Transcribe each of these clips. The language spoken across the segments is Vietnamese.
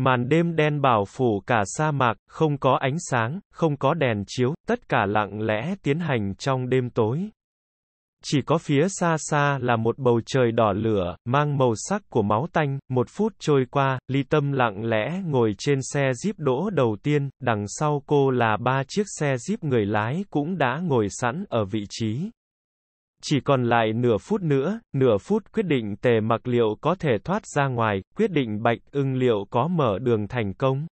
Màn đêm đen bao phủ cả sa mạc, không có ánh sáng, không có đèn chiếu, tất cả lặng lẽ tiến hành trong đêm tối. Chỉ có phía xa xa là một bầu trời đỏ lửa, mang màu sắc của máu tanh, một phút trôi qua, ly tâm lặng lẽ ngồi trên xe jeep đỗ đầu tiên, đằng sau cô là ba chiếc xe jeep người lái cũng đã ngồi sẵn ở vị trí. Chỉ còn lại nửa phút nữa, nửa phút quyết định tề mặc liệu có thể thoát ra ngoài, quyết định bạch ưng liệu có mở đường thành công.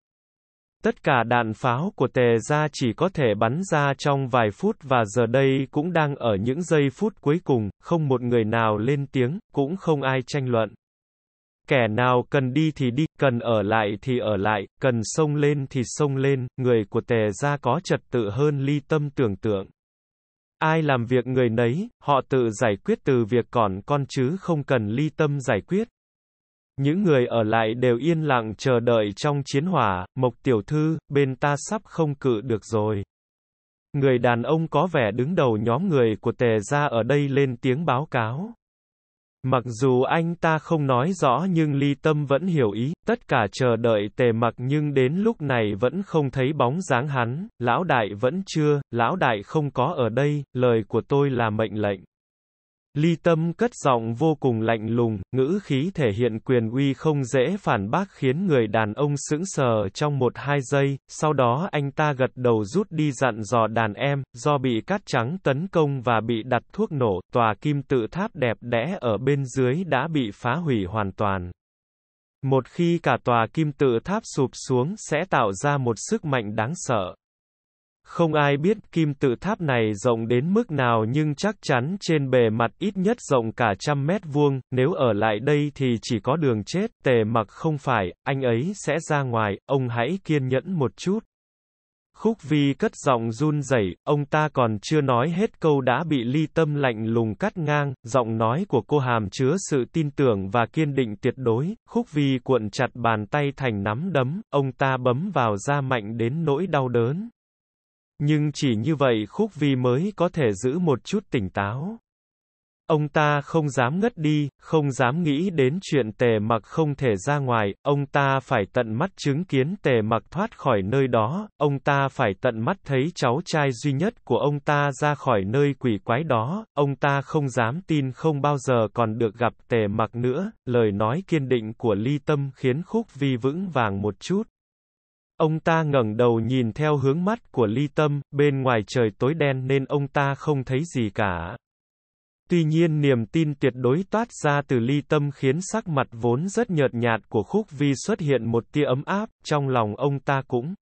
Tất cả đạn pháo của tề ra chỉ có thể bắn ra trong vài phút và giờ đây cũng đang ở những giây phút cuối cùng, không một người nào lên tiếng, cũng không ai tranh luận. Kẻ nào cần đi thì đi, cần ở lại thì ở lại, cần sông lên thì sông lên, người của tề ra có trật tự hơn ly tâm tưởng tượng ai làm việc người nấy, họ tự giải quyết từ việc còn con chứ không cần ly tâm giải quyết. Những người ở lại đều yên lặng chờ đợi trong chiến hỏa, Mộc Tiểu Thư, bên ta sắp không cự được rồi. Người đàn ông có vẻ đứng đầu nhóm người của tề gia ở đây lên tiếng báo cáo. Mặc dù anh ta không nói rõ nhưng ly tâm vẫn hiểu ý, tất cả chờ đợi tề mặc nhưng đến lúc này vẫn không thấy bóng dáng hắn, lão đại vẫn chưa, lão đại không có ở đây, lời của tôi là mệnh lệnh. Ly Tâm cất giọng vô cùng lạnh lùng, ngữ khí thể hiện quyền uy không dễ phản bác khiến người đàn ông sững sờ trong một hai giây, sau đó anh ta gật đầu rút đi dặn dò đàn em, do bị cát trắng tấn công và bị đặt thuốc nổ, tòa kim tự tháp đẹp đẽ ở bên dưới đã bị phá hủy hoàn toàn. Một khi cả tòa kim tự tháp sụp xuống sẽ tạo ra một sức mạnh đáng sợ. Không ai biết kim tự tháp này rộng đến mức nào nhưng chắc chắn trên bề mặt ít nhất rộng cả trăm mét vuông, nếu ở lại đây thì chỉ có đường chết, tề mặc không phải, anh ấy sẽ ra ngoài, ông hãy kiên nhẫn một chút. Khúc Vi cất giọng run rẩy, ông ta còn chưa nói hết câu đã bị ly tâm lạnh lùng cắt ngang, giọng nói của cô hàm chứa sự tin tưởng và kiên định tuyệt đối, Khúc Vi cuộn chặt bàn tay thành nắm đấm, ông ta bấm vào da mạnh đến nỗi đau đớn. Nhưng chỉ như vậy Khúc Vi mới có thể giữ một chút tỉnh táo. Ông ta không dám ngất đi, không dám nghĩ đến chuyện tề mặc không thể ra ngoài, ông ta phải tận mắt chứng kiến tề mặc thoát khỏi nơi đó, ông ta phải tận mắt thấy cháu trai duy nhất của ông ta ra khỏi nơi quỷ quái đó, ông ta không dám tin không bao giờ còn được gặp tề mặc nữa, lời nói kiên định của ly tâm khiến khúc vi vững vàng một chút. Ông ta ngẩng đầu nhìn theo hướng mắt của ly tâm, bên ngoài trời tối đen nên ông ta không thấy gì cả. Tuy nhiên niềm tin tuyệt đối toát ra từ ly tâm khiến sắc mặt vốn rất nhợt nhạt của khúc vi xuất hiện một tia ấm áp, trong lòng ông ta cũng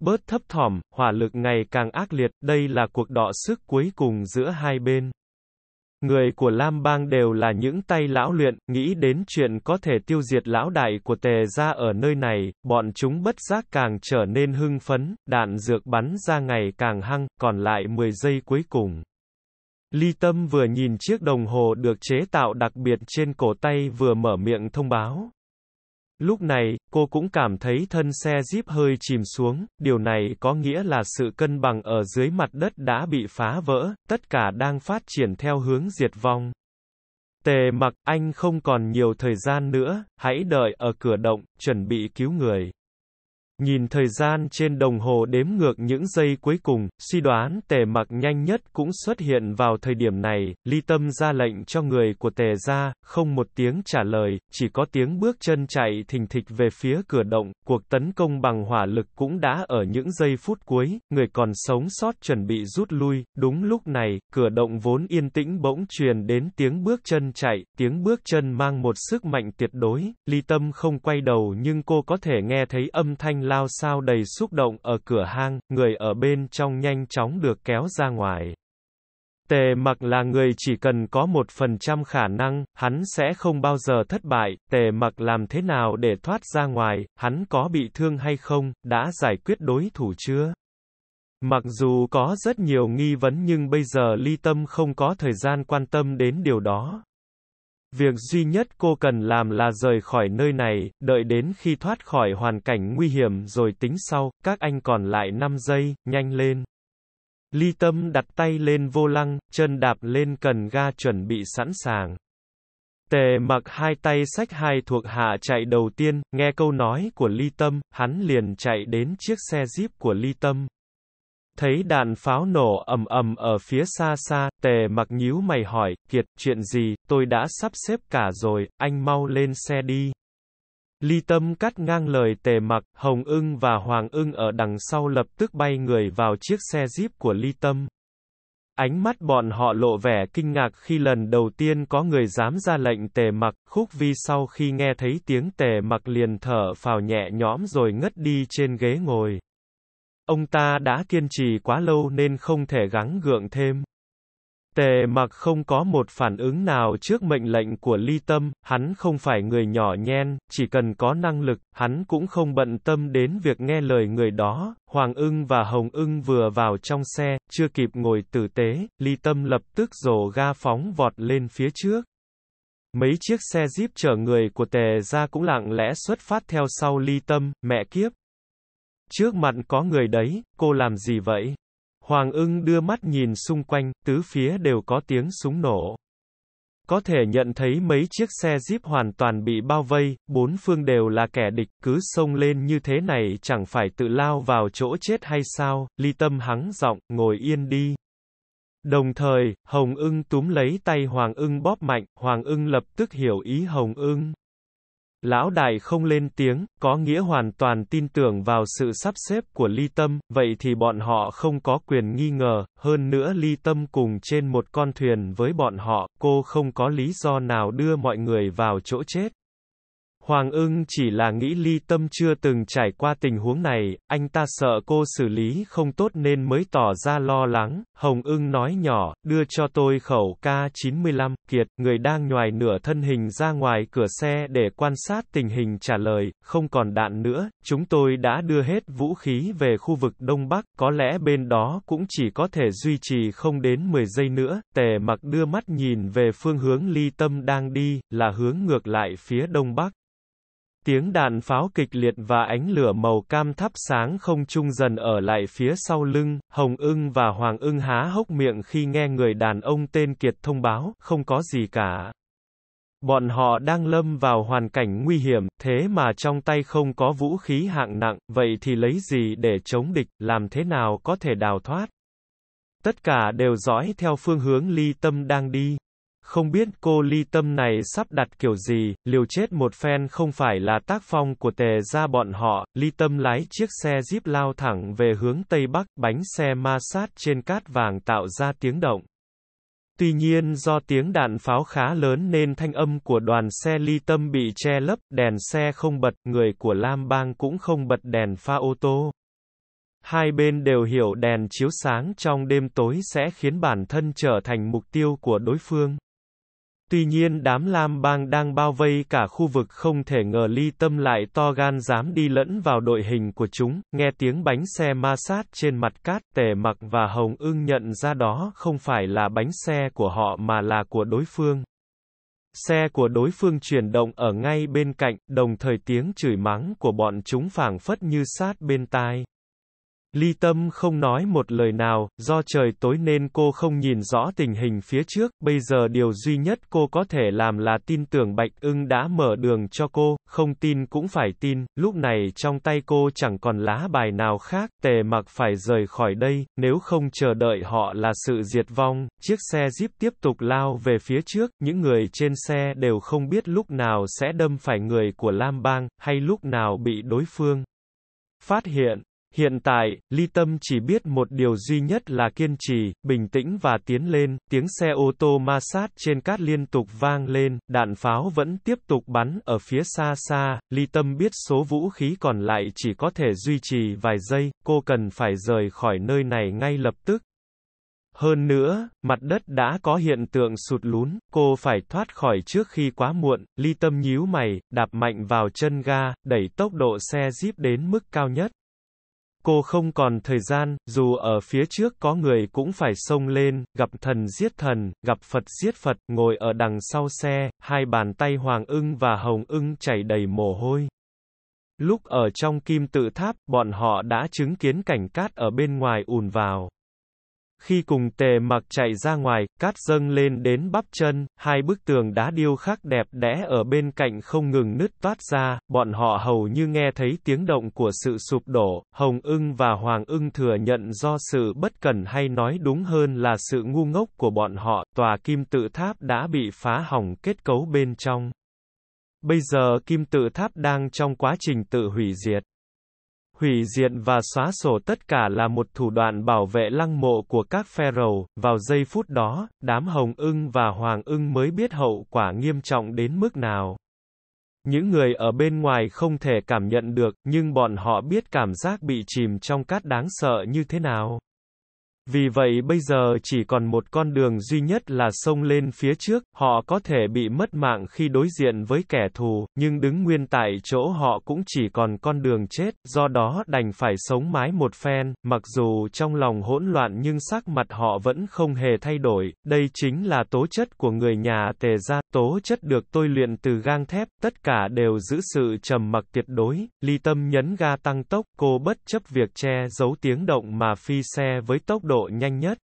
bớt thấp thỏm, hỏa lực ngày càng ác liệt, đây là cuộc đọ sức cuối cùng giữa hai bên. Người của Lam Bang đều là những tay lão luyện, nghĩ đến chuyện có thể tiêu diệt lão đại của tề ra ở nơi này, bọn chúng bất giác càng trở nên hưng phấn, đạn dược bắn ra ngày càng hăng, còn lại 10 giây cuối cùng. Ly Tâm vừa nhìn chiếc đồng hồ được chế tạo đặc biệt trên cổ tay vừa mở miệng thông báo. Lúc này, cô cũng cảm thấy thân xe Jeep hơi chìm xuống, điều này có nghĩa là sự cân bằng ở dưới mặt đất đã bị phá vỡ, tất cả đang phát triển theo hướng diệt vong. Tề mặc, anh không còn nhiều thời gian nữa, hãy đợi ở cửa động, chuẩn bị cứu người. Nhìn thời gian trên đồng hồ đếm ngược những giây cuối cùng, suy đoán tề mặc nhanh nhất cũng xuất hiện vào thời điểm này, ly tâm ra lệnh cho người của tề ra, không một tiếng trả lời, chỉ có tiếng bước chân chạy thình thịch về phía cửa động, cuộc tấn công bằng hỏa lực cũng đã ở những giây phút cuối, người còn sống sót chuẩn bị rút lui, đúng lúc này, cửa động vốn yên tĩnh bỗng truyền đến tiếng bước chân chạy, tiếng bước chân mang một sức mạnh tuyệt đối, ly tâm không quay đầu nhưng cô có thể nghe thấy âm thanh lao sao đầy xúc động ở cửa hang, người ở bên trong nhanh chóng được kéo ra ngoài. Tề mặc là người chỉ cần có một phần trăm khả năng, hắn sẽ không bao giờ thất bại, tề mặc làm thế nào để thoát ra ngoài, hắn có bị thương hay không, đã giải quyết đối thủ chưa? Mặc dù có rất nhiều nghi vấn nhưng bây giờ ly tâm không có thời gian quan tâm đến điều đó. Việc duy nhất cô cần làm là rời khỏi nơi này, đợi đến khi thoát khỏi hoàn cảnh nguy hiểm rồi tính sau, các anh còn lại 5 giây, nhanh lên. Ly Tâm đặt tay lên vô lăng, chân đạp lên cần ga chuẩn bị sẵn sàng. Tề mặc hai tay sách hai thuộc hạ chạy đầu tiên, nghe câu nói của Ly Tâm, hắn liền chạy đến chiếc xe jeep của Ly Tâm, Thấy đạn pháo nổ ầm ầm ở phía xa xa, tề mặc nhíu mày hỏi, Kiệt, chuyện gì, tôi đã sắp xếp cả rồi, anh mau lên xe đi. Ly Tâm cắt ngang lời tề mặc, Hồng ưng và Hoàng ưng ở đằng sau lập tức bay người vào chiếc xe jeep của Ly Tâm. Ánh mắt bọn họ lộ vẻ kinh ngạc khi lần đầu tiên có người dám ra lệnh tề mặc, khúc vi sau khi nghe thấy tiếng tề mặc liền thở phào nhẹ nhõm rồi ngất đi trên ghế ngồi. Ông ta đã kiên trì quá lâu nên không thể gắng gượng thêm. Tề mặc không có một phản ứng nào trước mệnh lệnh của ly tâm, hắn không phải người nhỏ nhen, chỉ cần có năng lực, hắn cũng không bận tâm đến việc nghe lời người đó. Hoàng ưng và Hồng ưng vừa vào trong xe, chưa kịp ngồi tử tế, ly tâm lập tức rổ ga phóng vọt lên phía trước. Mấy chiếc xe jeep chở người của tề ra cũng lặng lẽ xuất phát theo sau ly tâm, mẹ kiếp, Trước mặt có người đấy, cô làm gì vậy? Hoàng ưng đưa mắt nhìn xung quanh, tứ phía đều có tiếng súng nổ. Có thể nhận thấy mấy chiếc xe Jeep hoàn toàn bị bao vây, bốn phương đều là kẻ địch, cứ xông lên như thế này chẳng phải tự lao vào chỗ chết hay sao, ly tâm hắng giọng, ngồi yên đi. Đồng thời, Hồng ưng túm lấy tay Hoàng ưng bóp mạnh, Hoàng ưng lập tức hiểu ý Hồng ưng. Lão đại không lên tiếng, có nghĩa hoàn toàn tin tưởng vào sự sắp xếp của ly tâm, vậy thì bọn họ không có quyền nghi ngờ, hơn nữa ly tâm cùng trên một con thuyền với bọn họ, cô không có lý do nào đưa mọi người vào chỗ chết. Hoàng ưng chỉ là nghĩ ly tâm chưa từng trải qua tình huống này, anh ta sợ cô xử lý không tốt nên mới tỏ ra lo lắng, Hồng ưng nói nhỏ, đưa cho tôi khẩu K95, Kiệt, người đang nhoài nửa thân hình ra ngoài cửa xe để quan sát tình hình trả lời, không còn đạn nữa, chúng tôi đã đưa hết vũ khí về khu vực Đông Bắc, có lẽ bên đó cũng chỉ có thể duy trì không đến 10 giây nữa, tề mặc đưa mắt nhìn về phương hướng ly tâm đang đi, là hướng ngược lại phía Đông Bắc. Tiếng đạn pháo kịch liệt và ánh lửa màu cam thắp sáng không trung dần ở lại phía sau lưng, Hồng ưng và Hoàng ưng há hốc miệng khi nghe người đàn ông tên Kiệt thông báo, không có gì cả. Bọn họ đang lâm vào hoàn cảnh nguy hiểm, thế mà trong tay không có vũ khí hạng nặng, vậy thì lấy gì để chống địch, làm thế nào có thể đào thoát? Tất cả đều dõi theo phương hướng ly tâm đang đi không biết cô ly tâm này sắp đặt kiểu gì, liều chết một phen không phải là tác phong của tề ra bọn họ, ly tâm lái chiếc xe jeep lao thẳng về hướng Tây Bắc, bánh xe ma sát trên cát vàng tạo ra tiếng động. Tuy nhiên do tiếng đạn pháo khá lớn nên thanh âm của đoàn xe ly tâm bị che lấp, đèn xe không bật, người của Lam Bang cũng không bật đèn pha ô tô. Hai bên đều hiểu đèn chiếu sáng trong đêm tối sẽ khiến bản thân trở thành mục tiêu của đối phương. Tuy nhiên đám Lam Bang đang bao vây cả khu vực không thể ngờ ly tâm lại to gan dám đi lẫn vào đội hình của chúng, nghe tiếng bánh xe ma sát trên mặt cát tề mặc và hồng ưng nhận ra đó không phải là bánh xe của họ mà là của đối phương. Xe của đối phương chuyển động ở ngay bên cạnh, đồng thời tiếng chửi mắng của bọn chúng phảng phất như sát bên tai. Ly Tâm không nói một lời nào, do trời tối nên cô không nhìn rõ tình hình phía trước, bây giờ điều duy nhất cô có thể làm là tin tưởng Bạch ưng đã mở đường cho cô, không tin cũng phải tin, lúc này trong tay cô chẳng còn lá bài nào khác, tề mặc phải rời khỏi đây, nếu không chờ đợi họ là sự diệt vong, chiếc xe Jeep tiếp tục lao về phía trước, những người trên xe đều không biết lúc nào sẽ đâm phải người của Lam Bang, hay lúc nào bị đối phương phát hiện. Hiện tại, Ly Tâm chỉ biết một điều duy nhất là kiên trì, bình tĩnh và tiến lên, tiếng xe ô tô ma sát trên cát liên tục vang lên, đạn pháo vẫn tiếp tục bắn ở phía xa xa, Ly Tâm biết số vũ khí còn lại chỉ có thể duy trì vài giây, cô cần phải rời khỏi nơi này ngay lập tức. Hơn nữa, mặt đất đã có hiện tượng sụt lún, cô phải thoát khỏi trước khi quá muộn, ly tâm nhíu mày, đạp mạnh vào chân ga, đẩy tốc độ xe Jeep đến mức cao nhất. Cô không còn thời gian, dù ở phía trước có người cũng phải xông lên, gặp thần giết thần, gặp Phật giết Phật, ngồi ở đằng sau xe, hai bàn tay hoàng ưng và hồng ưng chảy đầy mồ hôi. Lúc ở trong kim tự tháp, bọn họ đã chứng kiến cảnh cát ở bên ngoài ùn vào. Khi cùng tề mặc chạy ra ngoài, cát dâng lên đến bắp chân, hai bức tường đá điêu khắc đẹp đẽ ở bên cạnh không ngừng nứt toát ra, bọn họ hầu như nghe thấy tiếng động của sự sụp đổ, Hồng ưng và Hoàng ưng thừa nhận do sự bất cẩn hay nói đúng hơn là sự ngu ngốc của bọn họ, tòa kim tự tháp đã bị phá hỏng kết cấu bên trong. Bây giờ kim tự tháp đang trong quá trình tự hủy diệt. Hủy diệt và xóa sổ tất cả là một thủ đoạn bảo vệ lăng mộ của các phe rầu, vào giây phút đó, đám hồng ưng và hoàng ưng mới biết hậu quả nghiêm trọng đến mức nào. Những người ở bên ngoài không thể cảm nhận được, nhưng bọn họ biết cảm giác bị chìm trong cát đáng sợ như thế nào. Vì vậy bây giờ chỉ còn một con đường duy nhất là sông lên phía trước, họ có thể bị mất mạng khi đối diện với kẻ thù, nhưng đứng nguyên tại chỗ họ cũng chỉ còn con đường chết, do đó đành phải sống mái một phen, mặc dù trong lòng hỗn loạn nhưng sắc mặt họ vẫn không hề thay đổi, đây chính là tố chất của người nhà tề gia, tố chất được tôi luyện từ gang thép, tất cả đều giữ sự trầm mặc tuyệt đối, ly tâm nhấn ga tăng tốc, cô bất chấp việc che giấu tiếng động mà phi xe với tốc độ nhanh nhất.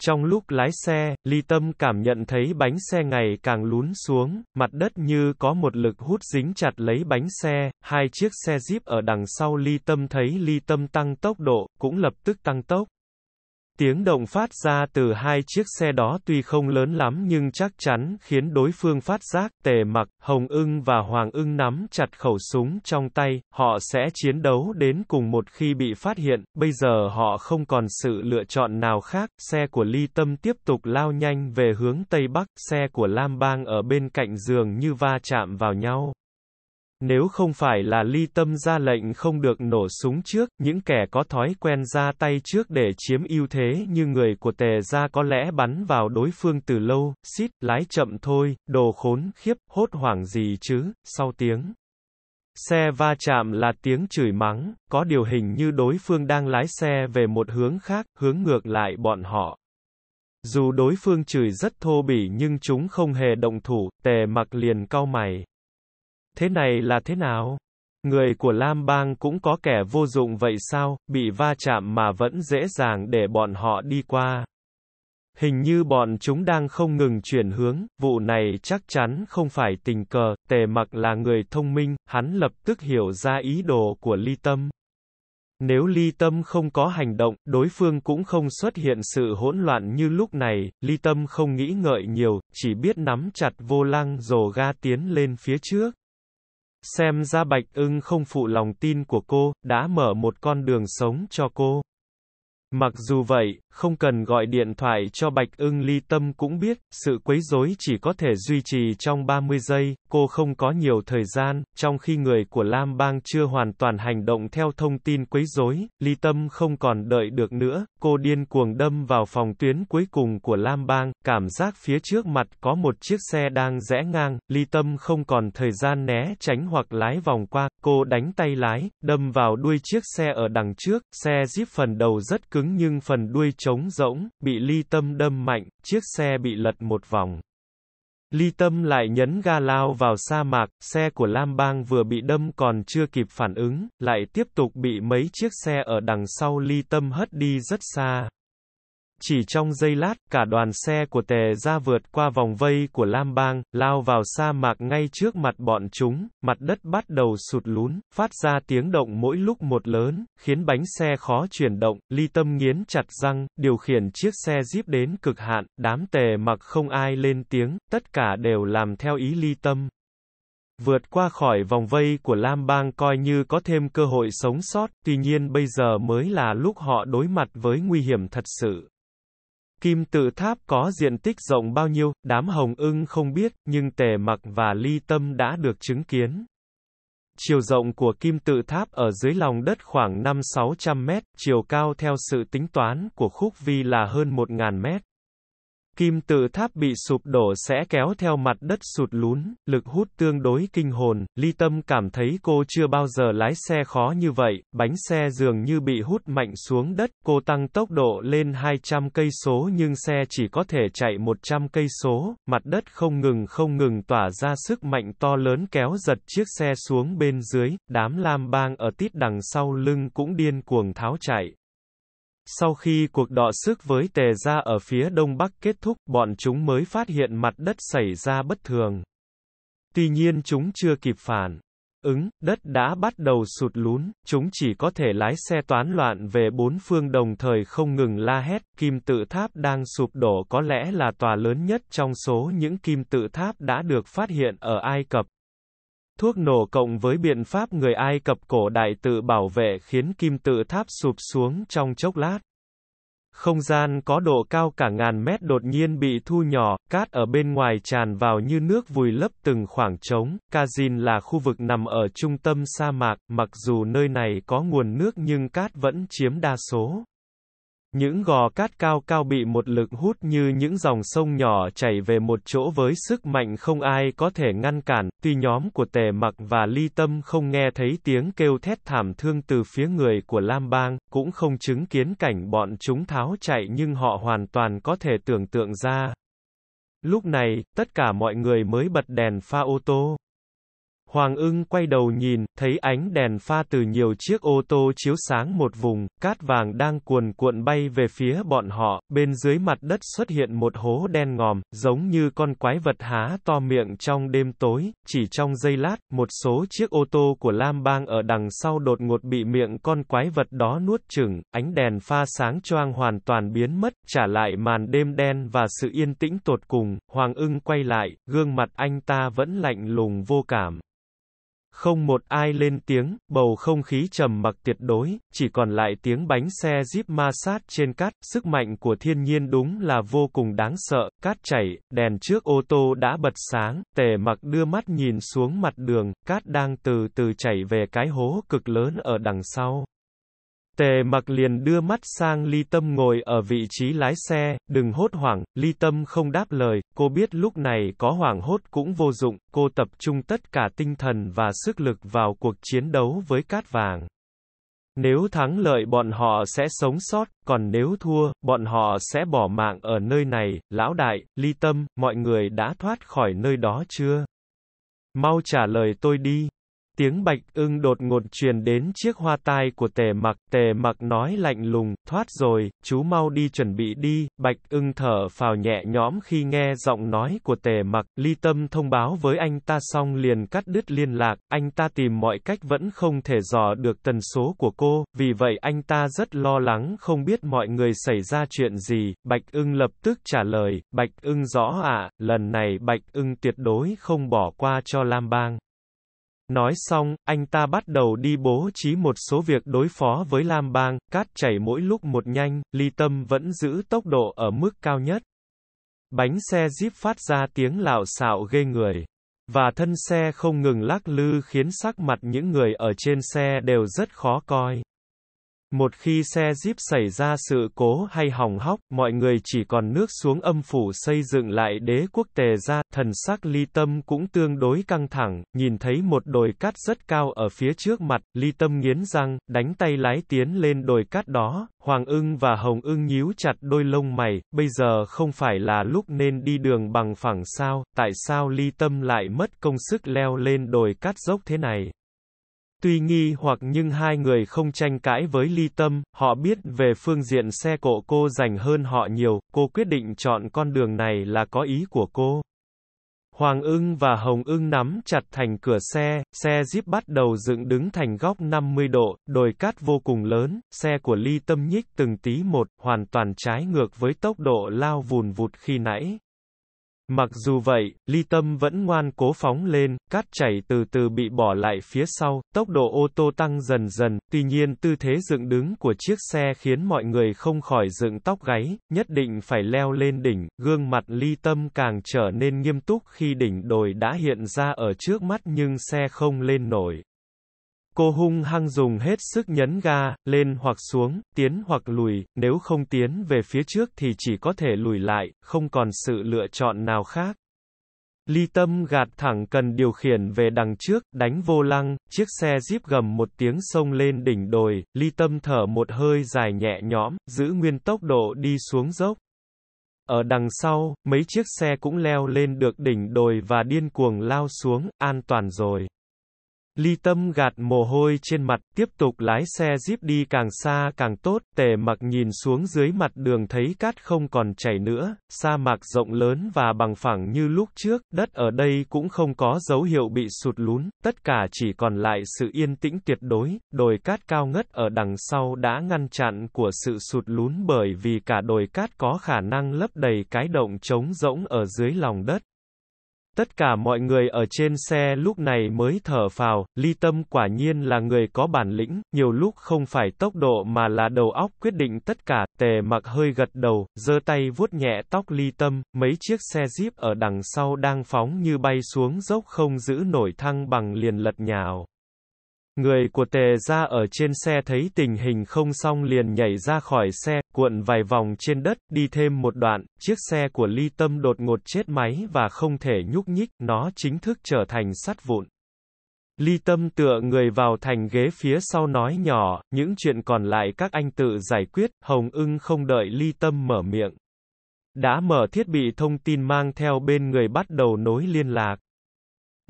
Trong lúc lái xe, ly tâm cảm nhận thấy bánh xe ngày càng lún xuống, mặt đất như có một lực hút dính chặt lấy bánh xe, hai chiếc xe jeep ở đằng sau ly tâm thấy ly tâm tăng tốc độ, cũng lập tức tăng tốc. Tiếng động phát ra từ hai chiếc xe đó tuy không lớn lắm nhưng chắc chắn khiến đối phương phát giác, tề mặc, hồng ưng và hoàng ưng nắm chặt khẩu súng trong tay, họ sẽ chiến đấu đến cùng một khi bị phát hiện, bây giờ họ không còn sự lựa chọn nào khác, xe của ly tâm tiếp tục lao nhanh về hướng tây bắc, xe của Lam Bang ở bên cạnh giường như va chạm vào nhau, nếu không phải là ly tâm ra lệnh không được nổ súng trước, những kẻ có thói quen ra tay trước để chiếm ưu thế như người của tề ra có lẽ bắn vào đối phương từ lâu, xít, lái chậm thôi, đồ khốn, khiếp, hốt hoảng gì chứ, sau tiếng. Xe va chạm là tiếng chửi mắng, có điều hình như đối phương đang lái xe về một hướng khác, hướng ngược lại bọn họ. Dù đối phương chửi rất thô bỉ nhưng chúng không hề động thủ, tề mặc liền cau mày. Thế này là thế nào? Người của Lam Bang cũng có kẻ vô dụng vậy sao, bị va chạm mà vẫn dễ dàng để bọn họ đi qua. Hình như bọn chúng đang không ngừng chuyển hướng, vụ này chắc chắn không phải tình cờ, tề mặc là người thông minh, hắn lập tức hiểu ra ý đồ của ly tâm. Nếu ly tâm không có hành động, đối phương cũng không xuất hiện sự hỗn loạn như lúc này, ly tâm không nghĩ ngợi nhiều, chỉ biết nắm chặt vô lăng rồ ga tiến lên phía trước. Xem ra Bạch ưng không phụ lòng tin của cô, đã mở một con đường sống cho cô. Mặc dù vậy, không cần gọi điện thoại cho Bạch Ưng Ly Tâm cũng biết, sự quấy rối chỉ có thể duy trì trong 30 giây, cô không có nhiều thời gian, trong khi người của Lam Bang chưa hoàn toàn hành động theo thông tin quấy rối, Ly Tâm không còn đợi được nữa, cô điên cuồng đâm vào phòng tuyến cuối cùng của Lam Bang, cảm giác phía trước mặt có một chiếc xe đang rẽ ngang, Ly Tâm không còn thời gian né tránh hoặc lái vòng qua, cô đánh tay lái, đâm vào đuôi chiếc xe ở đằng trước, xe Jeep phần đầu rất cứng nhưng phần đuôi trống rỗng, bị ly tâm đâm mạnh, chiếc xe bị lật một vòng. Ly tâm lại nhấn ga lao vào sa mạc, xe của Lam Bang vừa bị đâm còn chưa kịp phản ứng, lại tiếp tục bị mấy chiếc xe ở đằng sau ly tâm hất đi rất xa. Chỉ trong giây lát, cả đoàn xe của tề ra vượt qua vòng vây của Lam Bang, lao vào sa mạc ngay trước mặt bọn chúng, mặt đất bắt đầu sụt lún, phát ra tiếng động mỗi lúc một lớn, khiến bánh xe khó chuyển động, ly tâm nghiến chặt răng, điều khiển chiếc xe jeep đến cực hạn, đám tề mặc không ai lên tiếng, tất cả đều làm theo ý ly tâm. Vượt qua khỏi vòng vây của Lam Bang coi như có thêm cơ hội sống sót, tuy nhiên bây giờ mới là lúc họ đối mặt với nguy hiểm thật sự. Kim tự tháp có diện tích rộng bao nhiêu, đám hồng ưng không biết, nhưng tề mặc và ly tâm đã được chứng kiến. Chiều rộng của kim tự tháp ở dưới lòng đất khoảng 5-600 mét, chiều cao theo sự tính toán của khúc vi là hơn 1.000 mét. Kim tự tháp bị sụp đổ sẽ kéo theo mặt đất sụt lún, lực hút tương đối kinh hồn, ly tâm cảm thấy cô chưa bao giờ lái xe khó như vậy, bánh xe dường như bị hút mạnh xuống đất, cô tăng tốc độ lên 200 cây số nhưng xe chỉ có thể chạy 100 cây số, mặt đất không ngừng không ngừng tỏa ra sức mạnh to lớn kéo giật chiếc xe xuống bên dưới, đám lam bang ở tít đằng sau lưng cũng điên cuồng tháo chạy, sau khi cuộc đọ sức với tề gia ở phía đông bắc kết thúc, bọn chúng mới phát hiện mặt đất xảy ra bất thường. Tuy nhiên chúng chưa kịp phản. Ứng, đất đã bắt đầu sụt lún, chúng chỉ có thể lái xe toán loạn về bốn phương đồng thời không ngừng la hét, kim tự tháp đang sụp đổ có lẽ là tòa lớn nhất trong số những kim tự tháp đã được phát hiện ở Ai Cập. Thuốc nổ cộng với biện pháp người Ai Cập cổ đại tự bảo vệ khiến kim tự tháp sụp xuống trong chốc lát. Không gian có độ cao cả ngàn mét đột nhiên bị thu nhỏ, cát ở bên ngoài tràn vào như nước vùi lấp từng khoảng trống. Kazin là khu vực nằm ở trung tâm sa mạc, mặc dù nơi này có nguồn nước nhưng cát vẫn chiếm đa số. Những gò cát cao cao bị một lực hút như những dòng sông nhỏ chảy về một chỗ với sức mạnh không ai có thể ngăn cản, tuy nhóm của tề mặc và ly tâm không nghe thấy tiếng kêu thét thảm thương từ phía người của Lam Bang, cũng không chứng kiến cảnh bọn chúng tháo chạy nhưng họ hoàn toàn có thể tưởng tượng ra. Lúc này, tất cả mọi người mới bật đèn pha ô tô. Hoàng ưng quay đầu nhìn, thấy ánh đèn pha từ nhiều chiếc ô tô chiếu sáng một vùng, cát vàng đang cuồn cuộn bay về phía bọn họ, bên dưới mặt đất xuất hiện một hố đen ngòm, giống như con quái vật há to miệng trong đêm tối, chỉ trong giây lát, một số chiếc ô tô của Lam Bang ở đằng sau đột ngột bị miệng con quái vật đó nuốt chửng, ánh đèn pha sáng choang hoàn toàn biến mất, trả lại màn đêm đen và sự yên tĩnh tột cùng, Hoàng ưng quay lại, gương mặt anh ta vẫn lạnh lùng vô cảm. Không một ai lên tiếng, bầu không khí trầm mặc tuyệt đối, chỉ còn lại tiếng bánh xe jeep ma sát trên cát, sức mạnh của thiên nhiên đúng là vô cùng đáng sợ, cát chảy, đèn trước ô tô đã bật sáng, tề mặc đưa mắt nhìn xuống mặt đường, cát đang từ từ chảy về cái hố cực lớn ở đằng sau. Tề mặc liền đưa mắt sang ly tâm ngồi ở vị trí lái xe, đừng hốt hoảng, ly tâm không đáp lời, cô biết lúc này có hoảng hốt cũng vô dụng, cô tập trung tất cả tinh thần và sức lực vào cuộc chiến đấu với cát vàng. Nếu thắng lợi bọn họ sẽ sống sót, còn nếu thua, bọn họ sẽ bỏ mạng ở nơi này, lão đại, ly tâm, mọi người đã thoát khỏi nơi đó chưa? Mau trả lời tôi đi tiếng bạch ưng đột ngột truyền đến chiếc hoa tai của tề mặc, tề mặc nói lạnh lùng, thoát rồi, chú mau đi chuẩn bị đi, bạch ưng thở phào nhẹ nhõm khi nghe giọng nói của tề mặc, ly tâm thông báo với anh ta xong liền cắt đứt liên lạc, anh ta tìm mọi cách vẫn không thể dò được tần số của cô, vì vậy anh ta rất lo lắng không biết mọi người xảy ra chuyện gì, bạch ưng lập tức trả lời, bạch ưng rõ ạ, à, lần này bạch ưng tuyệt đối không bỏ qua cho Lam Bang. Nói xong, anh ta bắt đầu đi bố trí một số việc đối phó với Lam Bang, cát chảy mỗi lúc một nhanh, ly tâm vẫn giữ tốc độ ở mức cao nhất. Bánh xe Jeep phát ra tiếng lạo xạo ghê người. Và thân xe không ngừng lắc lư khiến sắc mặt những người ở trên xe đều rất khó coi. Một khi xe Jeep xảy ra sự cố hay hỏng hóc, mọi người chỉ còn nước xuống âm phủ xây dựng lại đế quốc tề ra, thần sắc ly tâm cũng tương đối căng thẳng, nhìn thấy một đồi cát rất cao ở phía trước mặt, ly tâm nghiến răng, đánh tay lái tiến lên đồi cát đó, hoàng ưng và hồng ưng nhíu chặt đôi lông mày, bây giờ không phải là lúc nên đi đường bằng phẳng sao, tại sao ly tâm lại mất công sức leo lên đồi cát dốc thế này. Tuy nghi hoặc nhưng hai người không tranh cãi với ly tâm, họ biết về phương diện xe cộ cô dành hơn họ nhiều, cô quyết định chọn con đường này là có ý của cô. Hoàng ưng và Hồng ưng nắm chặt thành cửa xe, xe jeep bắt đầu dựng đứng thành góc 50 độ, đồi cát vô cùng lớn, xe của ly tâm nhích từng tí một, hoàn toàn trái ngược với tốc độ lao vùn vụt khi nãy. Mặc dù vậy, ly tâm vẫn ngoan cố phóng lên, cát chảy từ từ bị bỏ lại phía sau, tốc độ ô tô tăng dần dần, tuy nhiên tư thế dựng đứng của chiếc xe khiến mọi người không khỏi dựng tóc gáy, nhất định phải leo lên đỉnh, gương mặt ly tâm càng trở nên nghiêm túc khi đỉnh đồi đã hiện ra ở trước mắt nhưng xe không lên nổi. Cô hung hăng dùng hết sức nhấn ga, lên hoặc xuống, tiến hoặc lùi, nếu không tiến về phía trước thì chỉ có thể lùi lại, không còn sự lựa chọn nào khác. Ly tâm gạt thẳng cần điều khiển về đằng trước, đánh vô lăng, chiếc xe jeep gầm một tiếng sông lên đỉnh đồi, ly tâm thở một hơi dài nhẹ nhõm, giữ nguyên tốc độ đi xuống dốc. Ở đằng sau, mấy chiếc xe cũng leo lên được đỉnh đồi và điên cuồng lao xuống, an toàn rồi. Ly Tâm gạt mồ hôi trên mặt, tiếp tục lái xe jeep đi càng xa càng tốt, tề mặc nhìn xuống dưới mặt đường thấy cát không còn chảy nữa, sa mạc rộng lớn và bằng phẳng như lúc trước, đất ở đây cũng không có dấu hiệu bị sụt lún, tất cả chỉ còn lại sự yên tĩnh tuyệt đối, đồi cát cao ngất ở đằng sau đã ngăn chặn của sự sụt lún bởi vì cả đồi cát có khả năng lấp đầy cái động trống rỗng ở dưới lòng đất. Tất cả mọi người ở trên xe lúc này mới thở phào, ly tâm quả nhiên là người có bản lĩnh, nhiều lúc không phải tốc độ mà là đầu óc quyết định tất cả, tề mặc hơi gật đầu, giơ tay vuốt nhẹ tóc ly tâm, mấy chiếc xe jeep ở đằng sau đang phóng như bay xuống dốc không giữ nổi thăng bằng liền lật nhào. Người của tề ra ở trên xe thấy tình hình không xong liền nhảy ra khỏi xe, cuộn vài vòng trên đất, đi thêm một đoạn, chiếc xe của ly tâm đột ngột chết máy và không thể nhúc nhích, nó chính thức trở thành sắt vụn. Ly tâm tựa người vào thành ghế phía sau nói nhỏ, những chuyện còn lại các anh tự giải quyết, Hồng ưng không đợi ly tâm mở miệng. Đã mở thiết bị thông tin mang theo bên người bắt đầu nối liên lạc.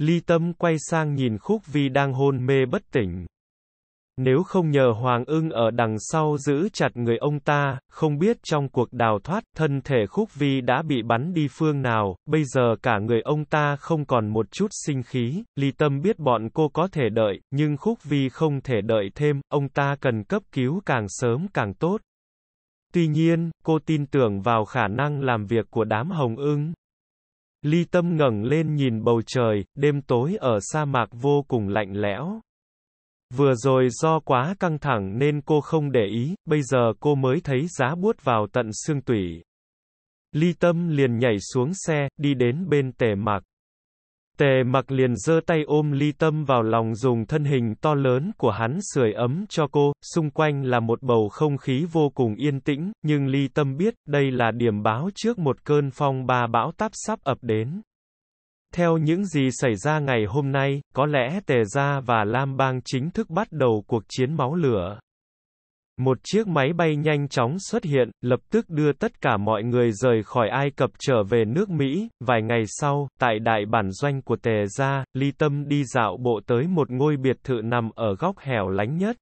Ly Tâm quay sang nhìn Khúc Vi đang hôn mê bất tỉnh. Nếu không nhờ Hoàng ưng ở đằng sau giữ chặt người ông ta, không biết trong cuộc đào thoát, thân thể Khúc Vi đã bị bắn đi phương nào, bây giờ cả người ông ta không còn một chút sinh khí, Ly Tâm biết bọn cô có thể đợi, nhưng Khúc Vi không thể đợi thêm, ông ta cần cấp cứu càng sớm càng tốt. Tuy nhiên, cô tin tưởng vào khả năng làm việc của đám hồng ưng. Ly Tâm ngẩng lên nhìn bầu trời, đêm tối ở sa mạc vô cùng lạnh lẽo. Vừa rồi do quá căng thẳng nên cô không để ý, bây giờ cô mới thấy giá buốt vào tận xương tủy. Ly Tâm liền nhảy xuống xe, đi đến bên tề mặc. Tề mặc liền giơ tay ôm ly tâm vào lòng dùng thân hình to lớn của hắn sưởi ấm cho cô, xung quanh là một bầu không khí vô cùng yên tĩnh, nhưng ly tâm biết đây là điểm báo trước một cơn phong ba bão táp sắp ập đến. Theo những gì xảy ra ngày hôm nay, có lẽ Tề Gia và Lam Bang chính thức bắt đầu cuộc chiến máu lửa. Một chiếc máy bay nhanh chóng xuất hiện, lập tức đưa tất cả mọi người rời khỏi Ai Cập trở về nước Mỹ. Vài ngày sau, tại đại bản doanh của Tề Gia, Ly Tâm đi dạo bộ tới một ngôi biệt thự nằm ở góc hẻo lánh nhất.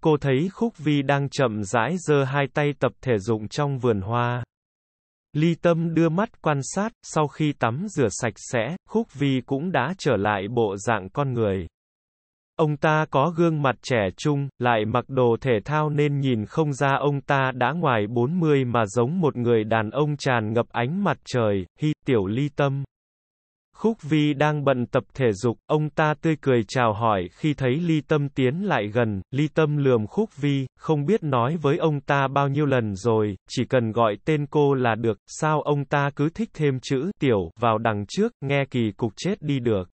Cô thấy Khúc Vi đang chậm rãi giơ hai tay tập thể dụng trong vườn hoa. Ly Tâm đưa mắt quan sát, sau khi tắm rửa sạch sẽ, Khúc Vi cũng đã trở lại bộ dạng con người. Ông ta có gương mặt trẻ trung, lại mặc đồ thể thao nên nhìn không ra ông ta đã ngoài 40 mà giống một người đàn ông tràn ngập ánh mặt trời, hy tiểu ly tâm. Khúc Vi đang bận tập thể dục, ông ta tươi cười chào hỏi khi thấy Ly Tâm tiến lại gần, Ly Tâm lườm Khúc Vi, không biết nói với ông ta bao nhiêu lần rồi, chỉ cần gọi tên cô là được, sao ông ta cứ thích thêm chữ tiểu vào đằng trước, nghe kỳ cục chết đi được.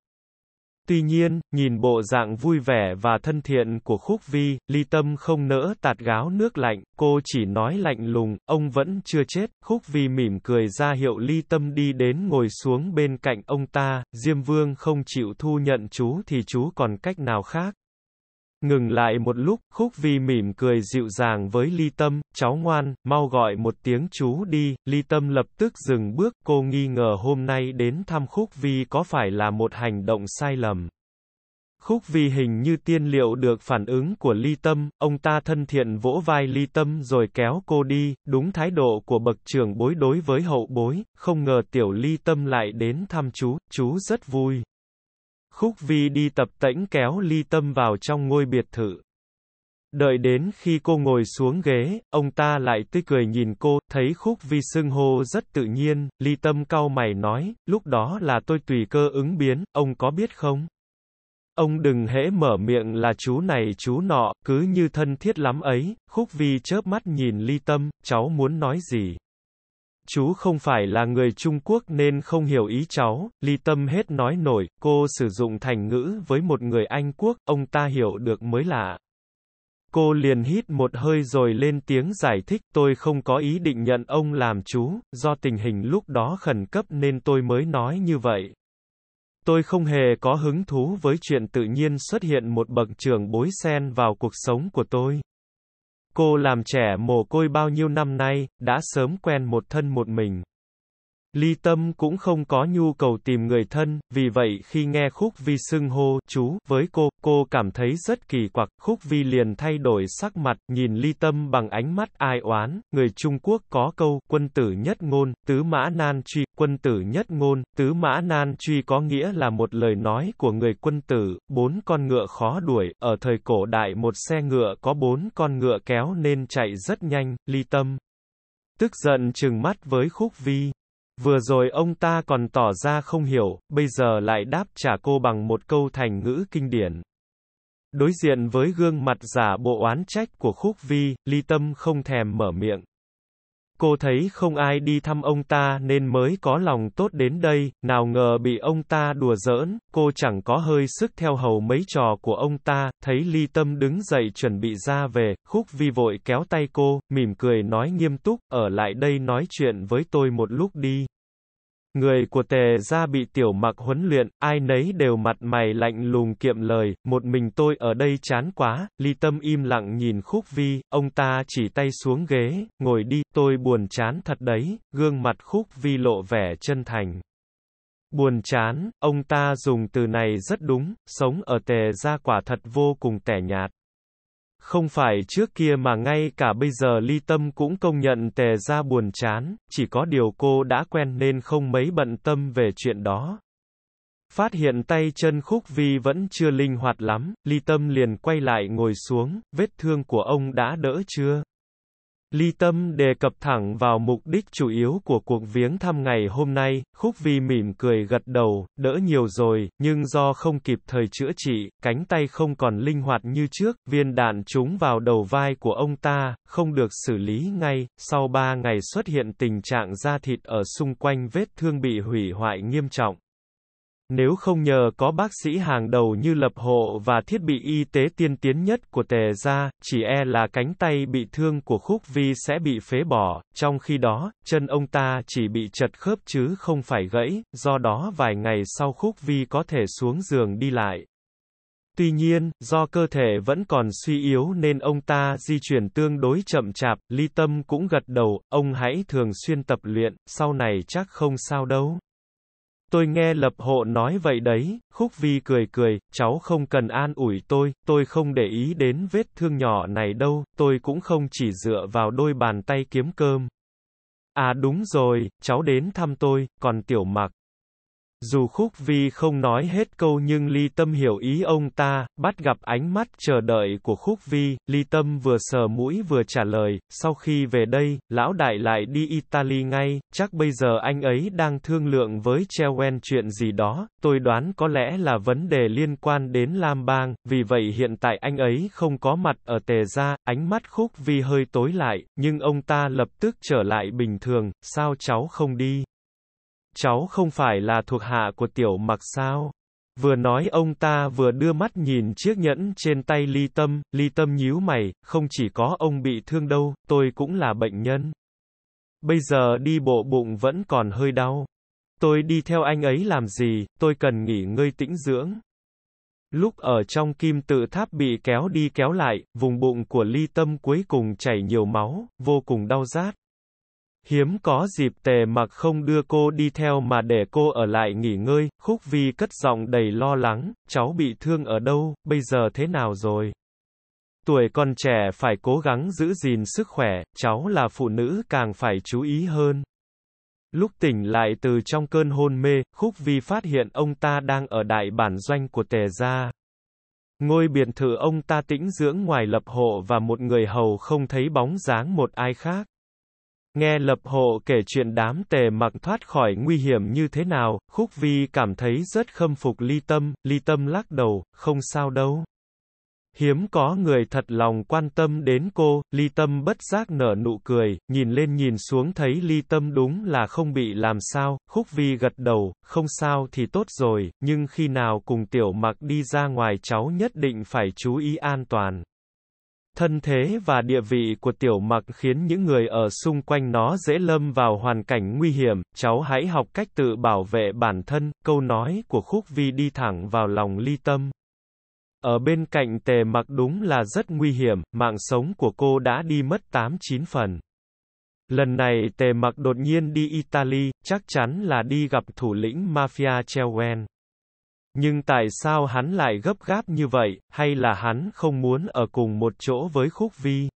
Tuy nhiên, nhìn bộ dạng vui vẻ và thân thiện của Khúc Vi, Ly Tâm không nỡ tạt gáo nước lạnh, cô chỉ nói lạnh lùng, ông vẫn chưa chết. Khúc Vi mỉm cười ra hiệu Ly Tâm đi đến ngồi xuống bên cạnh ông ta, Diêm Vương không chịu thu nhận chú thì chú còn cách nào khác. Ngừng lại một lúc, Khúc Vi mỉm cười dịu dàng với Ly Tâm, cháu ngoan, mau gọi một tiếng chú đi, Ly Tâm lập tức dừng bước, cô nghi ngờ hôm nay đến thăm Khúc Vi có phải là một hành động sai lầm. Khúc Vi hình như tiên liệu được phản ứng của Ly Tâm, ông ta thân thiện vỗ vai Ly Tâm rồi kéo cô đi, đúng thái độ của bậc trưởng bối đối với hậu bối, không ngờ tiểu Ly Tâm lại đến thăm chú, chú rất vui. Khúc Vi đi tập tễnh kéo ly tâm vào trong ngôi biệt thự. Đợi đến khi cô ngồi xuống ghế, ông ta lại tươi cười nhìn cô, thấy khúc vi sưng hô rất tự nhiên, ly tâm cau mày nói, lúc đó là tôi tùy cơ ứng biến, ông có biết không? Ông đừng hễ mở miệng là chú này chú nọ, cứ như thân thiết lắm ấy, khúc vi chớp mắt nhìn ly tâm, cháu muốn nói gì? chú không phải là người Trung Quốc nên không hiểu ý cháu, ly tâm hết nói nổi, cô sử dụng thành ngữ với một người Anh Quốc, ông ta hiểu được mới lạ. Cô liền hít một hơi rồi lên tiếng giải thích tôi không có ý định nhận ông làm chú, do tình hình lúc đó khẩn cấp nên tôi mới nói như vậy. Tôi không hề có hứng thú với chuyện tự nhiên xuất hiện một bậc trưởng bối sen vào cuộc sống của tôi. Cô làm trẻ mồ côi bao nhiêu năm nay, đã sớm quen một thân một mình. Ly Tâm cũng không có nhu cầu tìm người thân, vì vậy khi nghe Khúc Vi xưng hô chú với cô, cô cảm thấy rất kỳ quặc, Khúc Vi liền thay đổi sắc mặt, nhìn Ly Tâm bằng ánh mắt ai oán, người Trung Quốc có câu, quân tử nhất ngôn, tứ mã nan truy, quân tử nhất ngôn, tứ mã nan truy có nghĩa là một lời nói của người quân tử, bốn con ngựa khó đuổi, ở thời cổ đại một xe ngựa có bốn con ngựa kéo nên chạy rất nhanh, Ly Tâm. Tức giận trừng mắt với Khúc Vi, Vừa rồi ông ta còn tỏ ra không hiểu, bây giờ lại đáp trả cô bằng một câu thành ngữ kinh điển. Đối diện với gương mặt giả bộ oán trách của Khúc Vi, Ly Tâm không thèm mở miệng cô thấy không ai đi thăm ông ta nên mới có lòng tốt đến đây, nào ngờ bị ông ta đùa giỡn, cô chẳng có hơi sức theo hầu mấy trò của ông ta, thấy ly tâm đứng dậy chuẩn bị ra về, khúc vi vội kéo tay cô, mỉm cười nói nghiêm túc, ở lại đây nói chuyện với tôi một lúc đi. Người của tề gia bị tiểu mặc huấn luyện, ai nấy đều mặt mày lạnh lùng kiệm lời, một mình tôi ở đây chán quá, ly tâm im lặng nhìn khúc vi, ông ta chỉ tay xuống ghế, ngồi đi, tôi buồn chán thật đấy, gương mặt khúc vi lộ vẻ chân thành. Buồn chán, ông ta dùng từ này rất đúng, sống ở tề gia quả thật vô cùng tẻ nhạt. Không phải trước kia mà ngay cả bây giờ ly tâm cũng công nhận tề ra buồn chán, chỉ có điều cô đã quen nên không mấy bận tâm về chuyện đó. Phát hiện tay chân khúc vi vẫn chưa linh hoạt lắm, ly tâm liền quay lại ngồi xuống, vết thương của ông đã đỡ chưa? Ly Tâm đề cập thẳng vào mục đích chủ yếu của cuộc viếng thăm ngày hôm nay, Khúc Vi mỉm cười gật đầu, đỡ nhiều rồi, nhưng do không kịp thời chữa trị, cánh tay không còn linh hoạt như trước, viên đạn trúng vào đầu vai của ông ta, không được xử lý ngay, sau 3 ngày xuất hiện tình trạng da thịt ở xung quanh vết thương bị hủy hoại nghiêm trọng. Nếu không nhờ có bác sĩ hàng đầu như lập hộ và thiết bị y tế tiên tiến nhất của tề gia, chỉ e là cánh tay bị thương của Khúc Vi sẽ bị phế bỏ, trong khi đó, chân ông ta chỉ bị chật khớp chứ không phải gãy, do đó vài ngày sau Khúc Vi có thể xuống giường đi lại. Tuy nhiên, do cơ thể vẫn còn suy yếu nên ông ta di chuyển tương đối chậm chạp, ly tâm cũng gật đầu, ông hãy thường xuyên tập luyện, sau này chắc không sao đâu. Tôi nghe lập hộ nói vậy đấy, khúc vi cười cười, cháu không cần an ủi tôi, tôi không để ý đến vết thương nhỏ này đâu, tôi cũng không chỉ dựa vào đôi bàn tay kiếm cơm. À đúng rồi, cháu đến thăm tôi, còn tiểu mặc. Dù Khúc Vi không nói hết câu nhưng Ly Tâm hiểu ý ông ta, bắt gặp ánh mắt chờ đợi của Khúc Vi, Ly Tâm vừa sờ mũi vừa trả lời, sau khi về đây, lão đại lại đi Italy ngay, chắc bây giờ anh ấy đang thương lượng với Chewen chuyện gì đó, tôi đoán có lẽ là vấn đề liên quan đến Lam Bang, vì vậy hiện tại anh ấy không có mặt ở tề gia, ánh mắt Khúc Vi hơi tối lại, nhưng ông ta lập tức trở lại bình thường, sao cháu không đi? cháu không phải là thuộc hạ của tiểu mặc sao? Vừa nói ông ta vừa đưa mắt nhìn chiếc nhẫn trên tay ly tâm, ly tâm nhíu mày, không chỉ có ông bị thương đâu, tôi cũng là bệnh nhân. Bây giờ đi bộ bụng vẫn còn hơi đau. Tôi đi theo anh ấy làm gì, tôi cần nghỉ ngơi tĩnh dưỡng. Lúc ở trong kim tự tháp bị kéo đi kéo lại, vùng bụng của ly tâm cuối cùng chảy nhiều máu, vô cùng đau rát. Hiếm có dịp tề mặc không đưa cô đi theo mà để cô ở lại nghỉ ngơi, khúc vi cất giọng đầy lo lắng, cháu bị thương ở đâu, bây giờ thế nào rồi? Tuổi còn trẻ phải cố gắng giữ gìn sức khỏe, cháu là phụ nữ càng phải chú ý hơn. Lúc tỉnh lại từ trong cơn hôn mê, Khúc Vi phát hiện ông ta đang ở đại bản doanh của Tề Gia. Ngôi biệt thự ông ta tĩnh dưỡng ngoài lập hộ và một người hầu không thấy bóng dáng một ai khác. Nghe lập hộ kể chuyện đám tề mặc thoát khỏi nguy hiểm như thế nào, khúc vi cảm thấy rất khâm phục ly tâm, ly tâm lắc đầu, không sao đâu. Hiếm có người thật lòng quan tâm đến cô, ly tâm bất giác nở nụ cười, nhìn lên nhìn xuống thấy ly tâm đúng là không bị làm sao, khúc vi gật đầu, không sao thì tốt rồi, nhưng khi nào cùng tiểu mặc đi ra ngoài cháu nhất định phải chú ý an toàn. Thân thế và địa vị của tiểu mặc khiến những người ở xung quanh nó dễ lâm vào hoàn cảnh nguy hiểm, cháu hãy học cách tự bảo vệ bản thân, câu nói của Khúc Vi đi thẳng vào lòng ly tâm. Ở bên cạnh tề mặc đúng là rất nguy hiểm, mạng sống của cô đã đi mất 8-9 phần. Lần này tề mặc đột nhiên đi Italy, chắc chắn là đi gặp thủ lĩnh mafia Chelwen. Nhưng tại sao hắn lại gấp gáp như vậy, hay là hắn không muốn ở cùng một chỗ với Khúc Vi?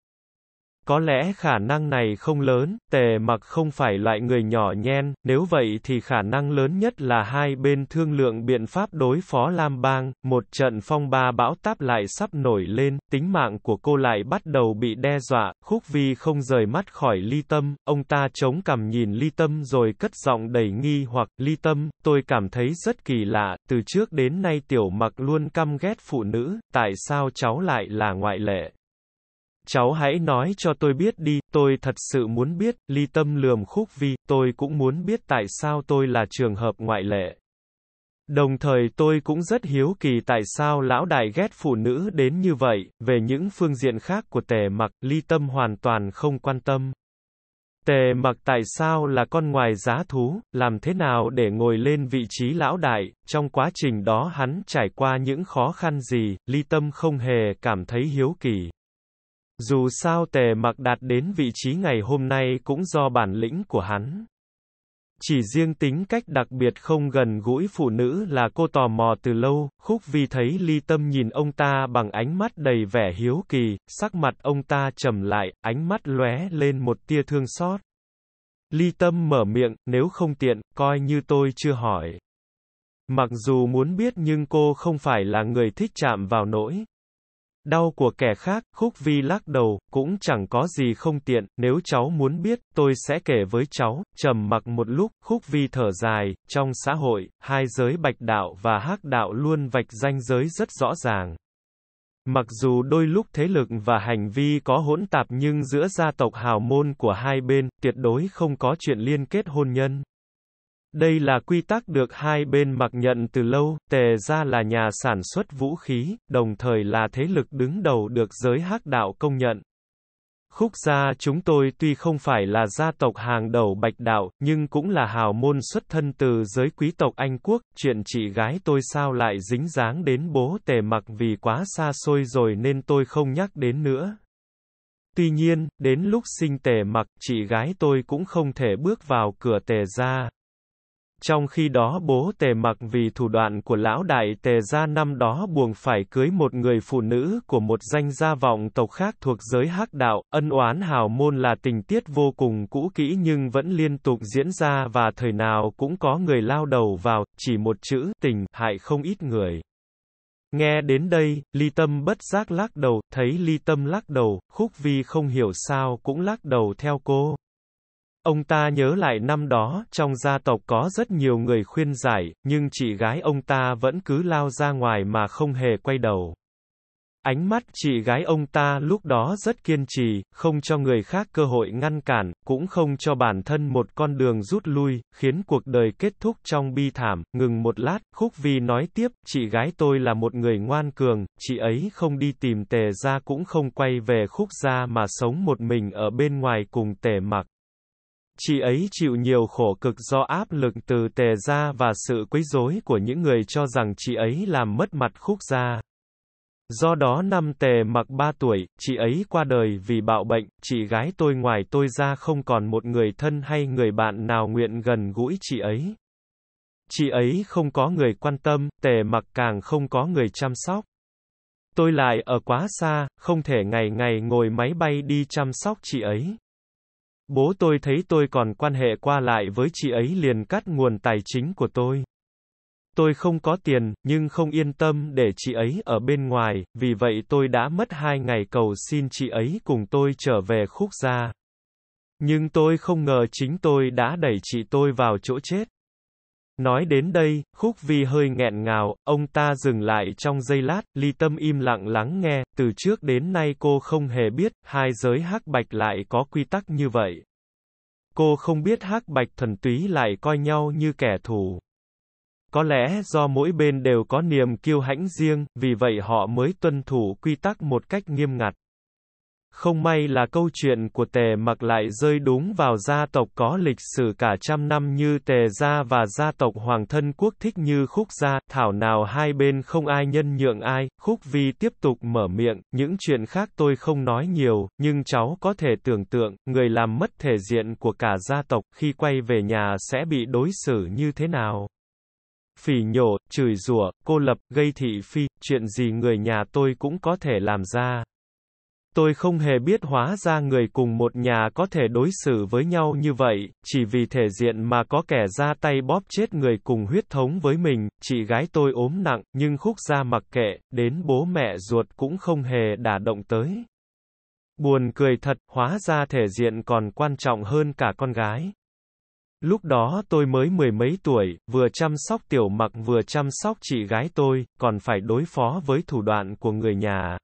Có lẽ khả năng này không lớn, tề mặc không phải loại người nhỏ nhen, nếu vậy thì khả năng lớn nhất là hai bên thương lượng biện pháp đối phó Lam Bang, một trận phong ba bão táp lại sắp nổi lên, tính mạng của cô lại bắt đầu bị đe dọa, khúc vi không rời mắt khỏi ly tâm, ông ta chống cằm nhìn ly tâm rồi cất giọng đầy nghi hoặc, ly tâm, tôi cảm thấy rất kỳ lạ, từ trước đến nay tiểu mặc luôn căm ghét phụ nữ, tại sao cháu lại là ngoại lệ? cháu hãy nói cho tôi biết đi, tôi thật sự muốn biết, ly tâm lườm khúc vi, tôi cũng muốn biết tại sao tôi là trường hợp ngoại lệ. Đồng thời tôi cũng rất hiếu kỳ tại sao lão đại ghét phụ nữ đến như vậy, về những phương diện khác của tề mặc, ly tâm hoàn toàn không quan tâm. Tề mặc tại sao là con ngoài giá thú, làm thế nào để ngồi lên vị trí lão đại, trong quá trình đó hắn trải qua những khó khăn gì, ly tâm không hề cảm thấy hiếu kỳ. Dù sao tề mặc đạt đến vị trí ngày hôm nay cũng do bản lĩnh của hắn. Chỉ riêng tính cách đặc biệt không gần gũi phụ nữ là cô tò mò từ lâu, khúc vi thấy ly tâm nhìn ông ta bằng ánh mắt đầy vẻ hiếu kỳ, sắc mặt ông ta trầm lại, ánh mắt lóe lên một tia thương xót. Ly tâm mở miệng, nếu không tiện, coi như tôi chưa hỏi. Mặc dù muốn biết nhưng cô không phải là người thích chạm vào nỗi Đau của kẻ khác, Khúc Vi lắc đầu, cũng chẳng có gì không tiện, nếu cháu muốn biết, tôi sẽ kể với cháu, trầm mặc một lúc, Khúc Vi thở dài, trong xã hội, hai giới bạch đạo và hắc đạo luôn vạch ranh giới rất rõ ràng. Mặc dù đôi lúc thế lực và hành vi có hỗn tạp nhưng giữa gia tộc hào môn của hai bên, tuyệt đối không có chuyện liên kết hôn nhân. Đây là quy tắc được hai bên mặc nhận từ lâu, tề ra là nhà sản xuất vũ khí, đồng thời là thế lực đứng đầu được giới hắc đạo công nhận. Khúc gia chúng tôi tuy không phải là gia tộc hàng đầu bạch đạo, nhưng cũng là hào môn xuất thân từ giới quý tộc Anh Quốc, chuyện chị gái tôi sao lại dính dáng đến bố tề mặc vì quá xa xôi rồi nên tôi không nhắc đến nữa. Tuy nhiên, đến lúc sinh tề mặc, chị gái tôi cũng không thể bước vào cửa tề ra, trong khi đó bố tề mặc vì thủ đoạn của lão đại tề gia năm đó buộc phải cưới một người phụ nữ của một danh gia vọng tộc khác thuộc giới hắc đạo, ân oán hào môn là tình tiết vô cùng cũ kỹ nhưng vẫn liên tục diễn ra và thời nào cũng có người lao đầu vào, chỉ một chữ tình hại không ít người. Nghe đến đây, ly tâm bất giác lắc đầu, thấy ly tâm lắc đầu, khúc vi không hiểu sao cũng lắc đầu theo cô. Ông ta nhớ lại năm đó, trong gia tộc có rất nhiều người khuyên giải, nhưng chị gái ông ta vẫn cứ lao ra ngoài mà không hề quay đầu. Ánh mắt chị gái ông ta lúc đó rất kiên trì, không cho người khác cơ hội ngăn cản, cũng không cho bản thân một con đường rút lui, khiến cuộc đời kết thúc trong bi thảm. Ngừng một lát, Khúc Vi nói tiếp, chị gái tôi là một người ngoan cường, chị ấy không đi tìm tề ra cũng không quay về khúc gia mà sống một mình ở bên ngoài cùng tề mặc. Chị ấy chịu nhiều khổ cực do áp lực từ tề gia và sự quấy rối của những người cho rằng chị ấy làm mất mặt khúc gia. Do đó năm tề mặc ba tuổi, chị ấy qua đời vì bạo bệnh, chị gái tôi ngoài tôi ra không còn một người thân hay người bạn nào nguyện gần gũi chị ấy. Chị ấy không có người quan tâm, tề mặc càng không có người chăm sóc. Tôi lại ở quá xa, không thể ngày ngày ngồi máy bay đi chăm sóc chị ấy. Bố tôi thấy tôi còn quan hệ qua lại với chị ấy liền cắt nguồn tài chính của tôi. Tôi không có tiền, nhưng không yên tâm để chị ấy ở bên ngoài, vì vậy tôi đã mất hai ngày cầu xin chị ấy cùng tôi trở về khúc gia. Nhưng tôi không ngờ chính tôi đã đẩy chị tôi vào chỗ chết. Nói đến đây, khúc vi hơi nghẹn ngào, ông ta dừng lại trong giây lát, ly tâm im lặng lắng nghe, từ trước đến nay cô không hề biết, hai giới hắc bạch lại có quy tắc như vậy. Cô không biết hắc bạch thần túy lại coi nhau như kẻ thù. Có lẽ do mỗi bên đều có niềm kiêu hãnh riêng, vì vậy họ mới tuân thủ quy tắc một cách nghiêm ngặt. Không may là câu chuyện của Tề Mặc lại rơi đúng vào gia tộc có lịch sử cả trăm năm như Tề gia và gia tộc Hoàng thân quốc thích như Khúc gia, thảo nào hai bên không ai nhân nhượng ai, Khúc Vi tiếp tục mở miệng, những chuyện khác tôi không nói nhiều, nhưng cháu có thể tưởng tượng, người làm mất thể diện của cả gia tộc khi quay về nhà sẽ bị đối xử như thế nào phỉ nhổ, chửi rủa, cô lập, gây thị phi, chuyện gì người nhà tôi cũng có thể làm ra. Tôi không hề biết hóa ra người cùng một nhà có thể đối xử với nhau như vậy, chỉ vì thể diện mà có kẻ ra tay bóp chết người cùng huyết thống với mình, chị gái tôi ốm nặng, nhưng khúc gia mặc kệ, đến bố mẹ ruột cũng không hề đả động tới. Buồn cười thật, hóa ra thể diện còn quan trọng hơn cả con gái. Lúc đó tôi mới mười mấy tuổi, vừa chăm sóc tiểu mặc vừa chăm sóc chị gái tôi, còn phải đối phó với thủ đoạn của người nhà.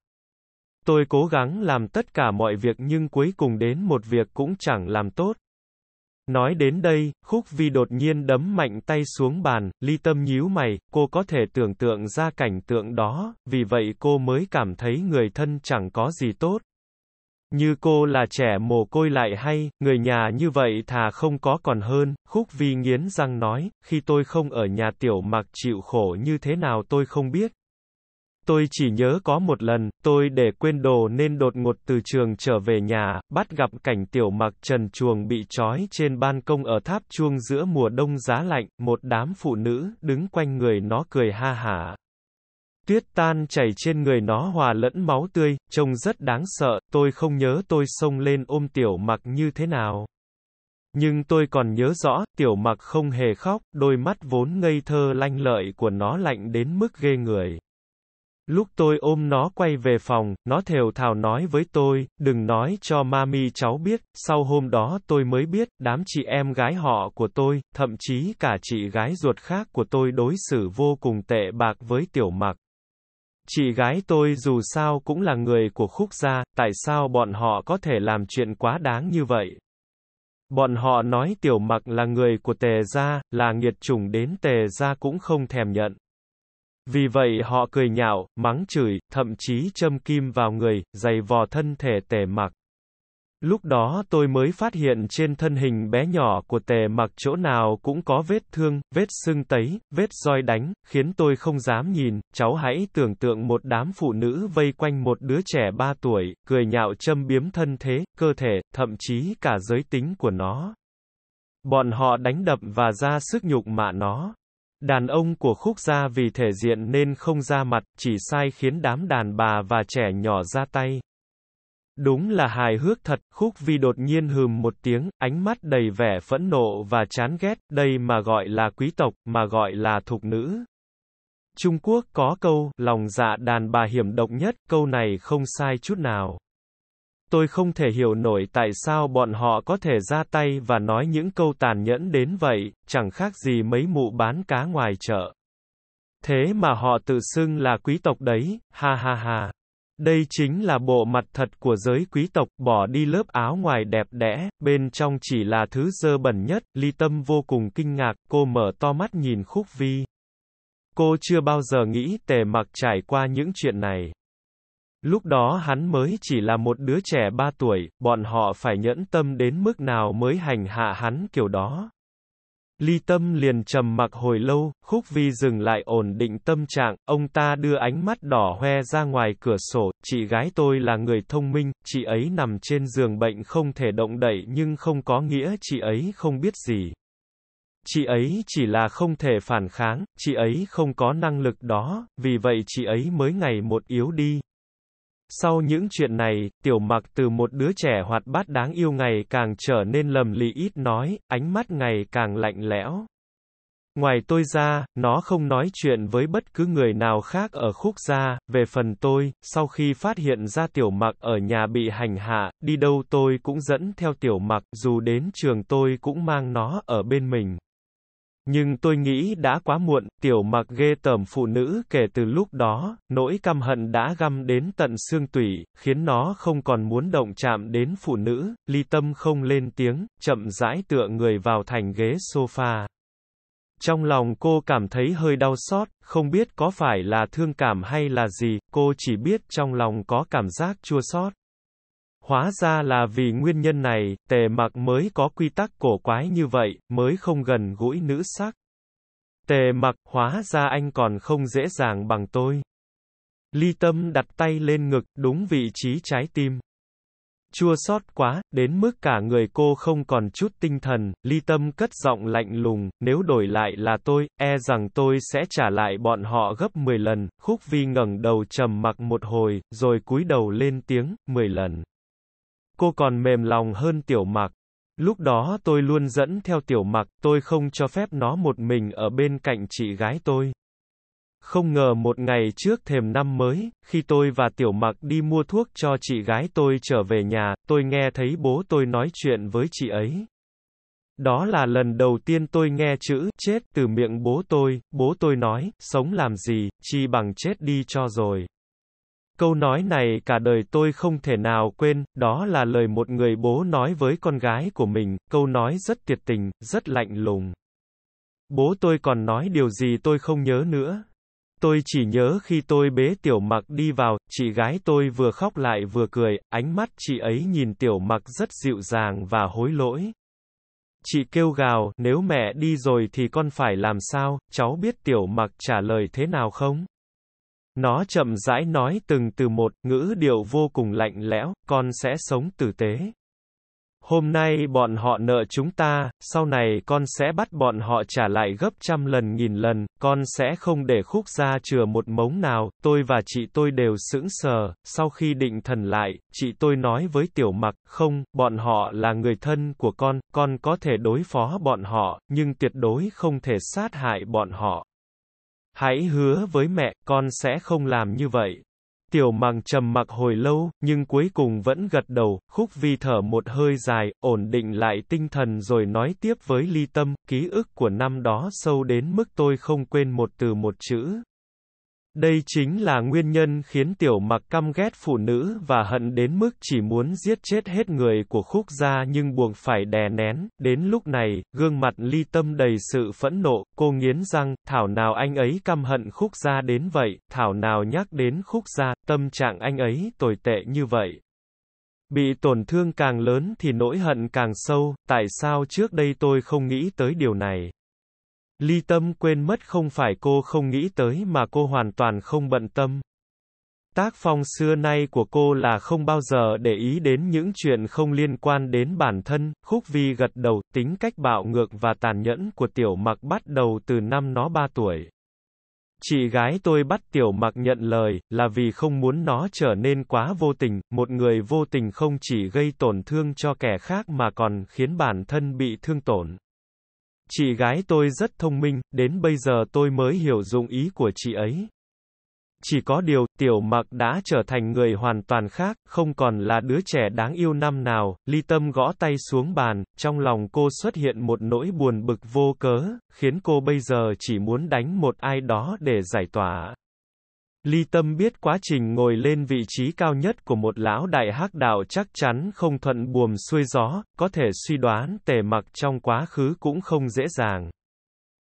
Tôi cố gắng làm tất cả mọi việc nhưng cuối cùng đến một việc cũng chẳng làm tốt. Nói đến đây, Khúc Vi đột nhiên đấm mạnh tay xuống bàn, ly tâm nhíu mày, cô có thể tưởng tượng ra cảnh tượng đó, vì vậy cô mới cảm thấy người thân chẳng có gì tốt. Như cô là trẻ mồ côi lại hay, người nhà như vậy thà không có còn hơn, Khúc Vi nghiến răng nói, khi tôi không ở nhà tiểu mặc chịu khổ như thế nào tôi không biết. Tôi chỉ nhớ có một lần, tôi để quên đồ nên đột ngột từ trường trở về nhà, bắt gặp cảnh tiểu mặc trần chuồng bị trói trên ban công ở tháp chuông giữa mùa đông giá lạnh, một đám phụ nữ đứng quanh người nó cười ha hả. Tuyết tan chảy trên người nó hòa lẫn máu tươi, trông rất đáng sợ, tôi không nhớ tôi xông lên ôm tiểu mặc như thế nào. Nhưng tôi còn nhớ rõ, tiểu mặc không hề khóc, đôi mắt vốn ngây thơ lanh lợi của nó lạnh đến mức ghê người. Lúc tôi ôm nó quay về phòng, nó thều thào nói với tôi, đừng nói cho mami cháu biết, sau hôm đó tôi mới biết, đám chị em gái họ của tôi, thậm chí cả chị gái ruột khác của tôi đối xử vô cùng tệ bạc với tiểu mặc. Chị gái tôi dù sao cũng là người của khúc gia, tại sao bọn họ có thể làm chuyện quá đáng như vậy? Bọn họ nói tiểu mặc là người của tề gia, là nghiệt chủng đến tề gia cũng không thèm nhận. Vì vậy họ cười nhạo, mắng chửi, thậm chí châm kim vào người, giày vò thân thể tề mặc. Lúc đó tôi mới phát hiện trên thân hình bé nhỏ của tề mặc chỗ nào cũng có vết thương, vết sưng tấy, vết roi đánh, khiến tôi không dám nhìn, cháu hãy tưởng tượng một đám phụ nữ vây quanh một đứa trẻ 3 tuổi, cười nhạo châm biếm thân thế, cơ thể, thậm chí cả giới tính của nó. Bọn họ đánh đập và ra sức nhục mạ nó. Đàn ông của khúc gia vì thể diện nên không ra mặt, chỉ sai khiến đám đàn bà và trẻ nhỏ ra tay. Đúng là hài hước thật, khúc vi đột nhiên hừm một tiếng, ánh mắt đầy vẻ phẫn nộ và chán ghét, đây mà gọi là quý tộc, mà gọi là thục nữ. Trung Quốc có câu, lòng dạ đàn bà hiểm độc nhất, câu này không sai chút nào tôi không thể hiểu nổi tại sao bọn họ có thể ra tay và nói những câu tàn nhẫn đến vậy, chẳng khác gì mấy mụ bán cá ngoài chợ. Thế mà họ tự xưng là quý tộc đấy, ha ha ha. Đây chính là bộ mặt thật của giới quý tộc, bỏ đi lớp áo ngoài đẹp đẽ, bên trong chỉ là thứ dơ bẩn nhất, ly tâm vô cùng kinh ngạc, cô mở to mắt nhìn khúc vi. Cô chưa bao giờ nghĩ tề mặc trải qua những chuyện này. Lúc đó hắn mới chỉ là một đứa trẻ ba tuổi, bọn họ phải nhẫn tâm đến mức nào mới hành hạ hắn kiểu đó. Ly tâm liền trầm mặc hồi lâu, khúc vi dừng lại ổn định tâm trạng, ông ta đưa ánh mắt đỏ hoe ra ngoài cửa sổ, chị gái tôi là người thông minh, chị ấy nằm trên giường bệnh không thể động đậy nhưng không có nghĩa chị ấy không biết gì. Chị ấy chỉ là không thể phản kháng, chị ấy không có năng lực đó, vì vậy chị ấy mới ngày một yếu đi, sau những chuyện này, tiểu mặc từ một đứa trẻ hoạt bát đáng yêu ngày càng trở nên lầm lì ít nói, ánh mắt ngày càng lạnh lẽo. Ngoài tôi ra, nó không nói chuyện với bất cứ người nào khác ở khúc gia, về phần tôi, sau khi phát hiện ra tiểu mặc ở nhà bị hành hạ, đi đâu tôi cũng dẫn theo tiểu mặc, dù đến trường tôi cũng mang nó ở bên mình. Nhưng tôi nghĩ đã quá muộn, tiểu mặc ghê tởm phụ nữ kể từ lúc đó, nỗi căm hận đã găm đến tận xương tủy, khiến nó không còn muốn động chạm đến phụ nữ, ly tâm không lên tiếng, chậm rãi tựa người vào thành ghế sofa. Trong lòng cô cảm thấy hơi đau xót, không biết có phải là thương cảm hay là gì, cô chỉ biết trong lòng có cảm giác chua xót. Hóa ra là vì nguyên nhân này, tề mặc mới có quy tắc cổ quái như vậy, mới không gần gũi nữ sắc. Tề mặc, hóa ra anh còn không dễ dàng bằng tôi. Ly tâm đặt tay lên ngực, đúng vị trí trái tim. Chua xót quá, đến mức cả người cô không còn chút tinh thần, ly tâm cất giọng lạnh lùng, nếu đổi lại là tôi, e rằng tôi sẽ trả lại bọn họ gấp 10 lần, khúc vi ngẩng đầu trầm mặc một hồi, rồi cúi đầu lên tiếng, 10 lần cô còn mềm lòng hơn tiểu mặc. Lúc đó tôi luôn dẫn theo tiểu mặc, tôi không cho phép nó một mình ở bên cạnh chị gái tôi. Không ngờ một ngày trước thềm năm mới, khi tôi và tiểu mặc đi mua thuốc cho chị gái tôi trở về nhà, tôi nghe thấy bố tôi nói chuyện với chị ấy. Đó là lần đầu tiên tôi nghe chữ chết từ miệng bố tôi, bố tôi nói, sống làm gì, chi bằng chết đi cho rồi. Câu nói này cả đời tôi không thể nào quên, đó là lời một người bố nói với con gái của mình, câu nói rất tuyệt tình, rất lạnh lùng. Bố tôi còn nói điều gì tôi không nhớ nữa. Tôi chỉ nhớ khi tôi bế tiểu mặc đi vào, chị gái tôi vừa khóc lại vừa cười, ánh mắt chị ấy nhìn tiểu mặc rất dịu dàng và hối lỗi. Chị kêu gào, nếu mẹ đi rồi thì con phải làm sao, cháu biết tiểu mặc trả lời thế nào không? Nó chậm rãi nói từng từ một, ngữ điệu vô cùng lạnh lẽo, con sẽ sống tử tế. Hôm nay bọn họ nợ chúng ta, sau này con sẽ bắt bọn họ trả lại gấp trăm lần nghìn lần, con sẽ không để khúc ra chừa một mống nào, tôi và chị tôi đều sững sờ, sau khi định thần lại, chị tôi nói với tiểu mặc, không, bọn họ là người thân của con, con có thể đối phó bọn họ, nhưng tuyệt đối không thể sát hại bọn họ. Hãy hứa với mẹ, con sẽ không làm như vậy. Tiểu màng trầm mặc hồi lâu, nhưng cuối cùng vẫn gật đầu, khúc vi thở một hơi dài, ổn định lại tinh thần rồi nói tiếp với ly tâm, ký ức của năm đó sâu đến mức tôi không quên một từ một chữ. Đây chính là nguyên nhân khiến tiểu mặc căm ghét phụ nữ và hận đến mức chỉ muốn giết chết hết người của khúc gia nhưng buộc phải đè nén. Đến lúc này, gương mặt ly tâm đầy sự phẫn nộ, cô nghiến răng, thảo nào anh ấy căm hận khúc gia đến vậy, thảo nào nhắc đến khúc gia, tâm trạng anh ấy tồi tệ như vậy. Bị tổn thương càng lớn thì nỗi hận càng sâu, tại sao trước đây tôi không nghĩ tới điều này? Ly tâm quên mất không phải cô không nghĩ tới mà cô hoàn toàn không bận tâm. Tác phong xưa nay của cô là không bao giờ để ý đến những chuyện không liên quan đến bản thân, khúc vi gật đầu, tính cách bạo ngược và tàn nhẫn của tiểu mặc bắt đầu từ năm nó 3 tuổi. Chị gái tôi bắt tiểu mặc nhận lời, là vì không muốn nó trở nên quá vô tình, một người vô tình không chỉ gây tổn thương cho kẻ khác mà còn khiến bản thân bị thương tổn. Chị gái tôi rất thông minh, đến bây giờ tôi mới hiểu dụng ý của chị ấy. Chỉ có điều, tiểu mặc đã trở thành người hoàn toàn khác, không còn là đứa trẻ đáng yêu năm nào, ly tâm gõ tay xuống bàn, trong lòng cô xuất hiện một nỗi buồn bực vô cớ, khiến cô bây giờ chỉ muốn đánh một ai đó để giải tỏa. Ly Tâm biết quá trình ngồi lên vị trí cao nhất của một lão đại hắc đạo chắc chắn không thuận buồm xuôi gió, có thể suy đoán tề mặc trong quá khứ cũng không dễ dàng.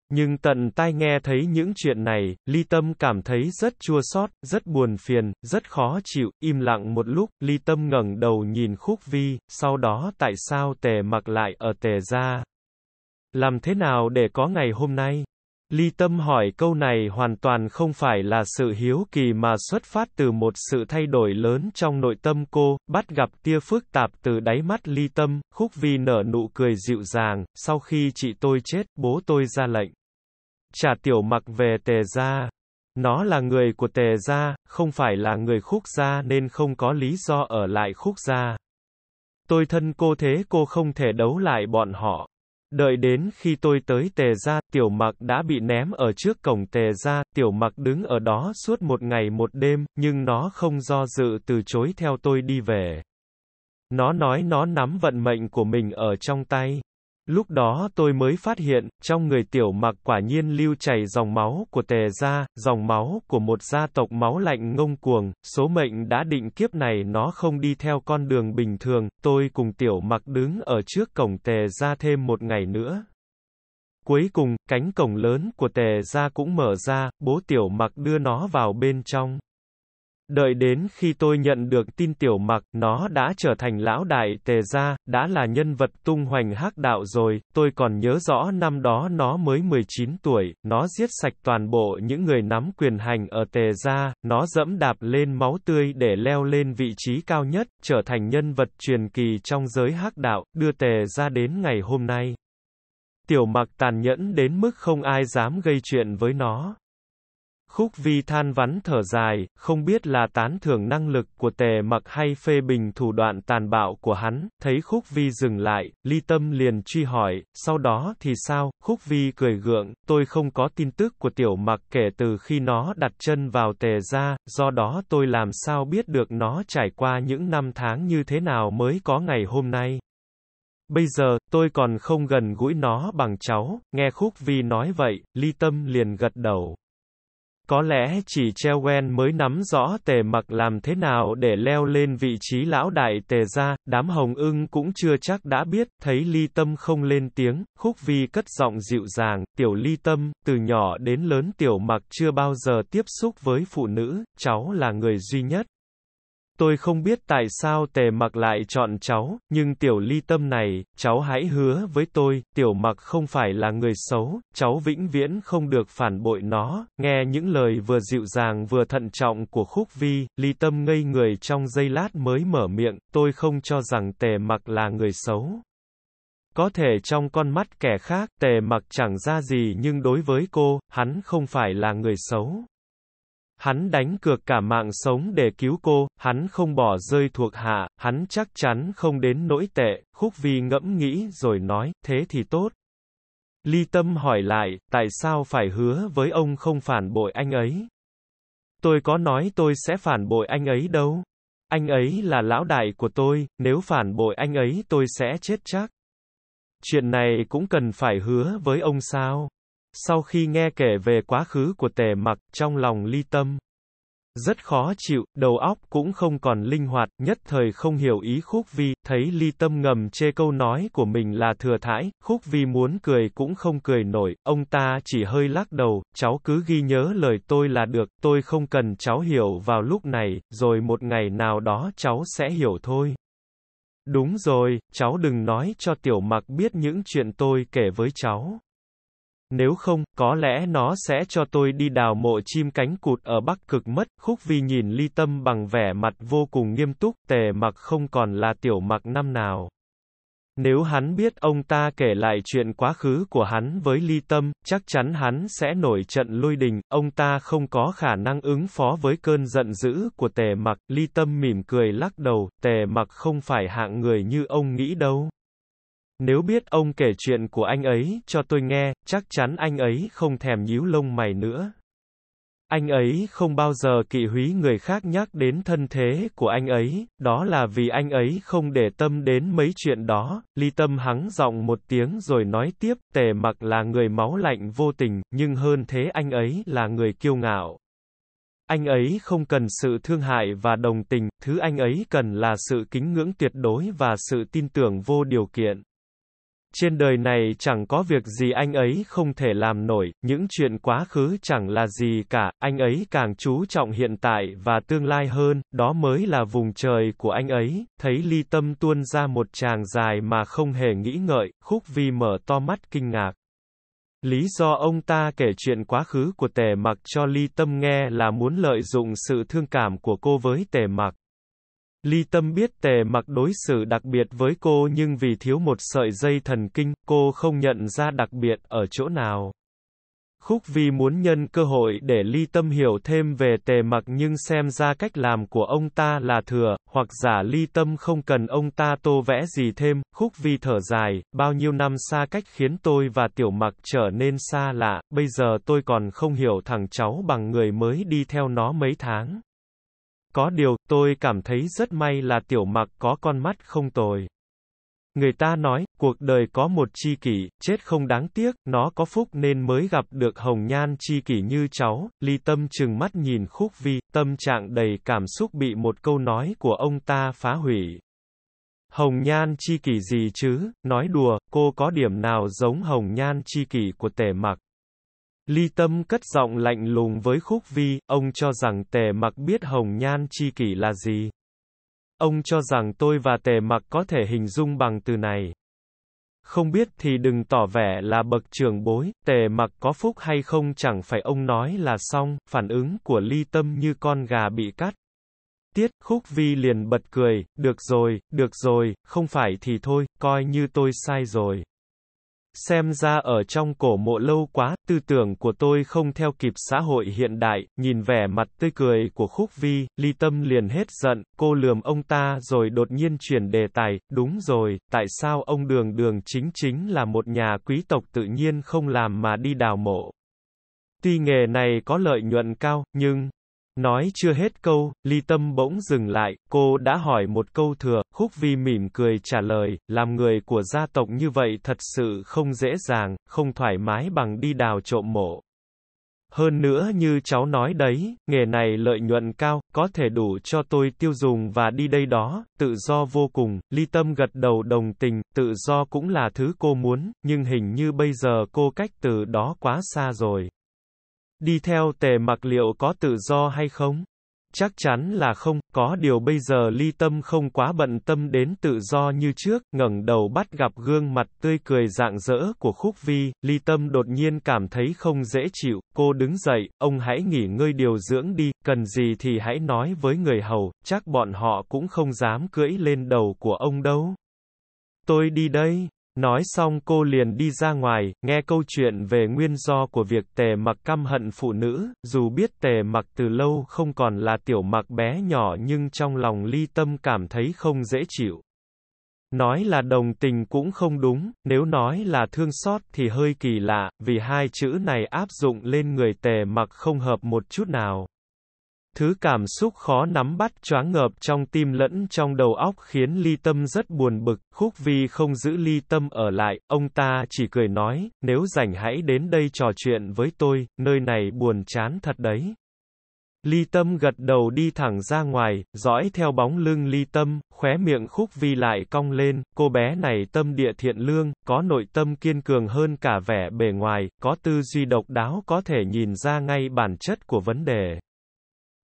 Nhưng tận tai nghe thấy những chuyện này, Ly Tâm cảm thấy rất chua xót, rất buồn phiền, rất khó chịu, im lặng một lúc, Ly Tâm ngẩng đầu nhìn Khúc Vi, sau đó tại sao tề mặc lại ở tề gia? Làm thế nào để có ngày hôm nay? Ly Tâm hỏi câu này hoàn toàn không phải là sự hiếu kỳ mà xuất phát từ một sự thay đổi lớn trong nội tâm cô, bắt gặp tia phức tạp từ đáy mắt Ly Tâm, Khúc Vi nở nụ cười dịu dàng, sau khi chị tôi chết, bố tôi ra lệnh. Trả tiểu mặc về tề gia. Nó là người của tề gia, không phải là người khúc gia nên không có lý do ở lại khúc gia. Tôi thân cô thế cô không thể đấu lại bọn họ. Đợi đến khi tôi tới tề gia, tiểu mặc đã bị ném ở trước cổng tề gia, tiểu mặc đứng ở đó suốt một ngày một đêm, nhưng nó không do dự từ chối theo tôi đi về. Nó nói nó nắm vận mệnh của mình ở trong tay. Lúc đó tôi mới phát hiện, trong người tiểu mặc quả nhiên lưu chảy dòng máu của tề gia, dòng máu của một gia tộc máu lạnh ngông cuồng, số mệnh đã định kiếp này nó không đi theo con đường bình thường, tôi cùng tiểu mặc đứng ở trước cổng tề gia thêm một ngày nữa. Cuối cùng, cánh cổng lớn của tề gia cũng mở ra, bố tiểu mặc đưa nó vào bên trong. Đợi đến khi tôi nhận được tin tiểu mặc, nó đã trở thành lão đại tề gia, đã là nhân vật tung hoành hắc đạo rồi, tôi còn nhớ rõ năm đó nó mới 19 tuổi, nó giết sạch toàn bộ những người nắm quyền hành ở tề gia, nó dẫm đạp lên máu tươi để leo lên vị trí cao nhất, trở thành nhân vật truyền kỳ trong giới hắc đạo, đưa tề gia đến ngày hôm nay. Tiểu mặc tàn nhẫn đến mức không ai dám gây chuyện với nó. Khúc Vi than vắn thở dài, không biết là tán thưởng năng lực của tề mặc hay phê bình thủ đoạn tàn bạo của hắn, thấy Khúc Vi dừng lại, ly tâm liền truy hỏi, sau đó thì sao, Khúc Vi cười gượng, tôi không có tin tức của tiểu mặc kể từ khi nó đặt chân vào tề ra, do đó tôi làm sao biết được nó trải qua những năm tháng như thế nào mới có ngày hôm nay. Bây giờ, tôi còn không gần gũi nó bằng cháu, nghe Khúc Vi nói vậy, ly tâm liền gật đầu. Có lẽ chỉ Chewen mới nắm rõ tề mặc làm thế nào để leo lên vị trí lão đại tề ra, đám hồng ưng cũng chưa chắc đã biết, thấy ly tâm không lên tiếng, khúc vi cất giọng dịu dàng, tiểu ly tâm, từ nhỏ đến lớn tiểu mặc chưa bao giờ tiếp xúc với phụ nữ, cháu là người duy nhất, tôi không biết tại sao tề mặc lại chọn cháu, nhưng tiểu ly tâm này, cháu hãy hứa với tôi, tiểu mặc không phải là người xấu, cháu vĩnh viễn không được phản bội nó, nghe những lời vừa dịu dàng vừa thận trọng của khúc vi, ly tâm ngây người trong giây lát mới mở miệng, tôi không cho rằng tề mặc là người xấu. Có thể trong con mắt kẻ khác, tề mặc chẳng ra gì nhưng đối với cô, hắn không phải là người xấu. Hắn đánh cược cả mạng sống để cứu cô, hắn không bỏ rơi thuộc hạ, hắn chắc chắn không đến nỗi tệ, khúc vi ngẫm nghĩ rồi nói, thế thì tốt. Ly Tâm hỏi lại, tại sao phải hứa với ông không phản bội anh ấy? Tôi có nói tôi sẽ phản bội anh ấy đâu. Anh ấy là lão đại của tôi, nếu phản bội anh ấy tôi sẽ chết chắc. Chuyện này cũng cần phải hứa với ông sao? Sau khi nghe kể về quá khứ của tề mặc, trong lòng ly tâm. Rất khó chịu, đầu óc cũng không còn linh hoạt, nhất thời không hiểu ý khúc vi, thấy ly tâm ngầm chê câu nói của mình là thừa thãi, khúc vi muốn cười cũng không cười nổi, ông ta chỉ hơi lắc đầu, cháu cứ ghi nhớ lời tôi là được, tôi không cần cháu hiểu vào lúc này, rồi một ngày nào đó cháu sẽ hiểu thôi. Đúng rồi, cháu đừng nói cho tiểu mặc biết những chuyện tôi kể với cháu. Nếu không, có lẽ nó sẽ cho tôi đi đào mộ chim cánh cụt ở Bắc Cực mất. Khúc Vi nhìn Ly Tâm bằng vẻ mặt vô cùng nghiêm túc, tề mặc không còn là tiểu mặc năm nào. Nếu hắn biết ông ta kể lại chuyện quá khứ của hắn với Ly Tâm, chắc chắn hắn sẽ nổi trận lôi đình, ông ta không có khả năng ứng phó với cơn giận dữ của tề mặc, Ly Tâm mỉm cười lắc đầu, tề mặc không phải hạng người như ông nghĩ đâu. Nếu biết ông kể chuyện của anh ấy cho tôi nghe, chắc chắn anh ấy không thèm nhíu lông mày nữa. Anh ấy không bao giờ kỵ húy người khác nhắc đến thân thế của anh ấy, đó là vì anh ấy không để tâm đến mấy chuyện đó. Ly Tâm hắng giọng một tiếng rồi nói tiếp, tề mặc là người máu lạnh vô tình, nhưng hơn thế anh ấy là người kiêu ngạo. Anh ấy không cần sự thương hại và đồng tình, thứ anh ấy cần là sự kính ngưỡng tuyệt đối và sự tin tưởng vô điều kiện. Trên đời này chẳng có việc gì anh ấy không thể làm nổi, những chuyện quá khứ chẳng là gì cả, anh ấy càng chú trọng hiện tại và tương lai hơn, đó mới là vùng trời của anh ấy, thấy ly tâm tuôn ra một tràng dài mà không hề nghĩ ngợi, khúc vi mở to mắt kinh ngạc. Lý do ông ta kể chuyện quá khứ của tề mặc cho ly tâm nghe là muốn lợi dụng sự thương cảm của cô với tề mặc. Ly Tâm biết tề mặc đối xử đặc biệt với cô nhưng vì thiếu một sợi dây thần kinh, cô không nhận ra đặc biệt ở chỗ nào. Khúc Vi muốn nhân cơ hội để Ly Tâm hiểu thêm về tề mặc nhưng xem ra cách làm của ông ta là thừa, hoặc giả Ly Tâm không cần ông ta tô vẽ gì thêm, Khúc Vi thở dài, bao nhiêu năm xa cách khiến tôi và tiểu mặc trở nên xa lạ, bây giờ tôi còn không hiểu thằng cháu bằng người mới đi theo nó mấy tháng. Có điều, tôi cảm thấy rất may là tiểu mặc có con mắt không tồi. Người ta nói, cuộc đời có một chi kỷ, chết không đáng tiếc, nó có phúc nên mới gặp được hồng nhan chi kỷ như cháu, ly tâm chừng mắt nhìn khúc vi, tâm trạng đầy cảm xúc bị một câu nói của ông ta phá hủy. Hồng nhan chi kỷ gì chứ, nói đùa, cô có điểm nào giống hồng nhan chi kỷ của tề mặc. Ly Tâm cất giọng lạnh lùng với Khúc Vi, ông cho rằng tề mặc biết hồng nhan chi kỷ là gì. Ông cho rằng tôi và tề mặc có thể hình dung bằng từ này. Không biết thì đừng tỏ vẻ là bậc trưởng bối, tề mặc có phúc hay không chẳng phải ông nói là xong, phản ứng của ly tâm như con gà bị cắt. Tiết, khúc vi liền bật cười, được rồi, được rồi, không phải thì thôi, coi như tôi sai rồi xem ra ở trong cổ mộ lâu quá, tư tưởng của tôi không theo kịp xã hội hiện đại, nhìn vẻ mặt tươi cười của Khúc Vi, ly tâm liền hết giận, cô lườm ông ta rồi đột nhiên chuyển đề tài, đúng rồi, tại sao ông Đường Đường chính chính là một nhà quý tộc tự nhiên không làm mà đi đào mộ. Tuy nghề này có lợi nhuận cao, nhưng, Nói chưa hết câu, ly tâm bỗng dừng lại, cô đã hỏi một câu thừa, khúc vi mỉm cười trả lời, làm người của gia tộc như vậy thật sự không dễ dàng, không thoải mái bằng đi đào trộm mộ. Hơn nữa như cháu nói đấy, nghề này lợi nhuận cao, có thể đủ cho tôi tiêu dùng và đi đây đó, tự do vô cùng, ly tâm gật đầu đồng tình, tự do cũng là thứ cô muốn, nhưng hình như bây giờ cô cách từ đó quá xa rồi. Đi theo tề mặc liệu có tự do hay không? Chắc chắn là không, có điều bây giờ ly tâm không quá bận tâm đến tự do như trước, ngẩng đầu bắt gặp gương mặt tươi cười rạng rỡ của khúc vi, ly tâm đột nhiên cảm thấy không dễ chịu, cô đứng dậy, ông hãy nghỉ ngơi điều dưỡng đi, cần gì thì hãy nói với người hầu, chắc bọn họ cũng không dám cưỡi lên đầu của ông đâu. Tôi đi đây. Nói xong cô liền đi ra ngoài, nghe câu chuyện về nguyên do của việc tề mặc căm hận phụ nữ, dù biết tề mặc từ lâu không còn là tiểu mặc bé nhỏ nhưng trong lòng ly tâm cảm thấy không dễ chịu. Nói là đồng tình cũng không đúng, nếu nói là thương xót thì hơi kỳ lạ, vì hai chữ này áp dụng lên người tề mặc không hợp một chút nào. Thứ cảm xúc khó nắm bắt choáng ngợp trong tim lẫn trong đầu óc khiến ly tâm rất buồn bực, khúc vi không giữ ly tâm ở lại, ông ta chỉ cười nói, nếu rảnh hãy đến đây trò chuyện với tôi, nơi này buồn chán thật đấy. Ly tâm gật đầu đi thẳng ra ngoài, dõi theo bóng lưng ly tâm, khóe miệng khúc vi lại cong lên, cô bé này tâm địa thiện lương, có nội tâm kiên cường hơn cả vẻ bề ngoài, có tư duy độc đáo có thể nhìn ra ngay bản chất của vấn đề.